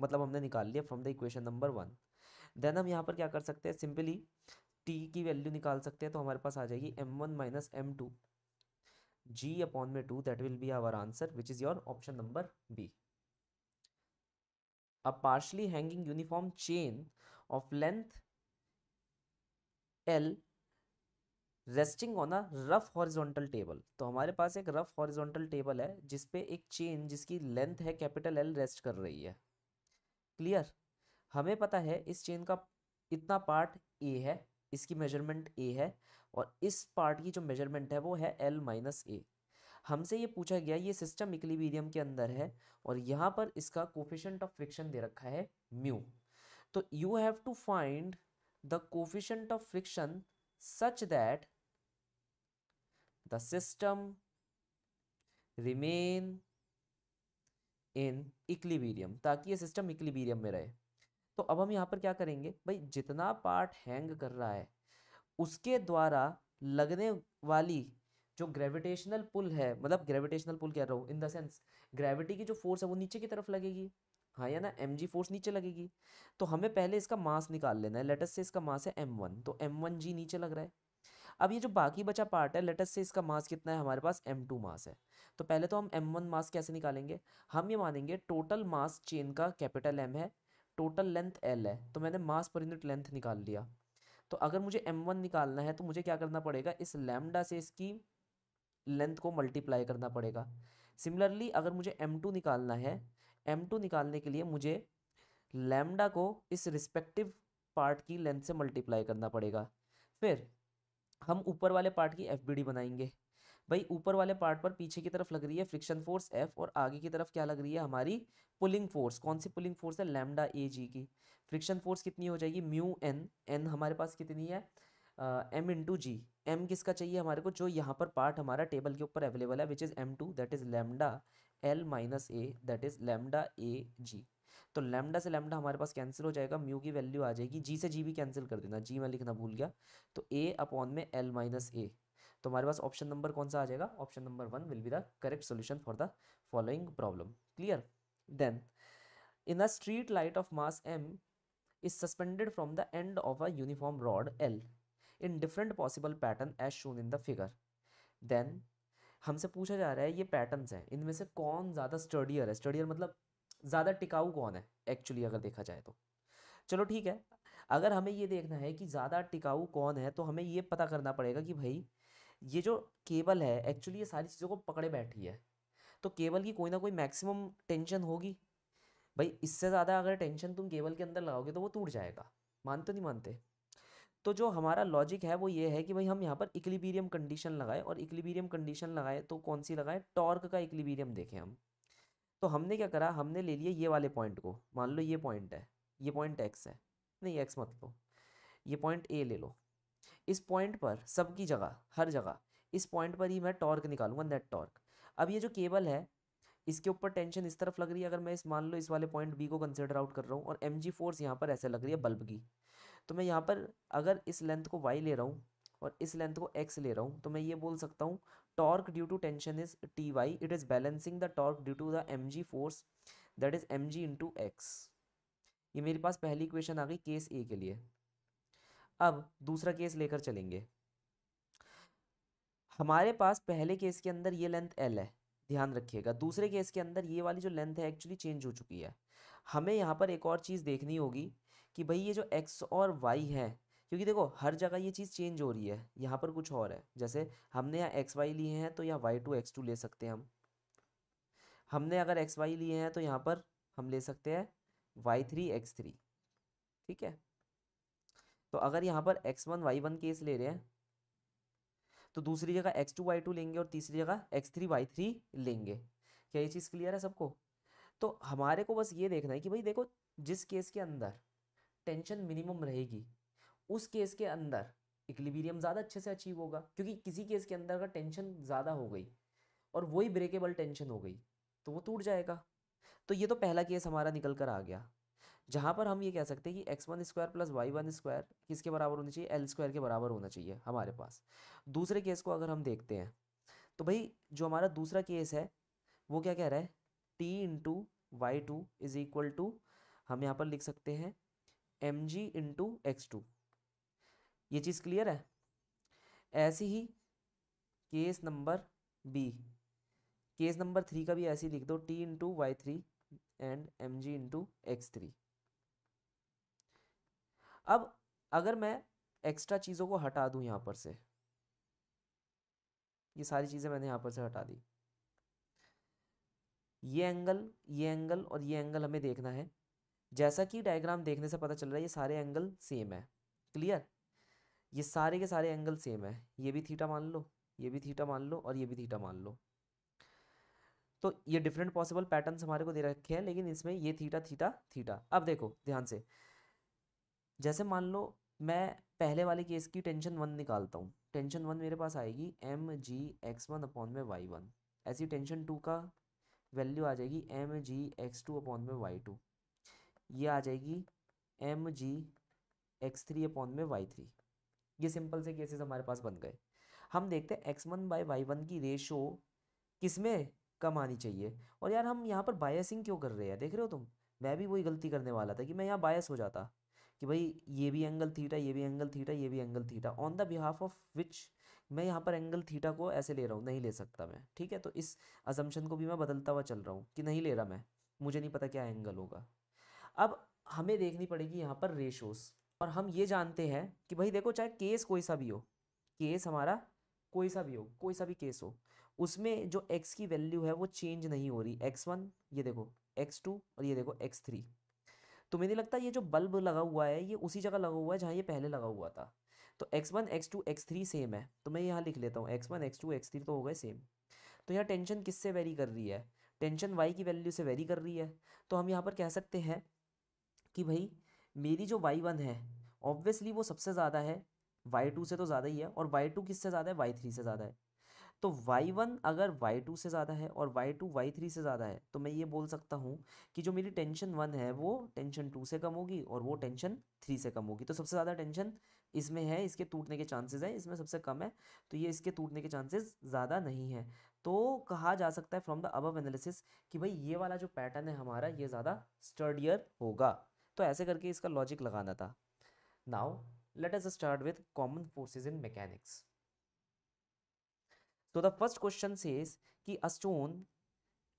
मतलब हमने निकाल लिया from the equation number one then हम यहाँ पर क्या कर सकते हैं सिंपली टी की वैल्यू निकाल सकते हैं तो हमारे पास आ जाएगी m one minus m two जी अपॉन में two that will be our answer which is your option number b a partially hanging uniform chain of length L resting on a rough horizontal table तो हमारे पास एक rough horizontal table है जिसपे एक chain जिसकी length है capital L rest कर रही है क्लियर हमें पता है इस चेन का इतना पार्ट ए है इसकी मेजरमेंट ए है और इस पार्ट की जो मेजरमेंट है वो है एल माइनस ए हमसे ये पूछा गया ये सिस्टम इक्लिबीरियम के अंदर है और यहाँ पर इसका कोफिशेंट ऑफ फ्रिक्शन दे रखा है म्यू तो you have to find the coefficient of friction such that the system remain in equilibrium ताकि ये सिस्टम इक्लिबीरियम में रहे तो अब हम यहाँ पर क्या करेंगे भाई जितना पार्ट हैंग कर रहा है उसके द्वारा लगने वाली जो ग्रेविटेशनल पुल है मतलब ग्रेविटेशनल पुल कह रहा हूँ इन द सेंस ग्रेविटी की जो फोर्स है वो नीचे की तरफ लगेगी हाँ या ना एम जी फोर्स नीचे लगेगी तो हमें पहले इसका मास निकाल लेना है लेटस से इसका मास है एम वन तो एम वन जी नीचे लग रहा है अब ये जो बाकी बचा पार्ट है लेटस से इसका मास कितना है हमारे पास एम टू मास है तो पहले तो हम एम वन मास कैसे निकालेंगे हम ये मानेंगे टोटल मास चेन का कैपिटल एम है टोटल लेंथ एल है तो मैंने मास पर यूनिट लेंथ निकाल लिया तो अगर मुझे एम वन निकालना है तो मुझे क्या करना पड़ेगा इस लैमडा से इसकी लेंथ को मल्टीप्लाई करना पड़ेगा सिमिलरली अगर मुझे एम टू निकालना है एम टू निकालने के लिए मुझे लैम्डा को इस रिस्पेक्टिव पार्ट की लेंथ से मल्टीप्लाई करना पड़ेगा फिर हम ऊपर वाले पार्ट की एफ बी डी बनाएंगे भाई ऊपर वाले पार्ट पर पीछे की तरफ लग रही है फ्रिक्शन फोर्स एफ और आगे की तरफ क्या लग रही है हमारी पुलिंग फोर्स कौन सी पुलिंग फोर्स है लैमडा ए जी की फ्रिक्शन फोर्स कितनी हो जाएगी म्यू एन एन हमारे पास कितनी है एम इंटू जी एम किसका चाहिए हमारे को जो यहाँ पर पार्ट हमारा टेबल के ऊपर अवेलेबल है which is m two that is lambda l minus a that is lambda a g तो लेमडा से लेमडा हमारे पास कैंसिल हो जाएगा म्यू की वैल्यू आ जाएगी जी से जी भी कैंसिल कर देना जी मैं लिखना भूल गया तो ए अपॉन में एल माइनस ए तो हमारे पास ऑप्शन नंबर कौन सा आ जाएगा option number one will be the correct solution for the following problem clear then in a street light of mass m is suspended from the end of a uniform rod l in different possible pattern as shown in the figure then हमसे पूछा जा रहा है ये patterns हैं इनमें से कौन ज़्यादा स्टडियर है स्टडियर मतलब ज़्यादा टिकाऊ कौन है एक्चुअली अगर देखा जाए तो चलो ठीक है अगर हमें ये देखना है कि ज़्यादा टिकाऊ कौन है तो हमें ये पता करना पड़ेगा कि भाई ये जो केबल है एक्चुअली ये सारी चीज़ों को पकड़े बैठी है तो केबल की कोई ना कोई मैक्सिमम टेंशन होगी भाई इससे ज़्यादा अगर टेंशन तुम केबल के अंदर लगाओगे तो वो टूट जाएगा मानते नहीं मानते तो जो हमारा लॉजिक है वो ये है कि भाई हम यहाँ पर इक्लिबीरियम कंडीशन लगाए और इक्लिबीरियम कंडीशन लगाए तो कौन सी लगाए टॉर्क का इक्लिबीरियम देखें हम तो हमने क्या करा हमने ले लिया ये वाले पॉइंट को मान लो ये पॉइंट है ये पॉइंट एक्स है नहीं एक्स मत लो ये पॉइंट ए ले लो इस पॉइंट पर सबकी जगह हर जगह इस पॉइंट पर ही मैं टॉर्क निकालूंगा नेट टॉर्क अब ये जो केबल है इसके ऊपर टेंशन इस तरफ लग रही है अगर मैं इस मान लो इस वाले पॉइंट बी को कंसिडर आउट कर रहा हूँ और एम जी फोर्स यहाँ पर ऐसे लग रही है बल्ब की तो मैं यहाँ पर अगर इस लेंथ को वाई ले रहा हूँ और इस लेंथ को एक्स ले रहा हूँ तो मैं ये बोल सकता हूँ torque due to tension is t y it is balancing the torque due to the m g force that is m g into x ये मेरे पास पहली इक्वेशन आ गई केस ए के लिए अब दूसरा केस लेकर चलेंगे हमारे पास पहले केस के अंदर ये लेंथ एल है ध्यान रखिएगा दूसरे केस के अंदर ये वाली जो लेंथ है एक्चुअली चेंज हो चुकी है हमें यहाँ पर एक और चीज़ देखनी होगी कि भाई ये जो एक्स और वाई है क्योंकि देखो हर जगह ये चीज़ चेंज हो रही है यहाँ पर कुछ और है जैसे हमने यहाँ एक्स वाई लिए हैं तो यहाँ वाई टू एक्स टू ले सकते हैं हम हमने अगर एक्स वाई लिए हैं तो यहाँ पर हम ले सकते हैं वाई थ्री एक्स थ्री ठीक है तो अगर यहाँ पर x one y one case ले रहे हैं तो दूसरी जगह एक्स टू वाई टू लेंगे और तीसरी जगह एक्स थ्री वाई थ्री लेंगे क्या ये चीज़ क्लियर है सबको तो हमारे को बस ये देखना है कि भाई देखो जिस केस के अंदर टेंशन मिनिमम रहेगी उस केस के अंदर इक्लिबीरियम ज़्यादा अच्छे से अचीव होगा क्योंकि किसी केस के अंदर का टेंशन ज़्यादा हो गई और वही ब्रेकेबल टेंशन हो गई तो वो टूट जाएगा तो ये तो पहला केस हमारा निकल कर आ गया जहाँ पर हम ये कह सकते हैं कि x one square plus y one squared किसके बराबर होना चाहिए एल स्क्वायर के बराबर होना चाहिए हमारे पास दूसरे केस को अगर हम देखते हैं तो भाई जो हमारा दूसरा केस है वो क्या कह रहा है t into y two is equal to हम यहाँ पर लिख सकते हैं M g into x two ये चीज़ क्लियर है ऐसी ही case number b case number three का भी ऐसे ही लिख दो t into y three and m g into x three अब अगर मैं एक्स्ट्रा चीज़ों को हटा दूं यहाँ पर से ये सारी चीज़ें मैंने यहाँ पर से हटा दी ये एंगल ये एंगल और ये एंगल हमें देखना है जैसा कि डायग्राम देखने से पता चल रहा है ये सारे एंगल सेम है क्लियर ये सारे के सारे एंगल सेम है ये भी थीटा मान लो ये भी थीटा मान लो और ये भी थीटा मान लो तो ये डिफरेंट पॉसिबल पैटर्न हमारे को दे रखे हैं लेकिन इसमें ये थीटा थीटा थीटा अब देखो ध्यान से जैसे मान लो मैं पहले वाले केस की टेंशन वन निकालता हूँ टेंशन वन मेरे पास आएगी m g x one upon में वाई वन ऐसी टेंशन टू का वैल्यू आ जाएगी M g x two upon में वाई टू ये आ जाएगी M g x three upon में वाई थ्री ये सिंपल से केसेस हमारे पास बन गए हम देखते हैं x one by y one की रेशो किस में कम आनी चाहिए और यार हम यहाँ पर बायसिंग क्यों कर रहे हैं देख रहे हो तुम मैं भी वही गलती करने वाला था कि मैं यहाँ बायस हो जाता कि भाई ये भी एंगल थीटा ये भी एंगल थीटा ये भी angle theta on the behalf of which मैं यहाँ पर एंगल थीटा को ऐसे ले रहा हूँ नहीं ले सकता मैं ठीक है तो इस अजम्पन को भी मैं बदलता हुआ चल रहा हूँ कि नहीं ले रहा मैं मुझे नहीं पता क्या एंगल होगा अब हमें देखनी पड़ेगी यहाँ पर रेशोस और हम ये जानते हैं कि भाई देखो चाहे केस कोई सा भी हो केस हमारा कोई सा भी हो कोई सा भी केस हो उसमें जो एक्स की वैल्यू है वो चेंज नहीं हो रही एक्स वन ये देखो एक्स टू और ये देखो एक्स थ्री तो मुझे नहीं लगता ये जो बल्ब लगा हुआ है ये उसी जगह लगा हुआ है जहाँ ये पहले लगा हुआ था तो x one x two x three same है तो मैं यहाँ लिख लेता हूँ x one x two x three तो हो गए सेम तो यहाँ टेंशन किससे वेरी कर रही है टेंशन वाई की वैल्यू से वेरी कर रही है तो हम यहाँ पर कह सकते हैं कि भाई मेरी जो वाई वन है ऑब्वियसली वो सबसे ज़्यादा है वाई टू से तो ज़्यादा ही है और वाई टू किससे ज़्यादा है वाई थ्री से ज़्यादा है तो वाई वन अगर वाई टू से ज़्यादा है और वाई टू वाई थ्री से ज़्यादा है तो मैं ये बोल सकता हूँ कि जो मेरी टेंशन वन है वो टेंशन टू से कम होगी और वो टेंशन थ्री से कम होगी तो सबसे ज़्यादा टेंशन इसमें है इसके टूटने के चांसेस है इसमें सबसे कम है तो ये इसके टूटने के चांसेस ज़्यादा नहीं है तो कहा जा सकता है फ्रॉम द अबव एनालिसिस कि भाई ये वाला जो पैटर्न है हमारा ये ज़्यादा स्टर्डियर होगा तो ऐसे करके इसका लॉजिक लगाना था now let us start with common forces in mechanics तो द फर्स्ट क्वेश्चन सेज कि a stone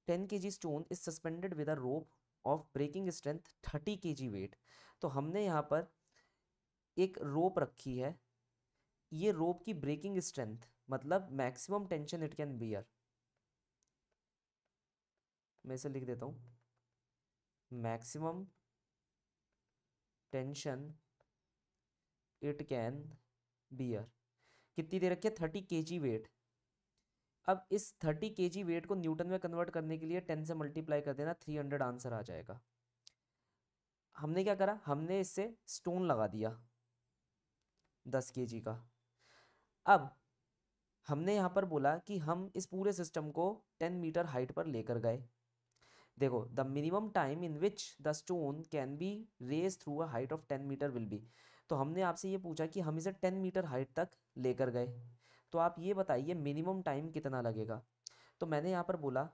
10 kg stone is suspended with a rope of breaking strength 30 kg weight तो हमने यहाँ पर एक रोप रखी है ये रोप की ब्रेकिंग स्ट्रेंथ मतलब maximum tension it can bear मैं इसे लिख देता हूँ maximum tension it can bear कितनी दे रखी है थर्टी के जी वेट अब इस थर्टी के जी वेट को न्यूटन में कन्वर्ट करने के लिए टेन से मल्टीप्लाई कर देना थ्री हंड्रेड आंसर आ जाएगा हमने क्या करा हमने इससे स्टोन लगा दिया दस के जी का अब हमने यहाँ पर बोला कि हम इस पूरे सिस्टम को टेन मीटर हाइट पर लेकर गए देखो the minimum time in which the stone can be raise through a height of ten metre will be तो हमने आपसे ये पूछा कि हम इसे टेन मीटर हाइट तक लेकर गए तो आप ये बताइए मिनिमम टाइम कितना लगेगा तो मैंने यहाँ पर बोला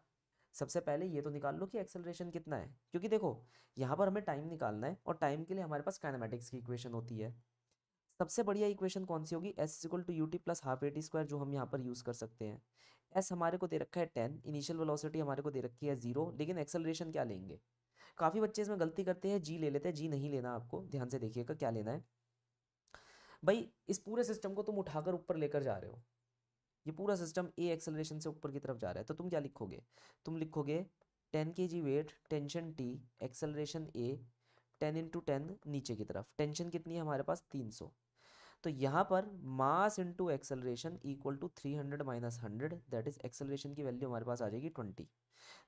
सबसे पहले ये तो निकाल लो कि एक्सेलरेशन कितना है क्योंकि देखो यहाँ पर हमें टाइम निकालना है और टाइम के लिए हमारे पास काइनेमेटिक्स की इक्वेशन होती है सबसे बढ़िया इक्वेशन कौन सी होगी s equal to U T plus half A T squared जो हम यहाँ पर यूज़ कर सकते हैं एस हमारे को दे रखा है टेन इनिशियल वेलोसिटी हमारे को दे रखी है जीरो लेकिन एक्सेलरेशन क्या लेंगे काफ़ी बच्चे इसमें गलती करते हैं जी ले लेते हैं जी नहीं लेना आपको ध्यान से देखिएगा क्या लेना है भाई इस पूरे सिस्टम को तुम उठाकर ऊपर लेकर जा रहे हो ये पूरा सिस्टम ए एक्सेलरेशन से ऊपर की तरफ जा रहा है तो तुम क्या लिखोगे तुम लिखोगे टेन के g weight tension t acceleration a ten into ten नीचे की तरफ टेंशन कितनी है हमारे पास तीन सौ तो यहाँ पर mass into acceleration equal to three hundred minus hundred that is acceleration की वैल्यू हमारे पास आ जाएगी ट्वेंटी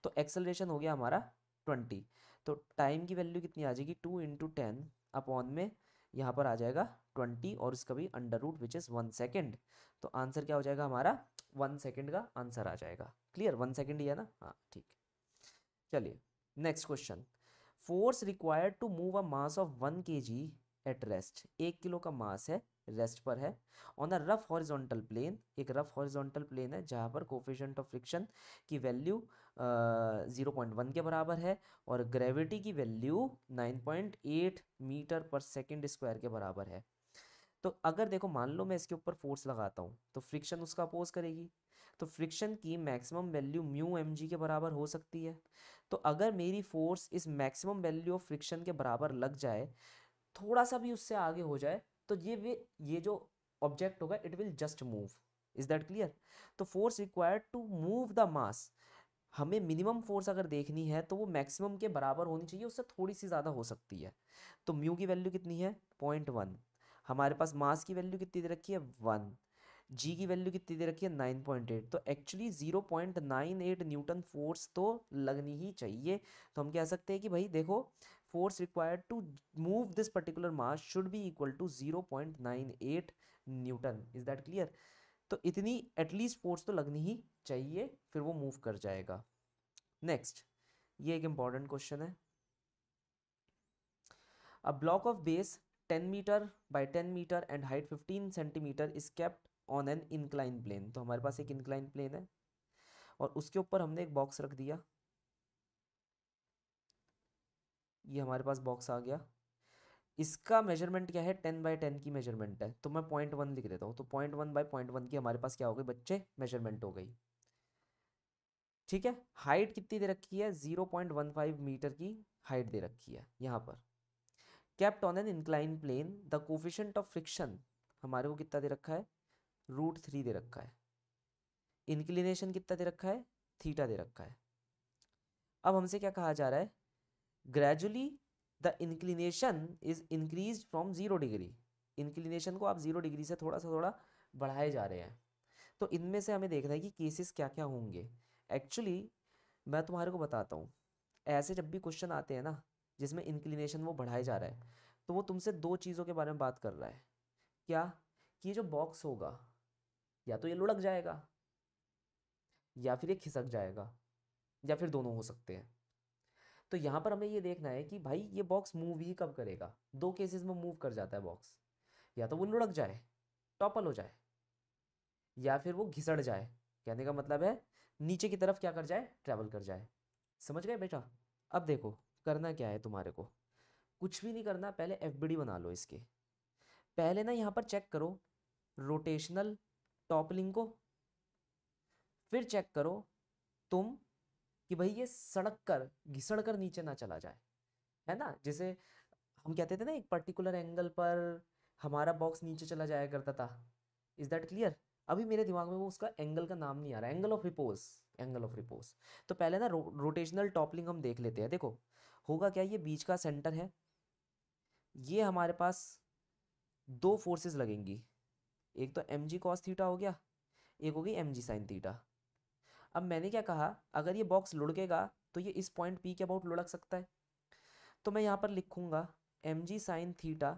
तो एक्सेलरेशन हो गया हमारा ट्वेंटी तो टाइम की वैल्यू कितनी आ जाएगी टू इंटू टेन अपॉन में यहाँ पर आ जाएगा ट्वेंटी और इसका भी under root which is one second तो आंसर क्या हो जाएगा हमारा वन सेकेंड का आंसर आ जाएगा क्लियर वन सेकेंड ही है ना हाँ ठीक चलिए next question force required to move a mass of one के जी एट रेस्ट एक किलो का मास है रेस्ट पर है on a rough horizontal plane एक रफ हॉरिजॉन्टल प्लेन है जहाँ पर कोफिशेंट ऑफ फ्रिक्शन की वैल्यू ज़ीरो पॉइंट वन के बराबर है और ग्रेविटी की value nine point eight metre per second squared के बराबर है तो अगर देखो मान लो मैं इसके ऊपर फोर्स लगाता हूँ तो फ्रिक्शन उसका अपोज करेगी तो फ्रिक्शन की मैक्सिमम वैल्यू म्यू एम के बराबर हो सकती है तो अगर मेरी फोर्स इस मैक्सिमम वैल्यू ऑफ फ्रिक्शन के बराबर लग जाए थोड़ा सा भी उससे आगे हो जाए तो ये ये जो ऑब्जेक्ट होगा it will just move is that clear तो force required to move the mass हमें मिनिमम फोर्स अगर देखनी है तो वो मैक्सिमम के बराबर होनी चाहिए उससे थोड़ी सी ज़्यादा हो सकती है तो म्यू की वैल्यू कितनी है पॉइंट वन हमारे पास मास की वैल्यू कितनी दे रखी है वन जी की वैल्यू कितनी दे रखी है नाइन पॉइंट एट तो actually zero point nine eight newton force तो लगनी ही चाहिए तो हम कह सकते हैं कि भाई देखो force required to move this particular mass should be equal to 0.98 newton is that clear तो इतनी एटलीस्ट फोर्स तो लगनी ही चाहिए फिर वो मूव कर जाएगा नेक्स्ट ये एक इंपॉर्टेंट क्वेश्चन है a block of base 10 metre by 10 metre and height 15 centimetre is kept on an incline plane तो हमारे पास एक इंक्लाइन प्लेन है और उसके ऊपर हमने एक बॉक्स रख दिया ये हमारे पास बॉक्स आ गया इसका मेजरमेंट क्या है टेन बाई टेन की मेजरमेंट है तो मैं पॉइंट वन लिख देता हूँ तो point one by point one की हमारे पास क्या हो गई बच्चे मेजरमेंट हो गई ठीक है हाइट कितनी दे रखी है zero point one five metre की हाइट दे रखी है यहाँ पर kept on an incline plane the coefficient of friction हमारे को कितना दे रखा है रूट थ्री दे रखा है इंक्लिनेशन कितना दे रखा है थीटा दे रखा है अब हमसे क्या कहा जा रहा है gradually the inclination is increase from zero degree inclination को आप जीरो डिग्री से थोड़ा सा थोड़ा बढ़ाए जा रहे हैं तो इनमें से हमें देखना है कि केसेस क्या क्या होंगे एक्चुअली मैं तुम्हारे को बताता हूँ ऐसे जब भी क्वेश्चन आते हैं ना जिसमें इंक्लिनेशन वो बढ़ाए जा रहा है तो वो तुमसे दो चीज़ों के बारे में बात कर रहा है क्या कि ये जो बॉक्स होगा या तो ये लुढ़क जाएगा या फिर ये खिसक जाएगा या फिर दोनों हो सकते हैं तो यहाँ पर हमें ये देखना है कि भाई ये बॉक्स मूव ही कब करेगा दो केसेस में मूव कर जाता है बॉक्स या तो वो लुढ़क जाए टॉपल हो जाए या फिर वो घिसड़ जाए कहने का मतलब है नीचे की तरफ क्या कर जाए ट्रैवल कर जाए समझ गए बेटा अब देखो करना क्या है तुम्हारे को कुछ भी नहीं करना पहले एफ बना लो इसके पहले ना यहाँ पर चेक करो रोटेशनल टॉपलिंग को फिर चेक करो तुम कि भाई ये सड़क कर घिसड़ कर नीचे ना चला जाए है ना जैसे हम कहते थे ना एक पर्टिकुलर एंगल पर हमारा बॉक्स नीचे चला जाया करता था इज दैट क्लियर अभी मेरे दिमाग में वो उसका एंगल का नाम नहीं आ रहा angle of repose angle of repose तो पहले ना रो, रोटेशनल टॉपलिंग हम देख लेते हैं देखो होगा क्या ये बीच का सेंटर है ये हमारे पास दो फोर्सेस लगेंगी एक तो एम जी कॉस थीटा हो गया एक हो गई एम जी साइन थीटा अब मैंने क्या कहा अगर ये बॉक्स लुढ़केगा तो ये इस पॉइंट पी के अबाउट लुढ़क सकता है तो मैं यहाँ पर लिखूँगा एम जी साइन थीटा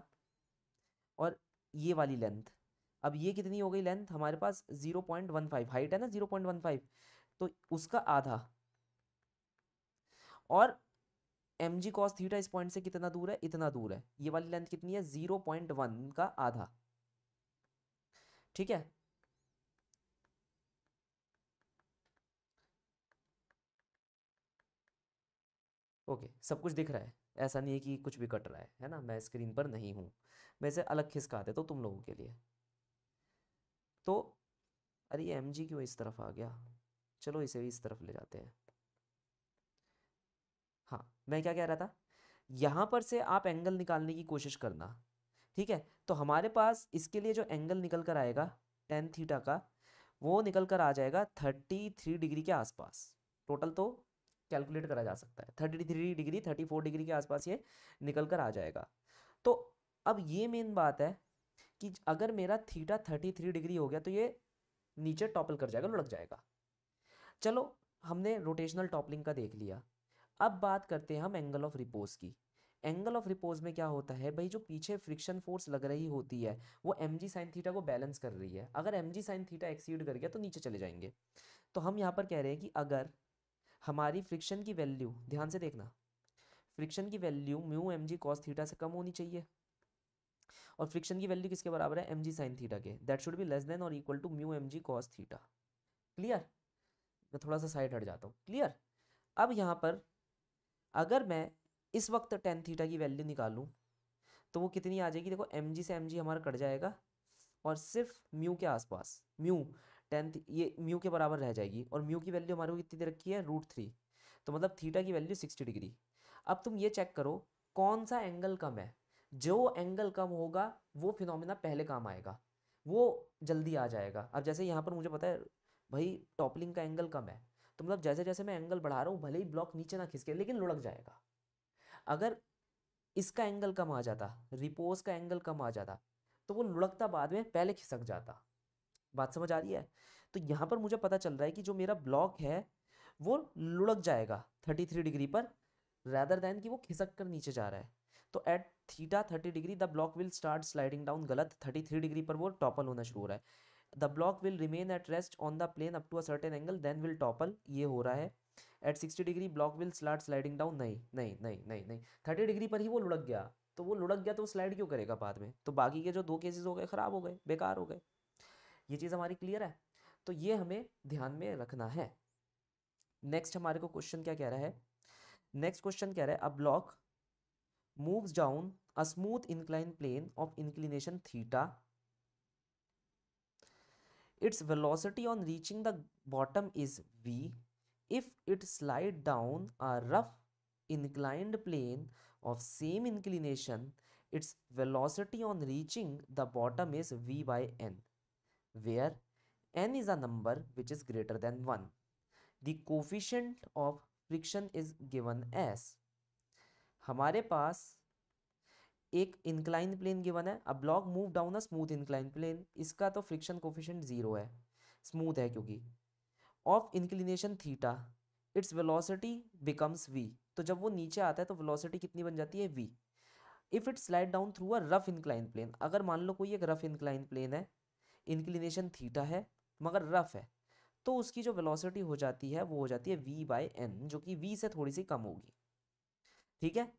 और ये वाली लेंथ अब ये कितनी हो गई लेंथ हमारे पास zero point one five height है ना जीरो पॉइंट वन फाइव तो उसका आधा और एम जी कॉस थीटा इस पॉइंट से कितना दूर है इतना दूर है ये वाली लेंथ कितनी है जीरो पॉइंट वन का आधा ठीक है ओके सब कुछ दिख रहा है ऐसा नहीं है कि कुछ भी कट रहा है है ना मैं स्क्रीन पर नहीं हूँ मैं इसे अलग खिसका देता तो हूँ तुम लोगों के लिए तो अरे ये एम क्यों इस तरफ आ गया चलो इसे भी इस तरफ ले जाते हैं हाँ मैं क्या कह रहा था यहाँ पर से आप एंगल निकालने की कोशिश करना ठीक है तो हमारे पास इसके लिए जो एंगल निकल कर आएगा टेन थीटा का वो निकल कर आ जाएगा थर्टी थ्री डिग्री के आसपास टोटल तो कैलकुलेट करा जा सकता है thirty three degree thirty four degree के आसपास ये निकल कर आ जाएगा तो अब ये मेन बात है कि अगर मेरा थीटा थर्टी थ्री डिग्री हो गया तो ये नीचे टॉपल कर जाएगा लुढ़क जाएगा चलो हमने रोटेशनल टॉपलिंग का देख लिया अब बात करते हैं हम एंगल ऑफ रिपोज की एंगल ऑफ रिपोज में क्या होता है भाई जो पीछे फ्रिक्शन फोर्स लग रही होती है वो एम जी साइन थीटा को बैलेंस कर रही है अगर m g sine theta exceed कर गया तो नीचे चले जाएंगे तो हम यहाँ पर कह रहे हैं कि अगर हमारी फ्रिक्शन की वैल्यू ध्यान से देखना फ्रिक्शन की value mu M G cos theta से कम होनी चाहिए और फ्रिक्शन की वैल्यू किसके बराबर है एम जी साइन थीटा के that should be less than और equal to mu M G cos theta clear मैं थोड़ा सा साइड हट जाता हूँ क्लियर अब यहाँ पर अगर मैं इस वक्त टेन थीटा की वैल्यू निकालूँ तो वो कितनी आ जाएगी देखो एम जी से एम जी हमारा कट जाएगा और सिर्फ म्यू के आसपास म्यू टेंथ ये म्यू के बराबर रह जाएगी और म्यू की वैल्यू हमारे को कितनी दे रखी है रूट थ्री तो मतलब थीटा की वैल्यू सिक्सटी डिग्री अब तुम ये चेक करो कौन सा एंगल कम है जो एंगल कम होगा वो फिनोमिना पहले काम आएगा वो जल्दी आ जाएगा अब जैसे यहाँ पर मुझे पता है भाई टॉपलिंग का एंगल कम है तो मतलब जैसे जैसे मैं एंगल बढ़ा रहा हूँ भले ही ब्लॉक नीचे ना खिसके लेकिन लुढ़क जाएगा अगर इसका एंगल कम आ जाता रिपोज का एंगल कम आ जाता तो वो लुढ़कता बाद में पहले खिसक जाता बात समझ आ रही है तो यहाँ पर मुझे पता चल रहा है कि जो मेरा ब्लॉक है वो लुढ़क जाएगा थर्टी थ्री डिग्री पर रैदर दैन कि वो खिसक कर नीचे जा रहा है तो at theta thirty degree the block will start sliding down गलत थर्टी थ्री डिग्री पर वो टॉपल होना शुरू हो रहा है the block will remain at rest on the plane up to a certain angle then will topple ये हो रहा है at sixty degree block will start sliding down नहीं नहीं नहीं नहीं नहीं थर्टी डिग्री पर ही वो लुढ़क गया तो वो लुढ़क गया तो स्लाइड क्यों करेगा बाद में तो बाकी के जो दो केसेस हो गए ख़राब हो गए बेकार हो गए ये चीज हमारी क्लियर है तो ये हमें ध्यान में रखना है नेक्स्ट हमारे को क्वेश्चन क्या कह रहा है नेक्स्ट क्वेश्चन कह रहा है अब block moves down a smooth incline plane of inclination theta its velocity on reaching the bottom is v if it slide down a rough inclined plane of same inclination its velocity on reaching the bottom is v by n where n is a number which is greater than 1. The coefficient of friction is given as हमारे पास एक incline plane given है अब block move down a smooth incline plane इसका तो friction coefficient zero है smooth है क्योंकि of inclination theta its velocity becomes v तो जब वो नीचे आता है तो वेलोसिटी कितनी बन जाती है v if it slide down through a rough incline plane अगर मान लो कोई एक रफ इंक्लाइन प्लेन है इंक्लिनेशन थीटा है मगर रफ है तो उसकी जो वेलोसिटी हो जाती है वो हो जाती है वी बाई एन जो कि वी से थोड़ी सी कम होगी ठीक है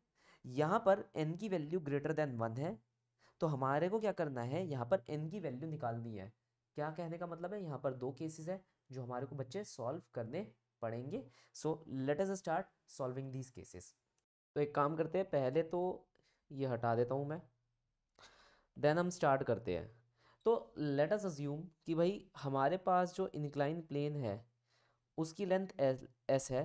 यहाँ पर एन की वैल्यू ग्रेटर देन वन है तो हमारे को क्या करना है यहाँ पर एन की वैल्यू निकालनी है क्या कहने का मतलब है यहाँ पर दो केसेस है जो हमारे को बच्चे सॉल्व करने पड़ेंगे so let us start solving these cases तो एक काम करते हैं पहले तो ये हटा देता हूँ मैं देन हम स्टार्ट करते हैं तो लेट अस अज्यूम कि भाई हमारे पास जो इंक्लाइन प्लेन है उसकी लेंथ एस है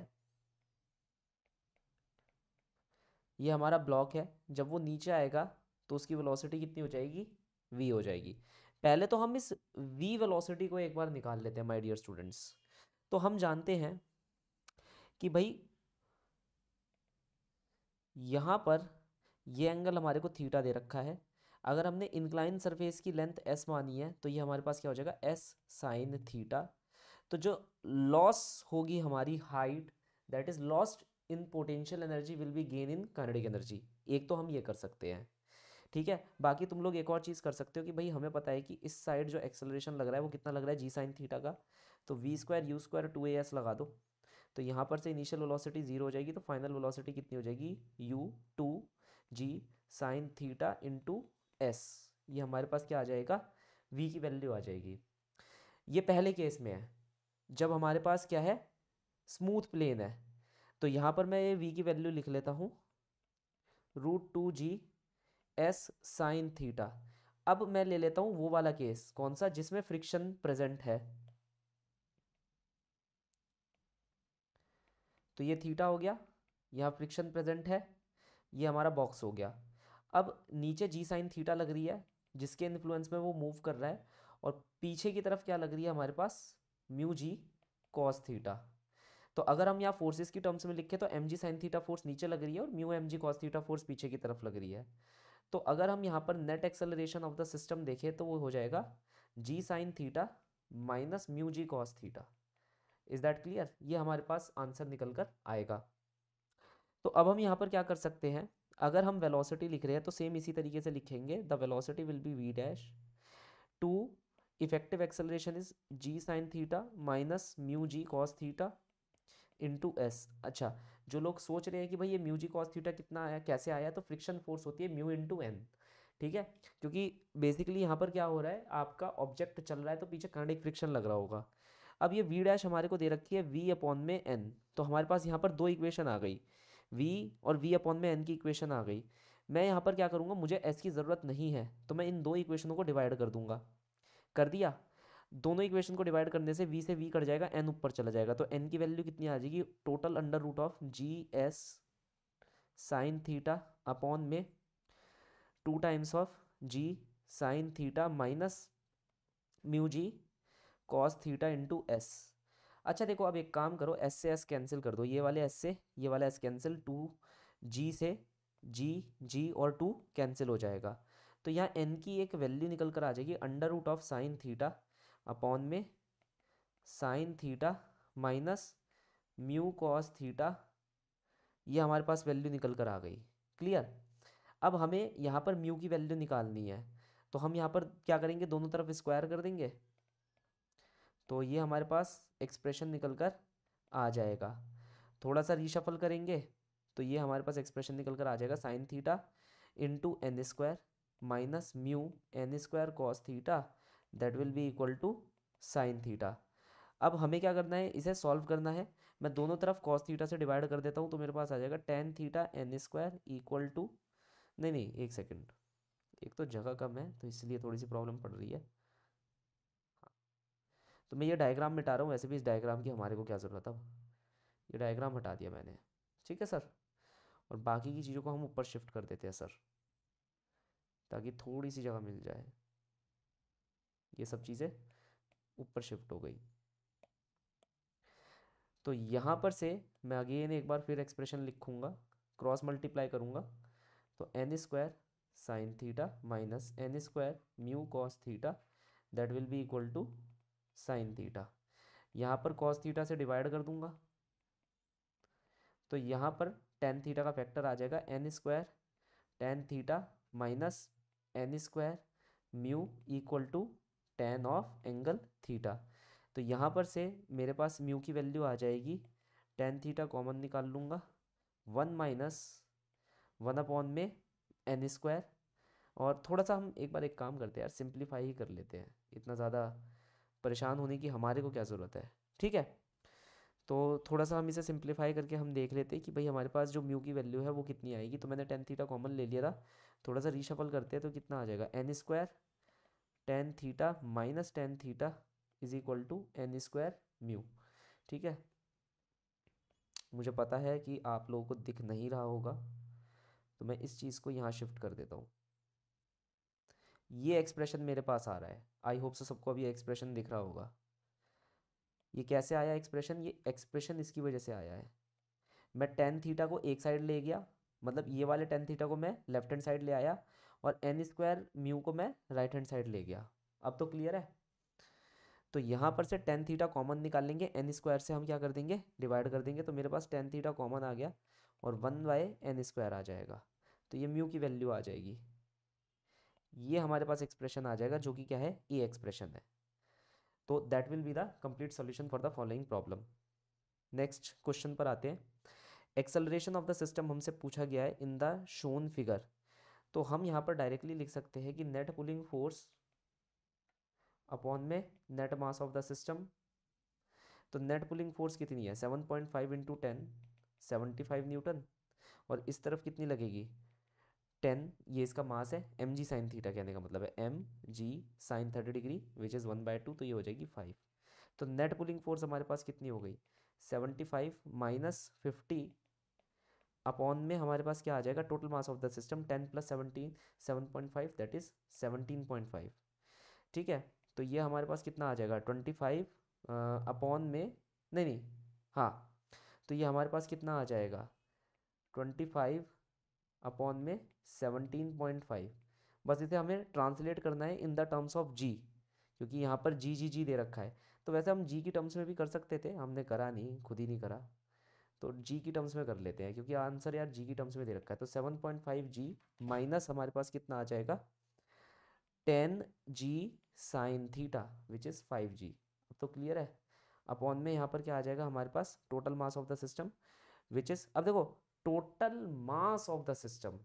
ये हमारा ब्लॉक है जब वो नीचे आएगा तो उसकी वेलोसिटी कितनी हो जाएगी वी हो जाएगी पहले तो हम इस वी वेलोसिटी को एक बार निकाल लेते हैं माय डियर स्टूडेंट्स तो हम जानते हैं कि भाई यहाँ पर ये एंगल हमारे को थीटा दे रखा है अगर हमने इंक्लाइन सरफेस की लेंथ एस मानी है तो ये हमारे पास क्या हो जाएगा एस साइन थीटा तो जो लॉस होगी हमारी height that is lost in potential energy will be gain in kinetic energy एक तो हम ये कर सकते हैं ठीक है बाकी तुम लोग एक और चीज़ कर सकते हो कि भाई हमें पता है कि इस साइड जो एक्सेलरेशन लग रहा है वो कितना लग रहा है जी साइन थीटा का तो v square u square two a s लगा दो तो यहाँ पर से इनिशियल वेलोसिटी जीरो हो जाएगी तो फाइनल वेलोसिटी कितनी हो जाएगी u two g sine theta into s ये हमारे पास क्या आ जाएगा वी की वैल्यू आ जाएगी ये पहले केस में है जब हमारे पास क्या है स्मूथ प्लेन है तो यहाँ पर मैं ये वी की वैल्यू लिख लेता हूँ root two g s sine theta अब मैं ले लेता हूँ वो वाला केस कौन सा जिसमें फ्रिक्शन प्रेजेंट है तो ये थीटा हो गया यहाँ फ्रिक्शन प्रेजेंट है ये हमारा बॉक्स हो गया अब नीचे जी साइन थीटा लग रही है जिसके इन्फ्लुएंस में वो मूव कर रहा है और पीछे की तरफ क्या लग रही है हमारे पास म्यू जी कॉस थीटा तो अगर हम यहाँ फोर्सेस की टर्म्स में लिखें तो M g sine theta force नीचे लग रही है और mu M G cos theta force पीछे की तरफ लग रही है तो अगर हम यहाँ पर net acceleration of the system देखें तो वो हो जाएगा g sine theta minus mu g cos theta is that clear ये हमारे पास आंसर निकल कर आएगा तो अब हम यहाँ पर क्या कर सकते हैं अगर हम वेलोसिटी लिख रहे हैं तो सेम इसी तरीके से लिखेंगे the velocity will be v dash two effective acceleration is g sine theta minus mu g cos theta into s अच्छा जो लोग सोच रहे हैं कि भाई ये म्यू जी कॉस थीटा कितना आया कैसे आया तो फ्रिक्शन फोर्स होती है म्यू इन टू एन ठीक है क्योंकि बेसिकली यहाँ पर क्या हो रहा है आपका ऑब्जेक्ट चल रहा है तो पीछे एक फ्रिक्शन लग रहा होगा अब ये वी डैश हमारे को दे रखी है वी अपॉन में एन तो हमारे पास यहाँ पर दो इक्वेशन आ गई v और v अपॉन में n की इक्वेशन आ गई मैं यहाँ पर क्या करूँगा मुझे s की ज़रूरत नहीं है तो मैं इन दो इक्वेशनों को डिवाइड कर दूंगा कर दिया दोनों इक्वेशन को डिवाइड करने से v से v कट जाएगा n ऊपर चला जाएगा तो n की वैल्यू कितनी आ जाएगी total under root of g s sine theta upon में two times of g sine theta minus mu g cos theta into s अच्छा देखो अब एक काम करो एस से एस कैंसिल कर दो ये वाले एस से ये वाला एस कैंसिल टू जी से जी जी और टू कैंसिल हो जाएगा तो यहाँ एन की एक वैल्यू निकल कर आ जाएगी under root of sine theta upon में sine theta minus mu cos theta ये हमारे पास वैल्यू निकल कर आ गई क्लियर अब हमें यहाँ पर म्यू की वैल्यू निकालनी है तो हम यहाँ पर क्या करेंगे दोनों तरफ स्क्वायर कर देंगे तो ये हमारे पास एक्सप्रेशन निकल कर आ जाएगा थोड़ा सा रीशफल करेंगे तो ये हमारे पास एक्सप्रेशन निकल कर आ जाएगा sine theta into n square minus mu n square cos theta that will be equal to sine theta अब हमें क्या करना है इसे सॉल्व करना है मैं दोनों तरफ कॉस थीटा से डिवाइड कर देता हूँ तो मेरे पास आ जाएगा tan theta n square equal to नहीं नहीं एक सेकेंड एक तो जगह कम है तो इसलिए थोड़ी सी प्रॉब्लम पड़ रही है तो मैं ये डायग्राम मिटा रहा हूँ वैसे भी इस डायग्राम की हमारे को क्या ज़रूरत है ये डायग्राम हटा दिया मैंने ठीक है सर और बाकी की चीज़ों को हम ऊपर शिफ्ट कर देते हैं सर ताकि थोड़ी सी जगह मिल जाए ये सब चीज़ें ऊपर शिफ्ट हो गई तो यहाँ पर से मैं अगेन एक बार फिर एक्सप्रेशन लिखूँगा क्रॉस मल्टीप्लाई करूँगा तो n square sine theta minus n square mu cos theta that will be equal to sine theta यहाँ पर कॉस थीटा से डिवाइड कर दूंगा तो यहाँ पर टेन थीटा का फैक्टर आ जाएगा n square tan theta minus n square mu equal to tan of angle theta तो यहाँ पर से मेरे पास म्यू की वैल्यू आ जाएगी टेन थीटा कॉमन निकाल लूँगा वन माइनस वन अपॉन में एन स्क्वायर और थोड़ा सा हम एक बार एक काम करते हैं यार सिंप्लीफाई ही कर लेते हैं इतना ज़्यादा परेशान होने की हमारे को क्या ज़रूरत है ठीक है तो थोड़ा सा हम इसे सिंप्लीफाई करके हम देख लेते हैं कि भाई हमारे पास जो म्यू की वैल्यू है वो कितनी आएगी तो मैंने टेन थीटा कॉमन ले लिया था थोड़ा सा रीशफल करते हैं तो कितना आ जाएगा n square tan theta minus tan theta is equal to n square mu ठीक है मुझे पता है कि आप लोगों को दिख नहीं रहा होगा तो मैं इस चीज़ को यहाँ शिफ्ट कर देता हूँ ये एक्सप्रेशन मेरे पास आ रहा है आई होप से सबको अभी एक्सप्रेशन दिख रहा होगा ये कैसे आया एक्सप्रेशन ये एक्सप्रेशन इसकी वजह से आया है मैं टेन थीटा को एक साइड ले गया मतलब ये वाले टेन थीटा को मैं लेफ्ट हैंड साइड ले आया और एन स्क्वायर म्यू को मैं राइट हैंड साइड ले गया अब तो क्लियर है तो यहाँ पर से टेन थीटा कॉमन निकाल लेंगे एन स्क्वायर से हम क्या कर देंगे डिवाइड कर देंगे तो मेरे पास टेन थीटा कॉमन आ गया और वन बाय एन स्क्वायर आ जाएगा तो ये म्यू की वैल्यू आ जाएगी ये हमारे पास एक्सप्रेशन आ जाएगा जो कि क्या है ए एक्सप्रेशन है तो that will be the complete solution for the following problem next question पर आते हैं एक्सेलरेशन ऑफ द सिस्टम हमसे पूछा गया है इन द शोन फिगर तो हम यहाँ पर डायरेक्टली लिख सकते हैं कि नेट पुलिंग फोर्स अपॉन में net mass of the system तो नेट पुलिंग फोर्स कितनी है seven point five into ten seventy five newton और इस तरफ कितनी लगेगी टेन ये इसका मास है एम जी साइन थीटा कहने का मतलब है m g sine thirty degree which is one by two तो ये हो जाएगी फाइव तो नेट पुलिंग फोर्स हमारे पास कितनी हो गई seventy five minus fifty upon में हमारे पास क्या आ जाएगा total mass of the system ten plus seventeen seven point five that is seventeen point five ठीक है तो ये हमारे पास कितना आ जाएगा ट्वेंटी फाइव अपॉन में नहीं नहीं हाँ तो ये हमारे पास कितना आ जाएगा ट्वेंटी फाइव अपॉन में सेवनटीन पॉइंट फाइव बस इसे हमें ट्रांसलेट करना है in the terms of g क्योंकि यहाँ पर जी जी जी दे रखा है तो वैसे हम जी की टर्म्स में भी कर सकते थे हमने करा नहीं खुद ही नहीं करा तो जी की टर्म्स में कर लेते हैं क्योंकि आंसर यार जी की टर्म्स में दे रखा है तो seven point five g minus हमारे पास कितना आ जाएगा ten g sine theta which is five g तो क्लियर है अपॉन में यहाँ पर क्या आ जाएगा हमारे पास total mass of the system which is अब देखो total mass of the system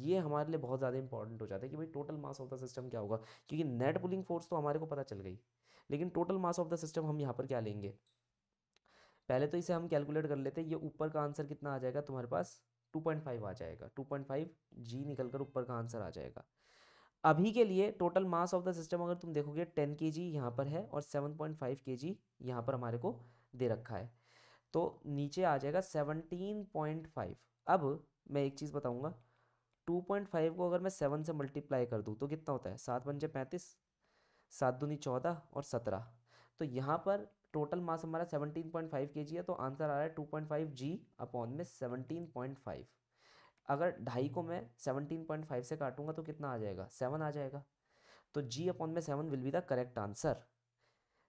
ये हमारे लिए बहुत ज़्यादा इंपॉर्टेंट हो जाता है कि भाई total mass of the system क्या होगा क्योंकि नेट पुलिंग फोर्स तो हमारे को पता चल गई लेकिन total mass of the system हम यहाँ पर क्या लेंगे पहले तो इसे हम कैलकुलेट कर लेते हैं ये ऊपर का आंसर कितना आ जाएगा तुम्हारे पास 2.5 आ जाएगा 2.5 जी निकल कर ऊपर का आंसर आ जाएगा अभी के लिए total mass of the system अगर तुम देखोगे 10 के जी यहाँ पर है और 7.5 पॉइंट के जी यहाँ पर हमारे को दे रखा है तो नीचे आ जाएगा सेवनटीन पॉइंट फाइव अब मैं एक चीज़ बताऊँगा टू पॉइंट फाइव को अगर मैं सेवन से मल्टीप्लाई कर दूँ तो कितना होता है सात पंजे पैंतीस सात दूनी चौदह और सत्रह तो यहाँ पर टोटल मास हमारा सेवनटीन पॉइंट फाइव के जी है तो आंसर आ रहा है two point five g upon में सेवनटीन पॉइंट फाइव अगर ढाई को मैं सेवनटीन पॉइंट फाइव से काटूंगा तो कितना आ जाएगा सेवन आ जाएगा तो जी अपॉन में seven will be the correct answer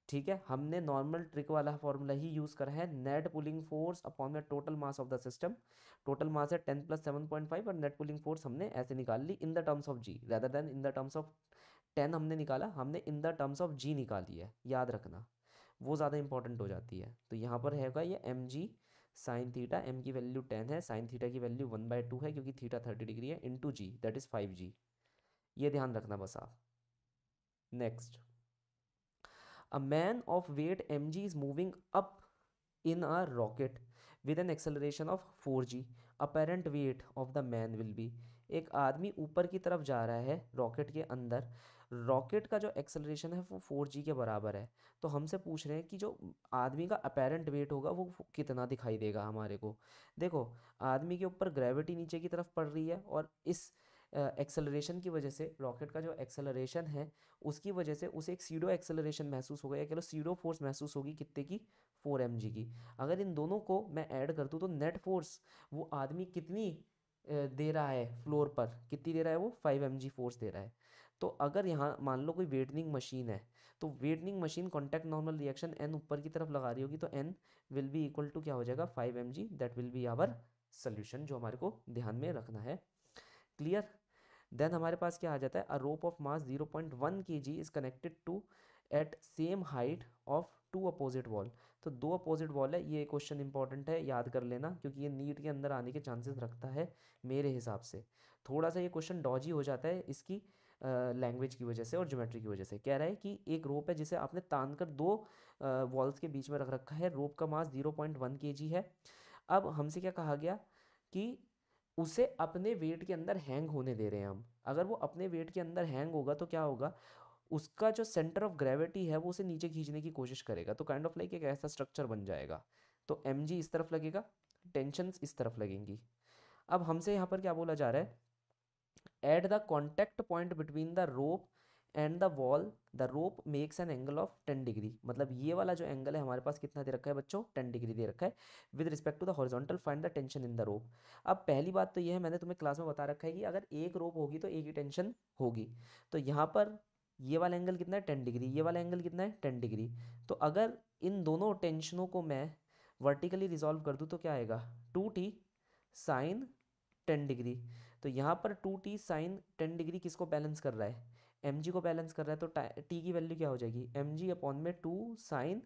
ठीक है हमने नॉर्मल ट्रिक वाला फॉर्मूला ही यूज़ करा है नेट पुलिंग फोर्स अपॉन में total mass of the system total mass है ten plus seven point five और नेट पुलिंग फोर्स हमने ऐसे निकाल ली in the terms of g rather than in the terms of ten हमने निकाला हमने इन द टर्म्स ऑफ जी निकाली है याद रखना वो ज़्यादा इंपॉर्टेंट हो जाती है तो यहाँ पर है ये m g sine theta m की वैल्यू टेन है साइन थीटा की वैल्यू वन बाई टू है क्योंकि थीटा थर्टी डिग्री है two g that is five g ये ध्यान रखना बस आप next A man of weight mg is moving up in a rocket with an acceleration of 4g. Apparent weight of the man will be एक आदमी ऊपर की तरफ जा रहा है रॉकेट के अंदर रॉकेट का जो एक्सेलरेशन है वो फोर जी के बराबर है तो हमसे पूछ रहे हैं कि जो आदमी का अपेरेंट वेट होगा वो कितना दिखाई देगा हमारे को देखो आदमी के ऊपर ग्रेविटी नीचे की तरफ पड़ रही है और इस एक्सेलरेशन की वजह से रॉकेट का जो एक्सेलरेशन है उसकी वजह से उसे एक सीडो एक्सेलरेशन महसूस होगा या कह लो सीडो फोर्स महसूस होगी कितने की फोर एम की अगर इन दोनों को मैं ऐड कर दूँ तो नेट फोर्स वो आदमी कितनी दे रहा है फ्लोर पर कितनी दे रहा है वो फाइव एम फोर्स दे रहा है तो अगर यहाँ मान लो कोई वेटनिंग मशीन है तो weighing machine contact normal reaction N ऊपर की तरफ लगा रही होगी तो n will be equal to क्या हो जाएगा five m g that will be our solution जो हमारे को ध्यान में रखना है क्लियर देन हमारे पास क्या आ जाता है a rope of mass 0.1 point one के जी is connected to at same height of two opposite wall तो दो अपोजिट वॉल है ये क्वेश्चन इंपॉर्टेंट है याद कर लेना क्योंकि ये नीट के अंदर आने के चांसेस रखता है मेरे हिसाब से थोड़ा सा ये क्वेश्चन डॉजी हो जाता है इसकी लैंग्वेज की वजह से और ज्योमेट्री की वजह से कह रहा है कि एक रोप है जिसे आपने तान कर दो वॉल्स के बीच में रख रखा है रोप का मास जीरो पॉइंट वन के जी है अब हमसे क्या कहा गया कि उसे अपने वेट के अंदर हैंग होने दे रहे हैं हम अगर वो अपने वेट के अंदर हैंग होगा तो क्या होगा उसका जो सेंटर ऑफ ग्रेविटी है वो उसे नीचे खींचने की कोशिश करेगा तो काइंड ऑफ लाइक एक ऐसा स्ट्रक्चर बन जाएगा तो एम इस तरफ लगेगा टेंशन इस तरफ लगेंगी अब हमसे यहाँ पर क्या बोला जा रहा है at the contact point between the rope and the wall the rope makes an angle of ten degree मतलब ये वाला जो एंगल है हमारे पास कितना दे रखा है बच्चों टेन डिग्री दे रखा है with respect to the horizontal find the tension in the rope अब पहली बात तो ये है मैंने तुम्हें क्लास में बता रखा है कि अगर एक रोप होगी तो एक ही टेंशन होगी तो यहाँ पर ये वाला एंगल कितना है टेन डिग्री ये वाला एंगल कितना है टेन डिग्री तो अगर इन दोनों टेंशनों को मैं वर्टिकली रिजॉल्व कर दूँ तो क्या आएगा two T sine ten degree तो यहाँ पर two T sine ten degree किसको बैलेंस कर रहा है एम को बैलेंस कर रहा है तो टी की वैल्यू क्या हो जाएगी एम जी अपॉन में टू साइन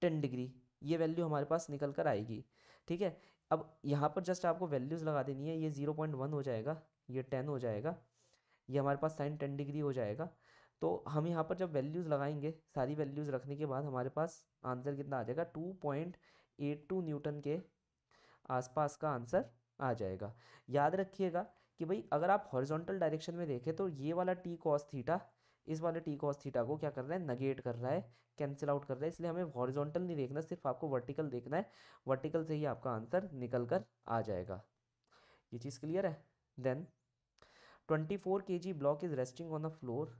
टेन डिग्री ये वैल्यू हमारे पास निकल कर आएगी ठीक है अब यहाँ पर जस्ट आपको वैल्यूज़ लगा देनी है ये ज़ीरो पॉइंट वन हो जाएगा ये टेन हो जाएगा ये हमारे पास साइन टेन डिग्री हो जाएगा तो हम यहाँ पर जब वैल्यूज़ लगाएंगे सारी वैल्यूज़ रखने के बाद हमारे पास आंसर कितना आ जाएगा two point eight two newton के आसपास का आंसर आ जाएगा याद रखिएगा कि भाई अगर आप हॉरिजॉन्टल डायरेक्शन में देखें तो ये वाला टी कॉस थीटा इस वाले टी कॉस थीटा को क्या कर रहा है नगेट कर रहा है कैंसिल आउट कर रहा है इसलिए हमें हॉरिजॉन्टल नहीं देखना सिर्फ आपको वर्टिकल देखना है वर्टिकल से ही आपका आंसर निकल कर आ जाएगा ये चीज़ क्लियर है then twenty four K G block is resting on the floor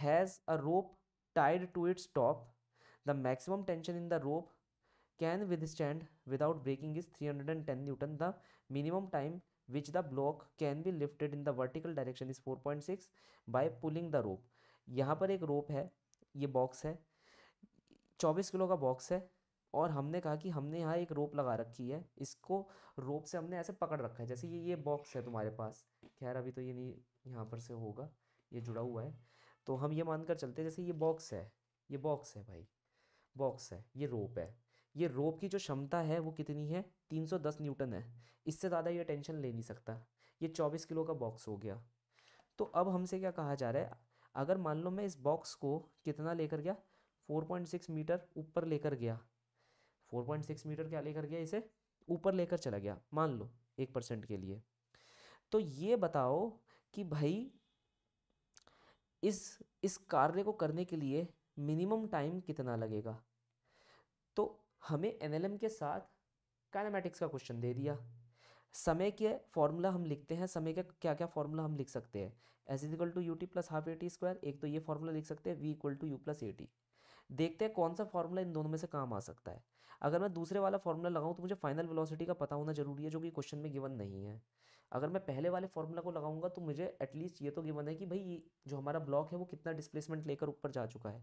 has a rope tied to its top the maximum tension in the rope can withstand without breaking is 310 newton the minimum time which the block can be lifted in the vertical direction is 4.6 by pulling the rope यहाँ पर एक रोप है ये box है 24 kilo का box है और हमने कहा कि हमने यहाँ एक रोप लगा रखी है इसको रोप से हमने ऐसे पकड़ रखा है जैसे ये ये बॉक्स है तुम्हारे पास खैर अभी तो ये नहीं यहाँ पर से होगा ये जुड़ा हुआ है तो हम ये मानकर चलते हैं जैसे ये बॉक्स है ये बॉक्स है भाई बॉक्स है ये रोप है ये रोप की जो क्षमता है वो कितनी है 310 न्यूटन है इससे ज़्यादा ये टेंशन ले नहीं सकता ये 24 किलो का बॉक्स हो गया तो अब हमसे क्या कहा जा रहा है अगर मान लो मैं इस बॉक्स को कितना लेकर गया 4.6 मीटर ऊपर लेकर गया 4.6 मीटर क्या लेकर गया इसे ऊपर लेकर चला गया मान लो एक परसेंट के लिए तो ये बताओ कि भाई इस इस कार्य को करने के लिए मिनिमम टाइम कितना लगेगा हमें एन के साथ काइनामेटिक्स का क्वेश्चन दे दिया समय के फॉर्मूला हम लिखते हैं समय का क्या क्या फॉर्मूला हम लिख सकते हैं S is equal to U T plus half A T square एक तो ये फॉर्मूला लिख सकते हैं V equal to you plus A T देखते हैं कौन सा फॉर्मूला इन दोनों में से काम आ सकता है अगर मैं दूसरे वाला फॉर्मूला लगाऊं तो मुझे फाइनल वेलोसिटी का पता होना जरूरी है जो कि क्वेश्चन में गिवन नहीं है अगर मैं पहले वाले फॉर्मूला को लगाऊंगा तो मुझे एटलीस्ट ये तो गिवन है कि भाई जो हमारा ब्लॉक है वो कितना डिस्प्लेसमेंट लेकर ऊपर जा चुका है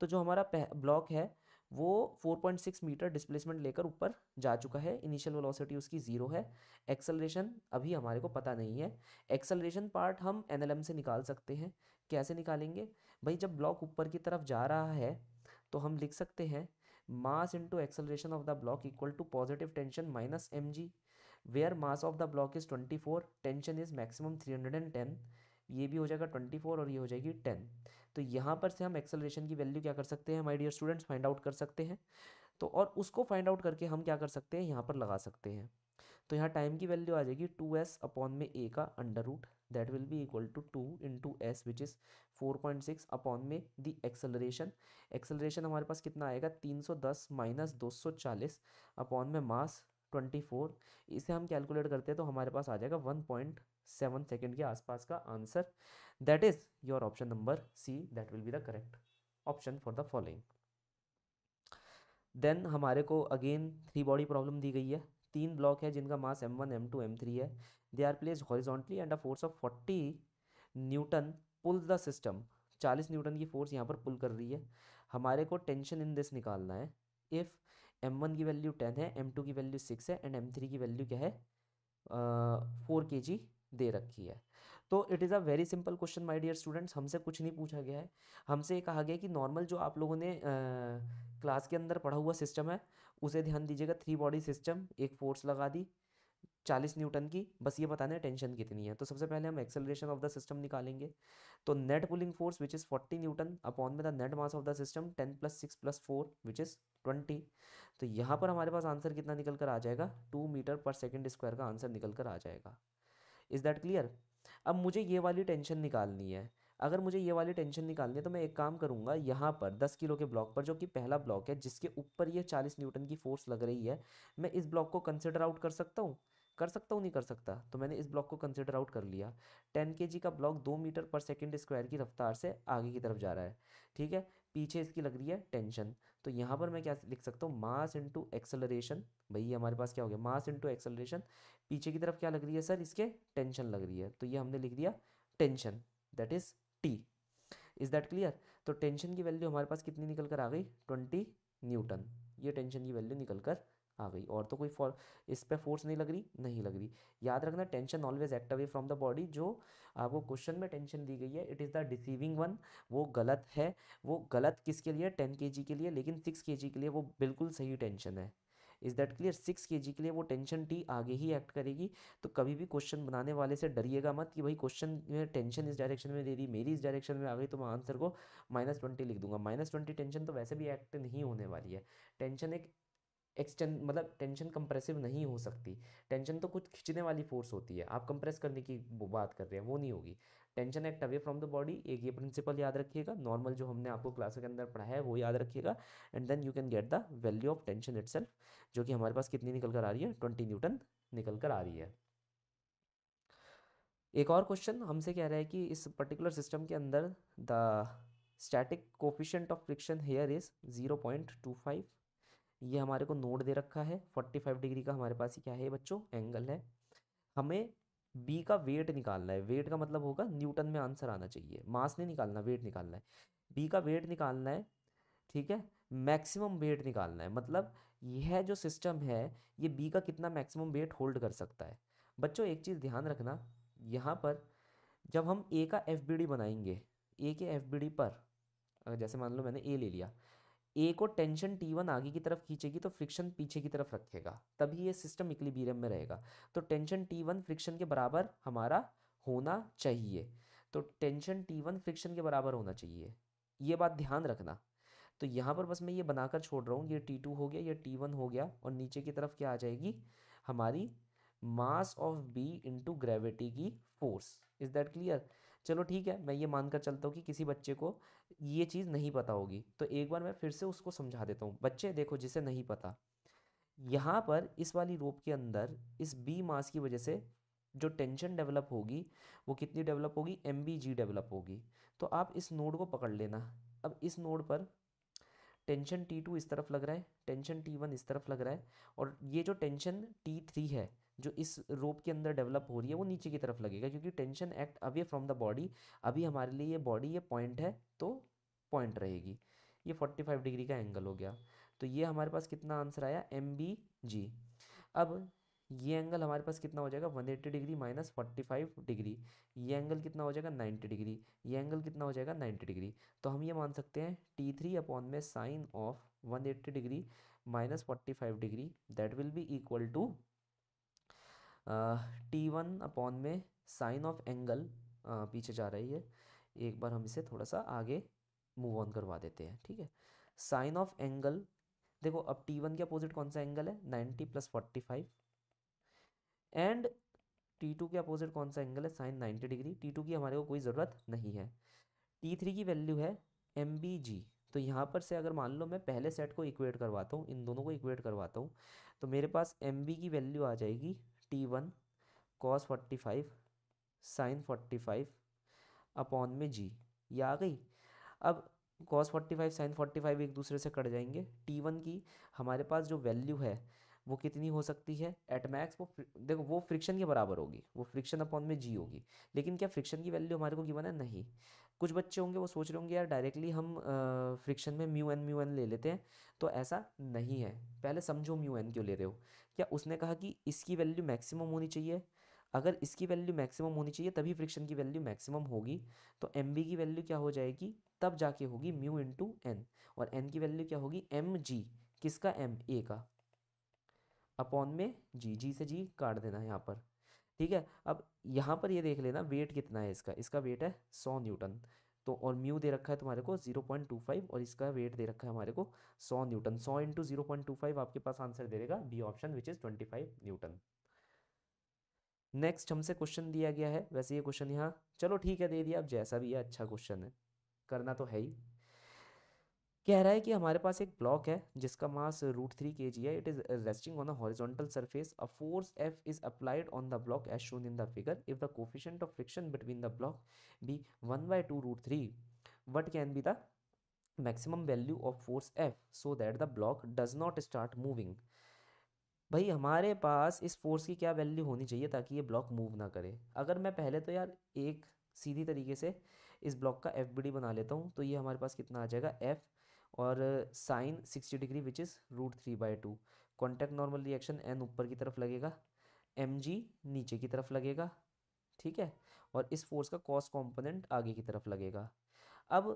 तो जो हमारा ब्लॉक है वो 4.6 मीटर डिस्प्लेसमेंट लेकर ऊपर जा चुका है इनिशियल वेलोसिटी उसकी ज़ीरो है एक्सेलरेशन अभी हमारे को पता नहीं है एक्सेलरेशन पार्ट हम एन से निकाल सकते हैं कैसे निकालेंगे भाई जब ब्लॉक ऊपर की तरफ जा रहा है तो हम लिख सकते हैं mass into acceleration of the block equal to positive tension minus M G where mass of the block is twenty four tension is maximum three hundred and ten ये भी हो जाएगा ट्वेंटी फोर और ये हो जाएगी टेन तो यहाँ पर से हम एक्सेलरेशन की वैल्यू क्या कर सकते हैं my dear students find out कर सकते हैं तो और उसको फाइंड आउट करके हम क्या कर सकते हैं यहाँ पर लगा सकते हैं तो यहाँ टाइम की वैल्यू आ जाएगी टू एस अपॉन में ए का under root that will be equal to two into S which is four point six upon में दी एक्सेलरेशन एक्सेलरेशन हमारे पास कितना आएगा तीन सौ दस माइनस दो सौ चालीस अपॉन में मास ट्वेंटी फोर इसे हम कैलकुलेट करते हैं तो हमारे पास आ जाएगा वन पॉइंट सेवन सेकेंड के आसपास का answer that is your option number C that will be the correct option for the following then हमारे को अगेन थ्री बॉडी प्रॉब्लम दी गई है तीन ब्लॉक है जिनका mass M one M two M three है they are place horizontally and a force of forty newton pull the system चालीस न्यूटन की फोर्स यहाँ पर पुल कर रही है हमारे को टेंशन इन दिस निकालना है इफ़ एम वन की वैल्यू टेन है एम टू की वैल्यू सिक्स है एंड एम थ्री की वैल्यू क्या है फोर के जी दे रखी है तो it is a very simple question my dear students हमसे कुछ नहीं पूछा गया है हमसे ये कहा गया कि नॉर्मल जो आप लोगों ने क्लास के अंदर पढ़ा हुआ सिस्टम है उसे ध्यान दीजिएगा थ्री बॉडी सिस्टम एक फोर्स लगा दी चालीस न्यूटन की बस ये बताना है टेंशन कितनी है तो सबसे पहले हम एक्सेलरेशन ऑफ द सिस्टम निकालेंगे तो net pulling force which is forty newton upon में the net mass of the system ten plus six plus four which is twenty तो यहाँ पर हमारे पास आंसर कितना निकल कर आ जाएगा two metre per second square का आंसर निकल कर आ जाएगा इज़ दैट क्लियर अब मुझे ये वाली टेंशन निकालनी है अगर मुझे ये वाली टेंशन निकालनी है तो मैं एक काम करूँगा यहाँ पर दस किलो के ब्लॉक पर जो कि पहला ब्लॉक है जिसके ऊपर ये चालीस न्यूटन की फोर्स लग रही है मैं इस ब्लॉक को कंसिडर आउट कर सकता हूँ कर सकता हूँ नहीं कर सकता तो मैंने इस ब्लॉक को कंसिडर आउट कर लिया टेन के का ब्लॉक दो मीटर पर सेकेंड स्क्वायर की रफ्तार से आगे की तरफ जा रहा है ठीक है पीछे इसकी लग रही है टेंशन तो यहाँ पर मैं क्या लिख सकता हूँ मास इंटू एक्सेलरेशन भाई हमारे पास क्या हो गया मास इंटू एक्सेलरेशन पीछे की तरफ क्या लग रही है सर इसके टेंशन लग रही है तो ये हमने लिख दिया tension that is T is that clear तो टेंशन की वैल्यू हमारे पास कितनी निकल कर आ गई ट्वेंटी न्यूटन ये टेंशन की वैल्यू निकल कर आ हाँ गई और तो कोई फॉर इस पर फोर्स नहीं लग रही नहीं लग रही याद रखना tension always act away from the body जो आपको क्वेश्चन में टेंशन दी गई है it is the deceiving one वो गलत है वो गलत किसके लिए टेन के के लिए लेकिन सिक्स के के लिए वो बिल्कुल सही टेंशन है इज़ दैट क्लियर सिक्स के के लिए वो टेंशन टी आगे ही एक्ट करेगी तो कभी भी क्वेश्चन बनाने वाले से डरिएगा मत कि भाई क्वेश्चन में टेंशन इस डायरेक्शन में दे रही मेरी इस डायरेक्शन में आ गई तो मैं आंसर को माइनस ट्वेंटी लिख दूंगा माइनस ट्वेंटी टेंशन तो वैसे भी एक्ट नहीं होने वाली है टेंशन एक एक्सटेंड मतलब टेंशन कंप्रेसिव नहीं हो सकती टेंशन तो कुछ खींचने वाली फोर्स होती है आप कंप्रेस करने की बात कर रहे हैं वो नहीं होगी tension act away from the body एक ये प्रिंसिपल याद रखिएगा नॉर्मल जो हमने आपको क्लासों के अंदर पढ़ाया है वो याद रखिएगा and then you can get the value of tension it जो कि हमारे पास कितनी निकल कर आ रही है ट्वेंटी न्यूटन निकल कर आ रही है एक और क्वेश्चन हमसे कह रहा है कि इस पर्टिकुलर सिस्टम के अंदर the static coefficient of friction here is zero point two five ये हमारे को नोड दे रखा है फोर्टी फाइव डिग्री का हमारे पास क्या है बच्चों एंगल है हमें बी का वेट निकालना है वेट का मतलब होगा न्यूटन में आंसर आना चाहिए मास नहीं निकालना वेट निकालना है बी का वेट निकालना है ठीक है मैक्सिमम वेट निकालना है मतलब यह जो सिस्टम है ये बी का कितना मैक्सिमम वेट होल्ड कर सकता है बच्चों एक चीज़ ध्यान रखना यहाँ पर जब हम ए का एफ बनाएंगे ए के एफ पर जैसे मान लो मैंने ए ले लिया ए को टेंशन टी वन आगे की तरफ खींचेगी तो फ्रिक्शन पीछे की तरफ रखेगा तभी ये सिस्टम इक्लिबीरियम में रहेगा तो टेंशन टी वन फ्रिक्शन के बराबर हमारा होना चाहिए तो टेंशन टी वन फ्रिक्शन के बराबर होना चाहिए ये बात ध्यान रखना तो यहाँ पर बस मैं ये बनाकर छोड़ रहा हूँ ये टी टू हो गया ये टी वन हो गया और नीचे की तरफ क्या आ जाएगी हमारी mass of B into gravity की फोर्स इज दैट क्लियर चलो ठीक है मैं ये मानकर चलता हूँ कि किसी बच्चे को ये चीज़ नहीं पता होगी तो एक बार मैं फिर से उसको समझा देता हूँ बच्चे देखो जिसे नहीं पता यहाँ पर इस वाली रोप के अंदर इस बी मास की वजह से जो टेंशन डेवलप होगी वो कितनी डेवलप होगी एम डेवलप होगी तो आप इस नोड को पकड़ लेना अब इस नोड पर टेंशन टी टू इस तरफ लग रहा है टेंशन टी वन इस तरफ लग रहा है और ये जो टेंशन टी थ्री है जो इस रोप के अंदर डेवलप हो रही है वो नीचे की तरफ लगेगा क्योंकि tension act away from the body अभी हमारे लिए ये बॉडी ये पॉइंट है तो पॉइंट रहेगी ये फोर्टी फाइव डिग्री का एंगल हो गया तो ये हमारे पास कितना आंसर आया एम बी जी अब ये एंगल हमारे पास कितना हो जाएगा 180 degree minus forty five degree ये एंगल कितना हो जाएगा 90 डिग्री ये एंगल कितना हो जाएगा 90 डिग्री तो हम ये मान सकते हैं टी थ्री अपॉन में sine of 180 degree minus forty five degree that will be equal to T one upon में साइन ऑफ एंगल पीछे जा रही है एक बार हम इसे थोड़ा सा आगे मूव ऑन करवा देते हैं ठीक है साइन ऑफ एंगल देखो अब टी वन के अपोजिट कौन सा एंगल है ninety plus forty five and T two के अपोजिट कौन सा एंगल है sine ninety degree T two की हमारे को कोई ज़रूरत नहीं है टी थ्री की वैल्यू है एम बी जी तो यहाँ पर से अगर मान लो मैं पहले सेट को इक्वेट करवाता हूँ इन दोनों को इक्वेट करवाता हूँ तो मेरे पास एम बी की वैल्यू आ जाएगी T one cos forty five sine forty five upon में जी ये आ गई अब cos forty five sine forty five एक दूसरे से कट जाएंगे टी वन की हमारे पास जो वैल्यू है वो कितनी हो सकती है एट मैक्स वो देखो वो फ्रिक्शन के बराबर होगी वो फ्रिक्शन अपॉन में जी होगी लेकिन क्या फ्रिक्शन की वैल्यू हमारे को गिवन है नहीं कुछ बच्चे होंगे वो सोच रहे होंगे यार डायरेक्टली हम फ्रिक्शन में म्यू एन म्यू एन ले लेते हैं तो ऐसा नहीं है पहले समझो म्यू एन क्यों ले रहे हो क्या उसने कहा कि इसकी वैल्यू मैक्सिमम होनी चाहिए अगर इसकी वैल्यू मैक्सिमम होनी चाहिए तभी फ्रिक्शन की वैल्यू मैक्सिमम होगी तो एम बी की वैल्यू क्या हो जाएगी तब जाके होगी म्यू इन टू एन और एन की वैल्यू क्या होगी एम जी किसका एम ए का अपॉन में जी जी से जी काट देना है यहाँ पर ठीक है अब यहाँ पर ये देख लेना वेट कितना है इसका इसका वेट है सौ न्यूटन तो और म्यू दे रखा है तुम्हारे को जीरो पॉइंट टू फाइव और इसका वेट दे रखा है हमारे को सौ न्यूटन सौ into zero point two five आपके पास आंसर दे देगा B option which is twenty five newton next हमसे क्वेश्चन दिया गया है वैसे ये क्वेश्चन यहाँ चलो ठीक है दे दिया अब जैसा भी है अच्छा क्वेश्चन है करना तो है ही कह रहा है कि हमारे पास एक ब्लॉक है जिसका मास रूट थ्री के जी है it is resting on the horizontal surface a force F is applied on the block as shown in the figure if the coefficient of friction between the block be one by two root three what can be the maximum value of force F so that the block does not start moving भाई हमारे पास इस force की क्या value होनी चाहिए ताकि ये block move ना करे अगर मैं पहले तो यार एक सीधी तरीके से इस ब्लॉक का एफ बना लेता हूँ तो ये हमारे पास कितना आ जाएगा एफ और sine sixty degree which is root three by two contact normal reaction N ऊपर की तरफ लगेगा एम जी नीचे की तरफ लगेगा ठीक है और इस फोर्स का कॉस कॉम्पोनेंट आगे की तरफ लगेगा अब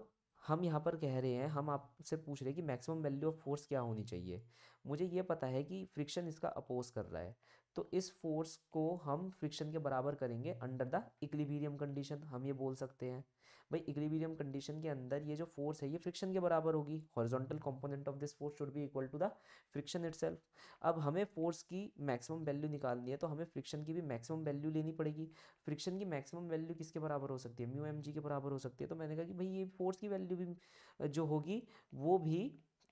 हम यहाँ पर कह रहे हैं हम आपसे पूछ रहे हैं कि मैक्सिमम वैल्यू ऑफ फोर्स क्या होनी चाहिए मुझे ये पता है कि फ्रिक्शन इसका अपोज कर रहा है तो इस फोर्स को हम फ्रिक्शन के बराबर करेंगे अंडर द इक्लिबीरियम कंडीशन हम ये बोल सकते हैं भाई इक्विलिब्रियम कंडीशन के अंदर ये जो फोर्स है ये फ्रिक्शन के बराबर होगी horizontal component of this force should be equal to the friction itself अब हमें फोर्स की मैक्सिमम वैल्यू निकालनी है तो हमें फ्रिक्शन की भी मैक्सिमम वैल्यू लेनी पड़ेगी फ्रिक्शन की मैक्सिमम वैल्यू किसके बराबर हो सकती है म्यू एम जी के बराबर हो सकती है तो मैंने कहा कि भाई ये फोर्स की वैल्यू भी जो होगी वो भी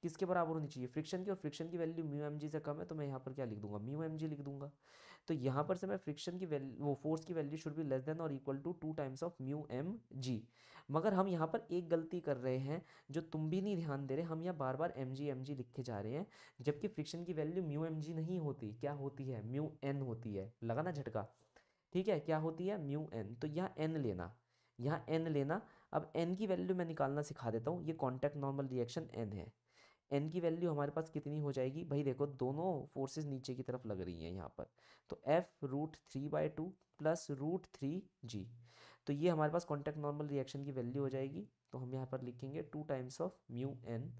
किसके बराबर होनी चाहिए फ्रिक्शन की और फ्रिक्शन की वैल्यू म्यू एम जी से कम है तो मैं यहाँ पर क्या लिख दूंगा म्यू एम जी लिख दूंगा तो यहाँ पर से मैं फ्रिक्शन की वैल्यू वो फोर्स की value should be less than और equal to two times of mu M G मगर हम यहाँ पर एक गलती कर रहे हैं जो तुम भी नहीं ध्यान दे रहे हम यहाँ बार बार एम जी एम जी लिखे जा रहे हैं जबकि फ्रिक्शन की वैल्यू म्यू एम जी नहीं होती क्या होती है म्यू एन होती है लगा ना झटका ठीक है क्या होती है म्यू एन तो यहाँ एन लेना यहाँ एन लेना अब एन की वैल्यू मैं निकालना सिखा देता हूँ ये कॉन्टैक्ट नॉर्मल रिएक्शन एन है एन की वैल्यू हमारे पास कितनी हो जाएगी भाई देखो दोनों फोर्सेस नीचे की तरफ लग रही हैं यहाँ पर तो F root three by two plus root three G तो ये हमारे पास कॉन्टैक्ट नॉर्मल रिएक्शन की वैल्यू हो जाएगी तो हम यहाँ पर लिखेंगे two times of mu N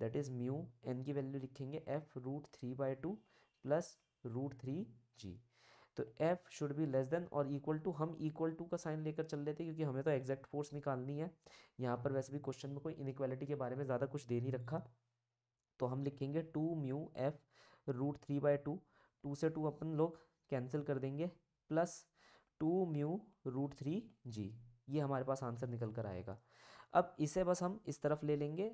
that is mu N की वैल्यू लिखेंगे F root three by two plus root three G तो F should be less than और इक्वल टू हम इक्वल टू का साइन लेकर चल लेते क्योंकि हमें तो एग्जैक्ट फोर्स निकालनी है यहाँ पर वैसे भी क्वेश्चन में कोई इनक्वालिटी के बारे में ज़्यादा कुछ दे नहीं रखा तो हम लिखेंगे two mu F root three by two two से टू अपन लोग कैंसिल कर देंगे plus two mu root three G ये हमारे पास आंसर निकल कर आएगा अब इसे बस हम इस तरफ ले लेंगे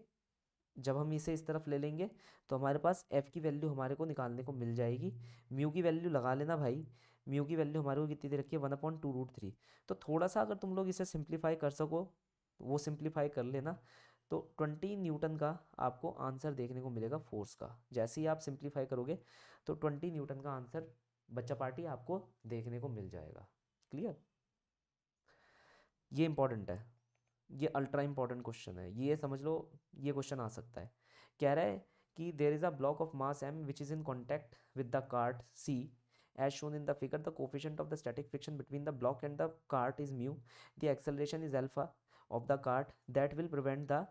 जब हम इसे इस तरफ ले लेंगे तो हमारे पास एफ़ की वैल्यू हमारे को निकालने को मिल जाएगी म्यू की वैल्यू लगा लेना भाई म्यू की वैल्यू हमारे को कितनी दे रखी है one upon two root three तो थोड़ा सा अगर तुम लोग इसे सिंप्लीफाई कर सको तो वो सिंप्लीफाई कर लेना तो 20 न्यूटन का आपको आंसर देखने को मिलेगा फोर्स का जैसे ही आप सिंप्लीफाई करोगे तो 20 न्यूटन का आंसर बच्चा पार्टी आपको देखने को मिल जाएगा क्लियर ये इंपॉर्टेंट है ये अल्ट्रा इंपॉर्टेंट क्वेश्चन है ये समझ लो ये क्वेश्चन आ सकता है कह रहा है कि there is a block of mass M which is in contact with the cart C as shown in the figure the coefficient of the static friction between the block and the cart is mu the acceleration is alpha of the cart that will prevent the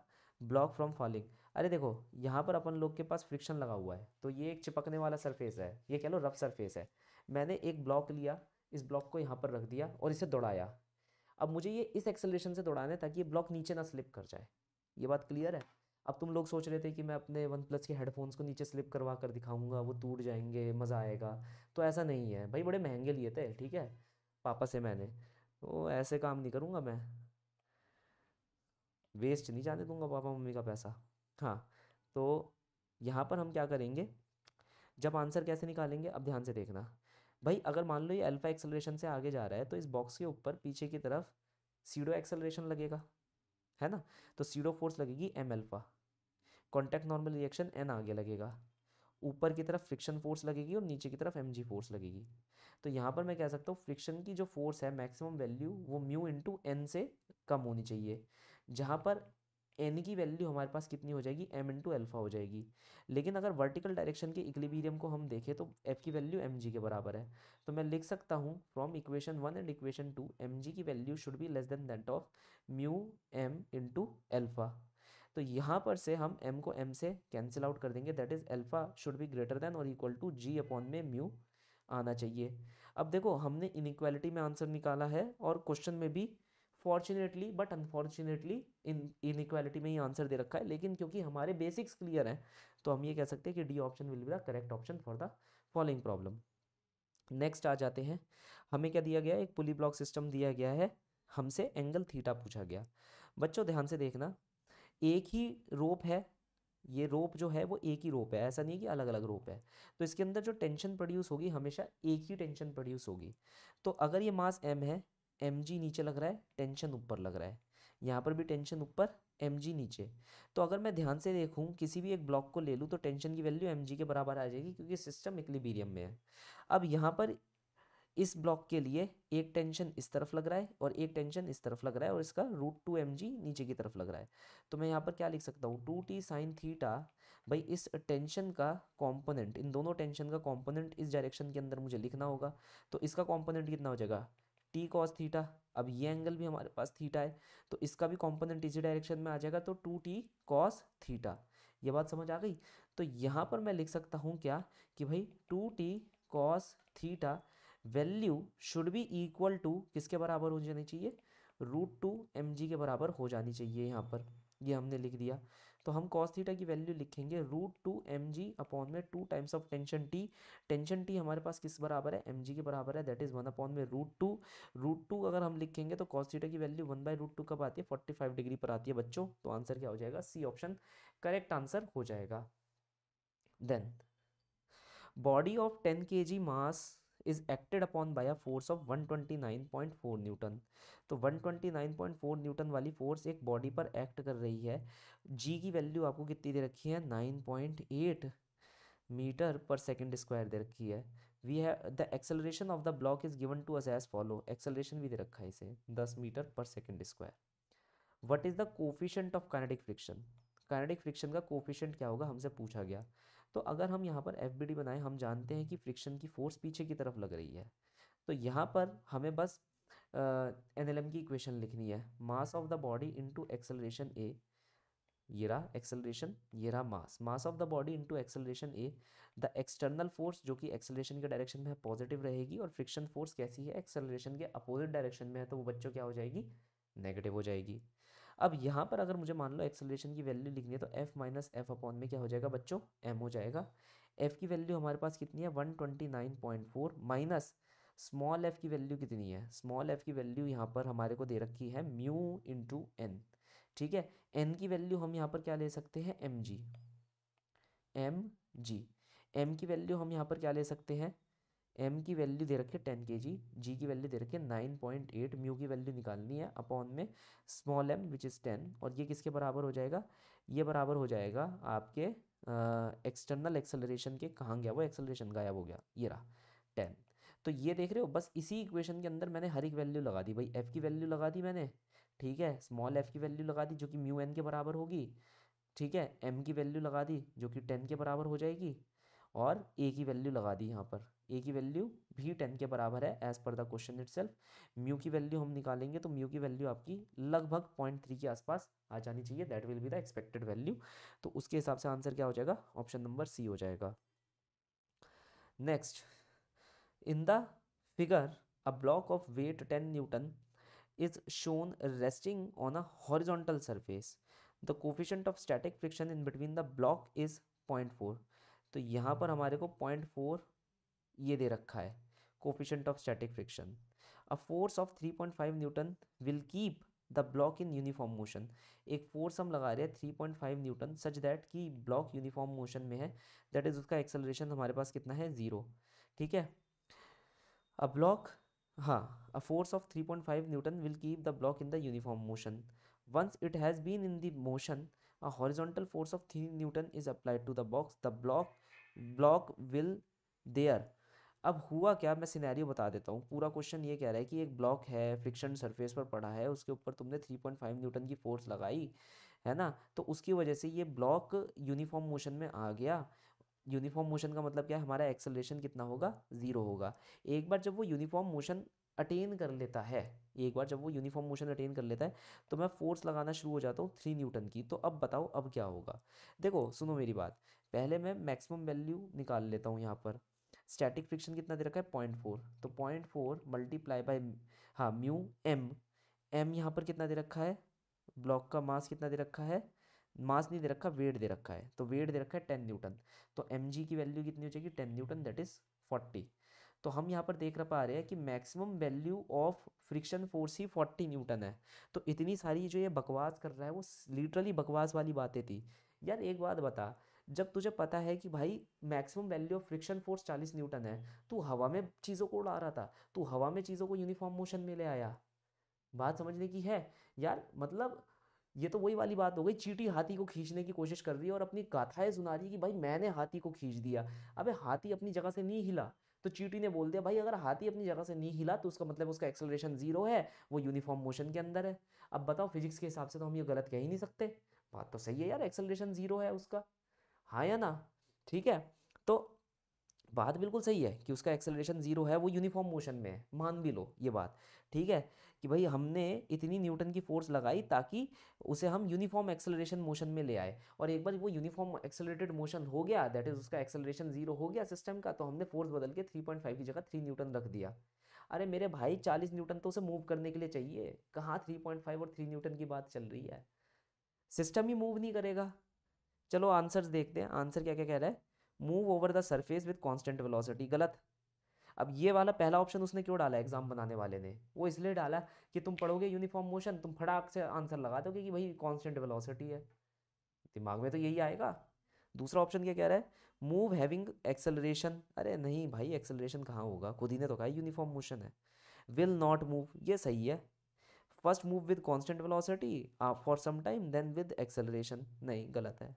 block from falling अरे देखो यहाँ पर अपन लोग के पास friction लगा हुआ है तो ये एक चिपकने वाला सरफेस है ये कह लो रफ सरफेस है मैंने एक ब्लॉक लिया इस ब्लॉक को यहाँ पर रख दिया और इसे दौड़ाया अब मुझे ये इस एक्सेलरेशन से दौड़ाना है ताकि ये ब्लॉक नीचे ना स्लिप कर जाए ये बात क्लियर है अब तुम लोग सोच रहे थे कि मैं अपने वन प्लस के हेडफोन्स को नीचे स्लिप करवा कर दिखाऊंगा वो टूट जाएंगे मज़ा आएगा तो ऐसा नहीं है भाई बड़े महंगे लिए थे ठीक है पापा से मैंने तो ऐसे काम नहीं करूँगा मैं वेस्ट नहीं जाने दूंगा पापा मम्मी का पैसा हाँ तो यहाँ पर हम क्या करेंगे जब आंसर कैसे निकालेंगे अब ध्यान से देखना भाई अगर मान लो ये अल्फ़ा एक्सेलरेशन से आगे जा रहा है तो इस बॉक्स के ऊपर पीछे की तरफ सीडो एक्सेलरेशन लगेगा है ना तो सीडो फोर्स लगेगी M alpha contact normal reaction N आगे लगेगा ऊपर की तरफ फ्रिक्शन फोर्स लगेगी और नीचे की तरफ एम जी फोर्स लगेगी तो यहाँ पर मैं कह सकता हूँ फ्रिक्शन की जो फोर्स है मैक्सिमम वैल्यू वो म्यू इंटू एन से कम होनी चाहिए जहाँ पर एन की वैल्यू हमारे पास कितनी हो जाएगी एम इंटू एल्फा हो जाएगी लेकिन अगर वर्टिकल डायरेक्शन के इक्लिबीरियम को हम देखें तो एफ की वैल्यू एम जी के बराबर है तो मैं लिख सकता हूँ from equation one and equation two M G की value should be less than that of mu M into alpha तो यहाँ पर से हम एम को एम से कैंसिल आउट कर देंगे that is alpha should be greater than और इक्वल टू जी अपॉन में म्यू आना चाहिए अब देखो हमने इनक्वालिटी में आंसर निकाला है और क्वेश्चन में भी fortunately but unfortunately in inequality में ही आंसर दे रखा है लेकिन क्योंकि हमारे बेसिक्स क्लियर हैं तो हम ये कह सकते हैं कि D option will be the correct option for the following problem next आ जाते हैं हमें क्या दिया गया एक पुली ब्लॉक सिस्टम दिया गया है हमसे एंगल थीटा पूछा गया बच्चों ध्यान से देखना एक ही रोप है ये रोप जो है वो एक ही रोप है ऐसा नहीं कि अलग अलग रोप है तो इसके अंदर जो टेंशन प्रोड्यूस होगी हमेशा एक ही टेंशन प्रोड्यूस होगी तो अगर ये मास एम है एम जी नीचे लग रहा है टेंशन ऊपर लग रहा है यहाँ पर भी टेंशन ऊपर एम जी नीचे तो अगर मैं ध्यान से देखूँ किसी भी एक ब्लॉक को ले लूँ तो टेंशन की वैल्यू एम जी के बराबर आ जाएगी क्योंकि सिस्टम इक्लिबीरियम में है अब यहाँ पर इस ब्लॉक के लिए एक टेंशन इस तरफ लग रहा है और एक टेंशन इस तरफ लग रहा है और इसका रूट टू एम जी नीचे की तरफ लग रहा है तो मैं यहाँ पर क्या लिख सकता हूँ टू टी साइन थीटा भाई इस टेंशन का कॉम्पोनेंट इन दोनों टेंशन का कॉम्पोनेंट इस डायरेक्शन के अंदर मुझे लिखना होगा तो इसका कॉम्पोनेंट कितना हो जाएगा टी कॉस थीटा अब ये एंगल भी हमारे पास थीटा है तो इसका भी कॉम्पोनेंट इसी डायरेक्शन में आ जाएगा तो टू टी कॉस थीटा ये बात समझ आ गई तो यहाँ पर मैं लिख सकता हूँ क्या कि भाई two T cos theta value should be equal to किसके बराबर हो जानी चाहिए रूट टू एम के बराबर हो जानी चाहिए यहाँ पर ये यह हमने लिख दिया तो हम कॉस थीटा की वैल्यू लिखेंगे root two M G upon में two times of tension T tension T हमारे पास किस बराबर है एम जी के बराबर है दैट इज वन अपॉन में रूट टू रूट टू अगर हम लिखेंगे तो कॉस थीटा की value one by root two कब आती है फोर्टी फाइव डिग्री पर आती है बच्चों तो आंसर क्या हो जाएगा सी ऑप्शन करेक्ट आंसर हो जाएगा देन बॉडी ऑफ टेन के G mass is acted upon by a force of 129.4 newton तो 129.4 न्यूटन वाली फोर्स एक बॉडी पर एक्ट कर रही है जी की वैल्यू आपको कितनी दे रखी है 9.8 मीटर पर सेकंड स्क्वायर दे रखी है we have the acceleration of the block is given to us as follow acceleration भी दे रखा है इसे 10 metre per second square what is the coefficient of kinetic friction kinetic friction का coefficient क्या होगा हमसे पूछा गया तो अगर हम यहाँ पर एफ बी डी बनाएं हम जानते हैं कि फ्रिक्शन की फोर्स पीछे की तरफ लग रही है तो यहाँ पर हमें बस एन एल एम की इक्वेशन लिखनी है mass of the body into acceleration a ये रहा एक्सेलरेशन ये रहा mass mass of the body into acceleration a the external force जो कि एक्सेलरेशन के डायरेक्शन में है पॉजिटिव रहेगी और फ्रिक्शन फोर्स कैसी है एक्सेलरेशन के अपोजिट डायरेक्शन में है तो वो बच्चों क्या हो जाएगी नेगेटिव हो जाएगी अब यहाँ पर अगर मुझे मान लो एक्सेलेशन की वैल्यू लिखनी है तो एफ माइनस एफ अपॉन में क्या हो जाएगा बच्चों एम हो जाएगा एफ की वैल्यू हमारे पास कितनी है one twenty nine point four minus small f की वैल्यू कितनी है स्मॉल एफ की वैल्यू यहाँ पर हमारे को दे रखी है म्यू इंटू एन ठीक है एन की वैल्यू हम यहाँ पर क्या ले सकते हैं M G M G M की वैल्यू हम यहाँ पर क्या ले सकते हैं एम की वैल्यू दे रखे टेन के जी जी की वैल्यू दे रखे नाइन पॉइंट एट म्यू की वैल्यू निकालनी है अपॉन में small m which is ten और ये किसके बराबर हो जाएगा ये बराबर हो जाएगा आपके एक्सटर्नल एक्सेलरेशन के कहाँ गया वो एक्सेलरेशन गायब हो गया ये रहा टेन तो ये देख रहे हो बस इसी इक्वेशन के अंदर मैंने हर एक वैल्यू लगा दी भाई एफ़ की वैल्यू लगा दी मैंने ठीक है स्मॉल एफ़ की वैल्यू लगा दी जो कि म्यू एन के बराबर होगी ठीक है एम की वैल्यू लगा दी जो कि टेन के बराबर हो जाएगी और ए की वैल्यू लगा दी यहाँ पर ए की वैल्यू भी टेन के बराबर है as per the question it self की वैल्यू हम निकालेंगे तो म्यू की वैल्यू आपकी लगभग पॉइंट थ्री के आसपास आ जानी चाहिए that will be the expected value तो उसके हिसाब से आंसर क्या हो जाएगा ऑप्शन नंबर सी हो जाएगा next in the figure a block of weight ten newton is shown resting on a horizontal surface the coefficient of static friction in between the block is 0.4 तो यहाँ पर हमारे को 0.4 ये दे रखा है coefficient of static friction a force of 3.5 newton will keep the block in uniform motion एक फोर्स हम लगा रहे हैं three point five newton such that कि ब्लॉक यूनिफॉर्म मोशन में है दैट इज़ उसका एक्सेलरेशन हमारे पास कितना है ज़ीरो ठीक है अ ब्लॉक हाँ a force of three point five newton will keep the block in the uniform motion once it has been in the motion a horizontal force of three newton is applied to the box the block block will there अब हुआ क्या मैं scenario बता देता हूँ पूरा question ये कह रहा है कि एक ब्लॉक है फ्रिक्शन सरफेस पर पड़ा है उसके ऊपर तुमने थ्री पॉइंट फाइव न्यूटन की फोर्स लगाई है ना तो उसकी वजह से ये ब्लॉक यूनिफॉर्म मोशन में आ गया यूनिफॉर्म मोशन का मतलब क्या है हमारा एक्सेलरेशन कितना होगा ज़ीरो होगा एक बार जब वो यूनिफॉर्म मोशन अटेन कर लेता है एक बार जब वो यूनिफॉर्म मोशन अटेन कर लेता है तो मैं फोर्स लगाना शुरू हो जाता हूँ थ्री न्यूटन की तो अब बताओ अब क्या होगा देखो सुनो मेरी बात पहले मैं मैक्सिमम वैल्यू निकाल लेता हूँ यहाँ पर स्टैटिक फ्रिक्शन कितना दे रखा है पॉइंट फोर तो पॉइंट फोर मल्टीप्लाई बाई हाँ म्यू एम एम यहाँ पर कितना दे रखा है ब्लॉक का मास कितना दे रखा है मास नहीं दे रखा वेट दे रखा है तो वेट दे रखा है टेन न्यूटन तो एम जी की वैल्यू कितनी हो जाएगी ten newton that is forty तो हम यहाँ पर देख रह पा रहे हैं कि maximum value of friction force ही फोर्टी न्यूटन है तो इतनी सारी जो ये बकवास कर रहा है वो लिटरली बकवास वाली बातें थी यार एक बात बता जब तुझे पता है कि भाई maximum value of friction force चालीस न्यूटन है तू हवा में चीज़ों को उड़ा रहा था तू हवा में चीज़ों को यूनिफॉर्म मोशन में ले आया बात समझने की है यार मतलब ये तो वही वाली बात हो गई चीटी हाथी को खींचने की कोशिश कर रही है और अपनी गाथाएं सुना रही है कि भाई मैंने हाथी को खींच दिया अबे हाथी अपनी जगह से नहीं हिला तो चीटी ने बोल दिया भाई अगर हाथी अपनी जगह से नहीं हिला तो उसका मतलब उसका एक्सेलरेशन जीरो है वो यूनिफॉर्म मोशन के अंदर है अब बताओ फिजिक्स के हिसाब से तो हम ये गलत कह ही नहीं सकते बात तो सही है यार एक्सेलरेशन जीरो है उसका हाँ या ना ठीक है तो बात बिल्कुल सही है कि उसका एक्सेलरेशन जीरो है वो यूनिफॉर्म मोशन में है मान भी लो ये बात ठीक है कि भाई हमने इतनी न्यूटन की फोर्स लगाई ताकि उसे हम यूनिफॉर्म एक्सेलरेशन मोशन में ले आए और एक बार वो यूनिफॉर्म एक्सेलरेटेड मोशन हो गया दैट इज उसका एक्सेलरेशन जीरो हो गया सिस्टम का तो हमने फोर्स बदल के थ्री पॉइंट फाइव की जगह थ्री न्यूटन रख दिया अरे मेरे भाई चालीस न्यूटन तो उसे मूव करने के लिए चाहिए कहाँ थ्री पॉइंट फाइव और थ्री न्यूटन की बात चल रही है सिस्टम ही मूव नहीं करेगा चलो आंसर्स देखते हैं आंसर क्या क्या कह रहा है move over the surface with constant velocity गलत अब ये वाला पहला ऑप्शन उसने क्यों डाला एग्जाम बनाने वाले ने वो इसलिए डाला कि तुम पढ़ोगे यूनिफॉर्म मोशन तुम फटाक से आंसर लगा दोगे कि भाई कॉन्स्टेंट वेलोसिटी है दिमाग में तो यही आएगा दूसरा ऑप्शन क्या कह रहा है मूव हैविंग एक्सेलरेशन अरे नहीं भाई एक्सेलरेशन कहाँ होगा खुद ही ने तो कहा यूनिफॉर्म मोशन है विल नॉट मूव ये सही है first move with constant velocity for some time then with acceleration नहीं गलत है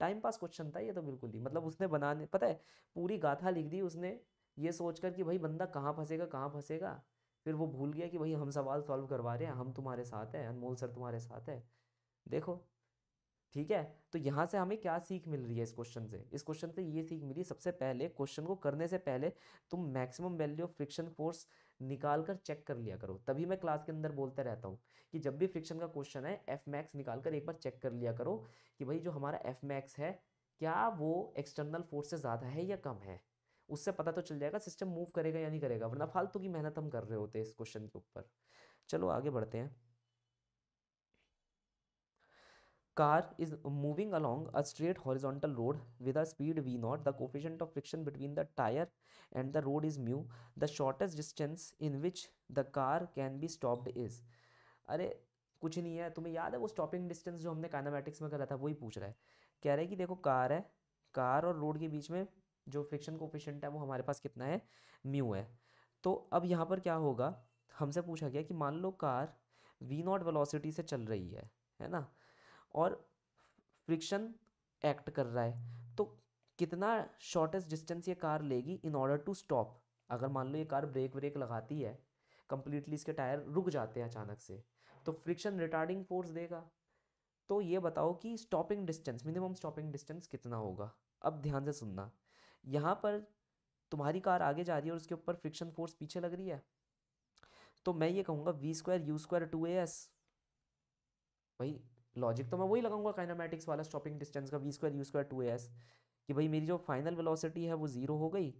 टाइम पास क्वेश्चन था ये तो बिल्कुल ही मतलब उसने बनाने पता है पूरी गाथा लिख दी उसने ये सोचकर कि भाई बंदा कहाँ फंसेगा कहाँ फंसेगा फिर वो भूल गया कि भाई हम सवाल सॉल्व करवा रहे हैं हम तुम्हारे साथ हैं अनमोल सर तुम्हारे साथ है देखो ठीक है तो यहाँ से हमें क्या सीख मिल रही है इस क्वेश्चन से इस क्वेश्चन से ये सीख मिली सबसे पहले क्वेश्चन को करने से पहले तुम maximum value of friction force निकाल कर चेक कर लिया करो तभी मैं क्लास के अंदर बोलते रहता हूँ कि जब भी फ्रिक्शन का क्वेश्चन है एफ मैक्स निकाल कर एक बार चेक कर लिया करो कि भाई जो हमारा एफ मैक्स है क्या वो एक्सटर्नल फोर्स से ज़्यादा है या कम है उससे पता तो चल जाएगा सिस्टम मूव करेगा या नहीं करेगा वरना फालतू की मेहनत हम कर रहे होते हैं इस क्वेश्चन के ऊपर चलो आगे बढ़ते हैं car is moving along a straight horizontal road with a speed v naught the coefficient of friction between the tyre and the road is mu the shortest distance in which the car can be stop is अरे कुछ नहीं है तुम्हें याद है वो stopping distance जो हमने काइनामेटिक्स में करा था वही पूछ रहा है कह रहे कि देखो कार है कार और रोड के बीच में जो फ्रिक्शन कोफिशियंट है वो हमारे पास कितना है म्यू है तो अब यहाँ पर क्या होगा हमसे पूछा गया कि मान लो कार वी नॉट वेलोसिटी से चल रही है है ना और फ्रिक्शन एक्ट कर रहा है तो कितना शॉर्टेस्ट डिस्टेंस ये कार लेगी इन ऑर्डर टू स्टॉप अगर मान लो ये कार ब्रेक व्रेक लगाती है कंप्लीटली इसके टायर रुक जाते हैं अचानक से तो फ्रिक्शन रिटार्डिंग फोर्स देगा तो ये बताओ कि stopping distance minimum stopping distance कितना होगा अब ध्यान से सुनना यहाँ पर तुम्हारी कार आगे जा रही है और उसके ऊपर फ्रिक्शन फोर्स पीछे लग रही है तो मैं ये कहूँगा v square u square two a s भाई लॉजिक तो मैं वही लगाऊंगा काइनामेटिक्स वाला स्टॉपिंग डिस्टेंस का v square u square two s कि भाई मेरी जो फाइनल वेलोसिटी है वो ज़ीरो हो गई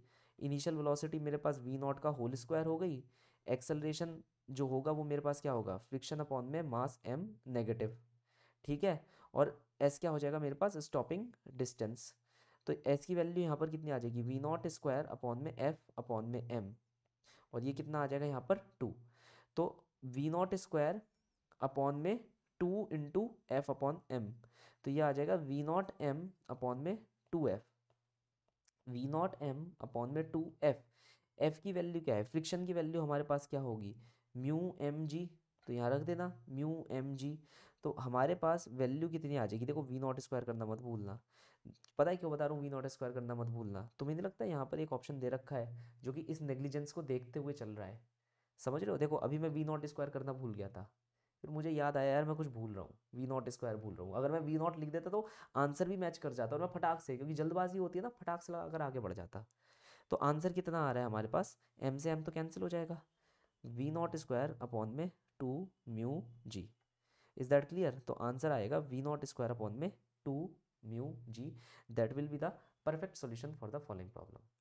इनिशियल वेलोसिटी मेरे पास वी नॉट का होल स्क्वायर हो गई एक्सेलरेशन जो होगा वो मेरे पास क्या होगा फ्रिक्शन अपॉन में मास एम नेगेटिव ठीक है और एस क्या हो जाएगा मेरे पास स्टॉपिंग डिस्टेंस तो एस की वैल्यू यहाँ पर कितनी आ जाएगी वी नॉट स्क्वायर अपॉन में एफ अपॉन में एम और ये कितना आ जाएगा यहाँ पर टू तो वी नॉट स्क्वायर अपॉन में two into F upon M तो ये आ जाएगा वी नॉट एम अपॉन में two F v naught M upon में टू एफ एफ की वैल्यू क्या है फ्रिक्शन की वैल्यू हमारे पास क्या होगी म्यू एम जी तो यहाँ रख देना म्यू एम जी तो हमारे पास वैल्यू कितनी आ जाएगी देखो वी नॉट स्क्वायर करना मत भूलना पता है क्यों बता रहा हूँ वी नॉट स्क्वायर करना मत भूलना तुम्हें नहीं लगता यहाँ पर एक ऑप्शन दे रखा है जो कि इस नेग्लिजेंस को देखते हुए चल रहा है समझ रहे हो देखो अभी मैं वी नॉट स्क्वायर करना भूल गया था फिर मुझे याद आया यार मैं कुछ भूल रहा हूँ वी नॉट स्क्वायर भूल रहा हूँ अगर मैं वी नॉट लिख देता तो आंसर भी मैच कर जाता और मैं फटाक से क्योंकि जल्दबाजी होती है ना फटाक से लगा आगे बढ़ जाता तो आंसर कितना आ रहा है हमारे पास एम से एम तो कैंसिल हो जाएगा वी नॉट स्क्वायर अपॉन में two mu g is that clear तो आंसर आएगा वी नॉट स्क्वायर अपॉन में two mu g that will be the perfect solution for the following problem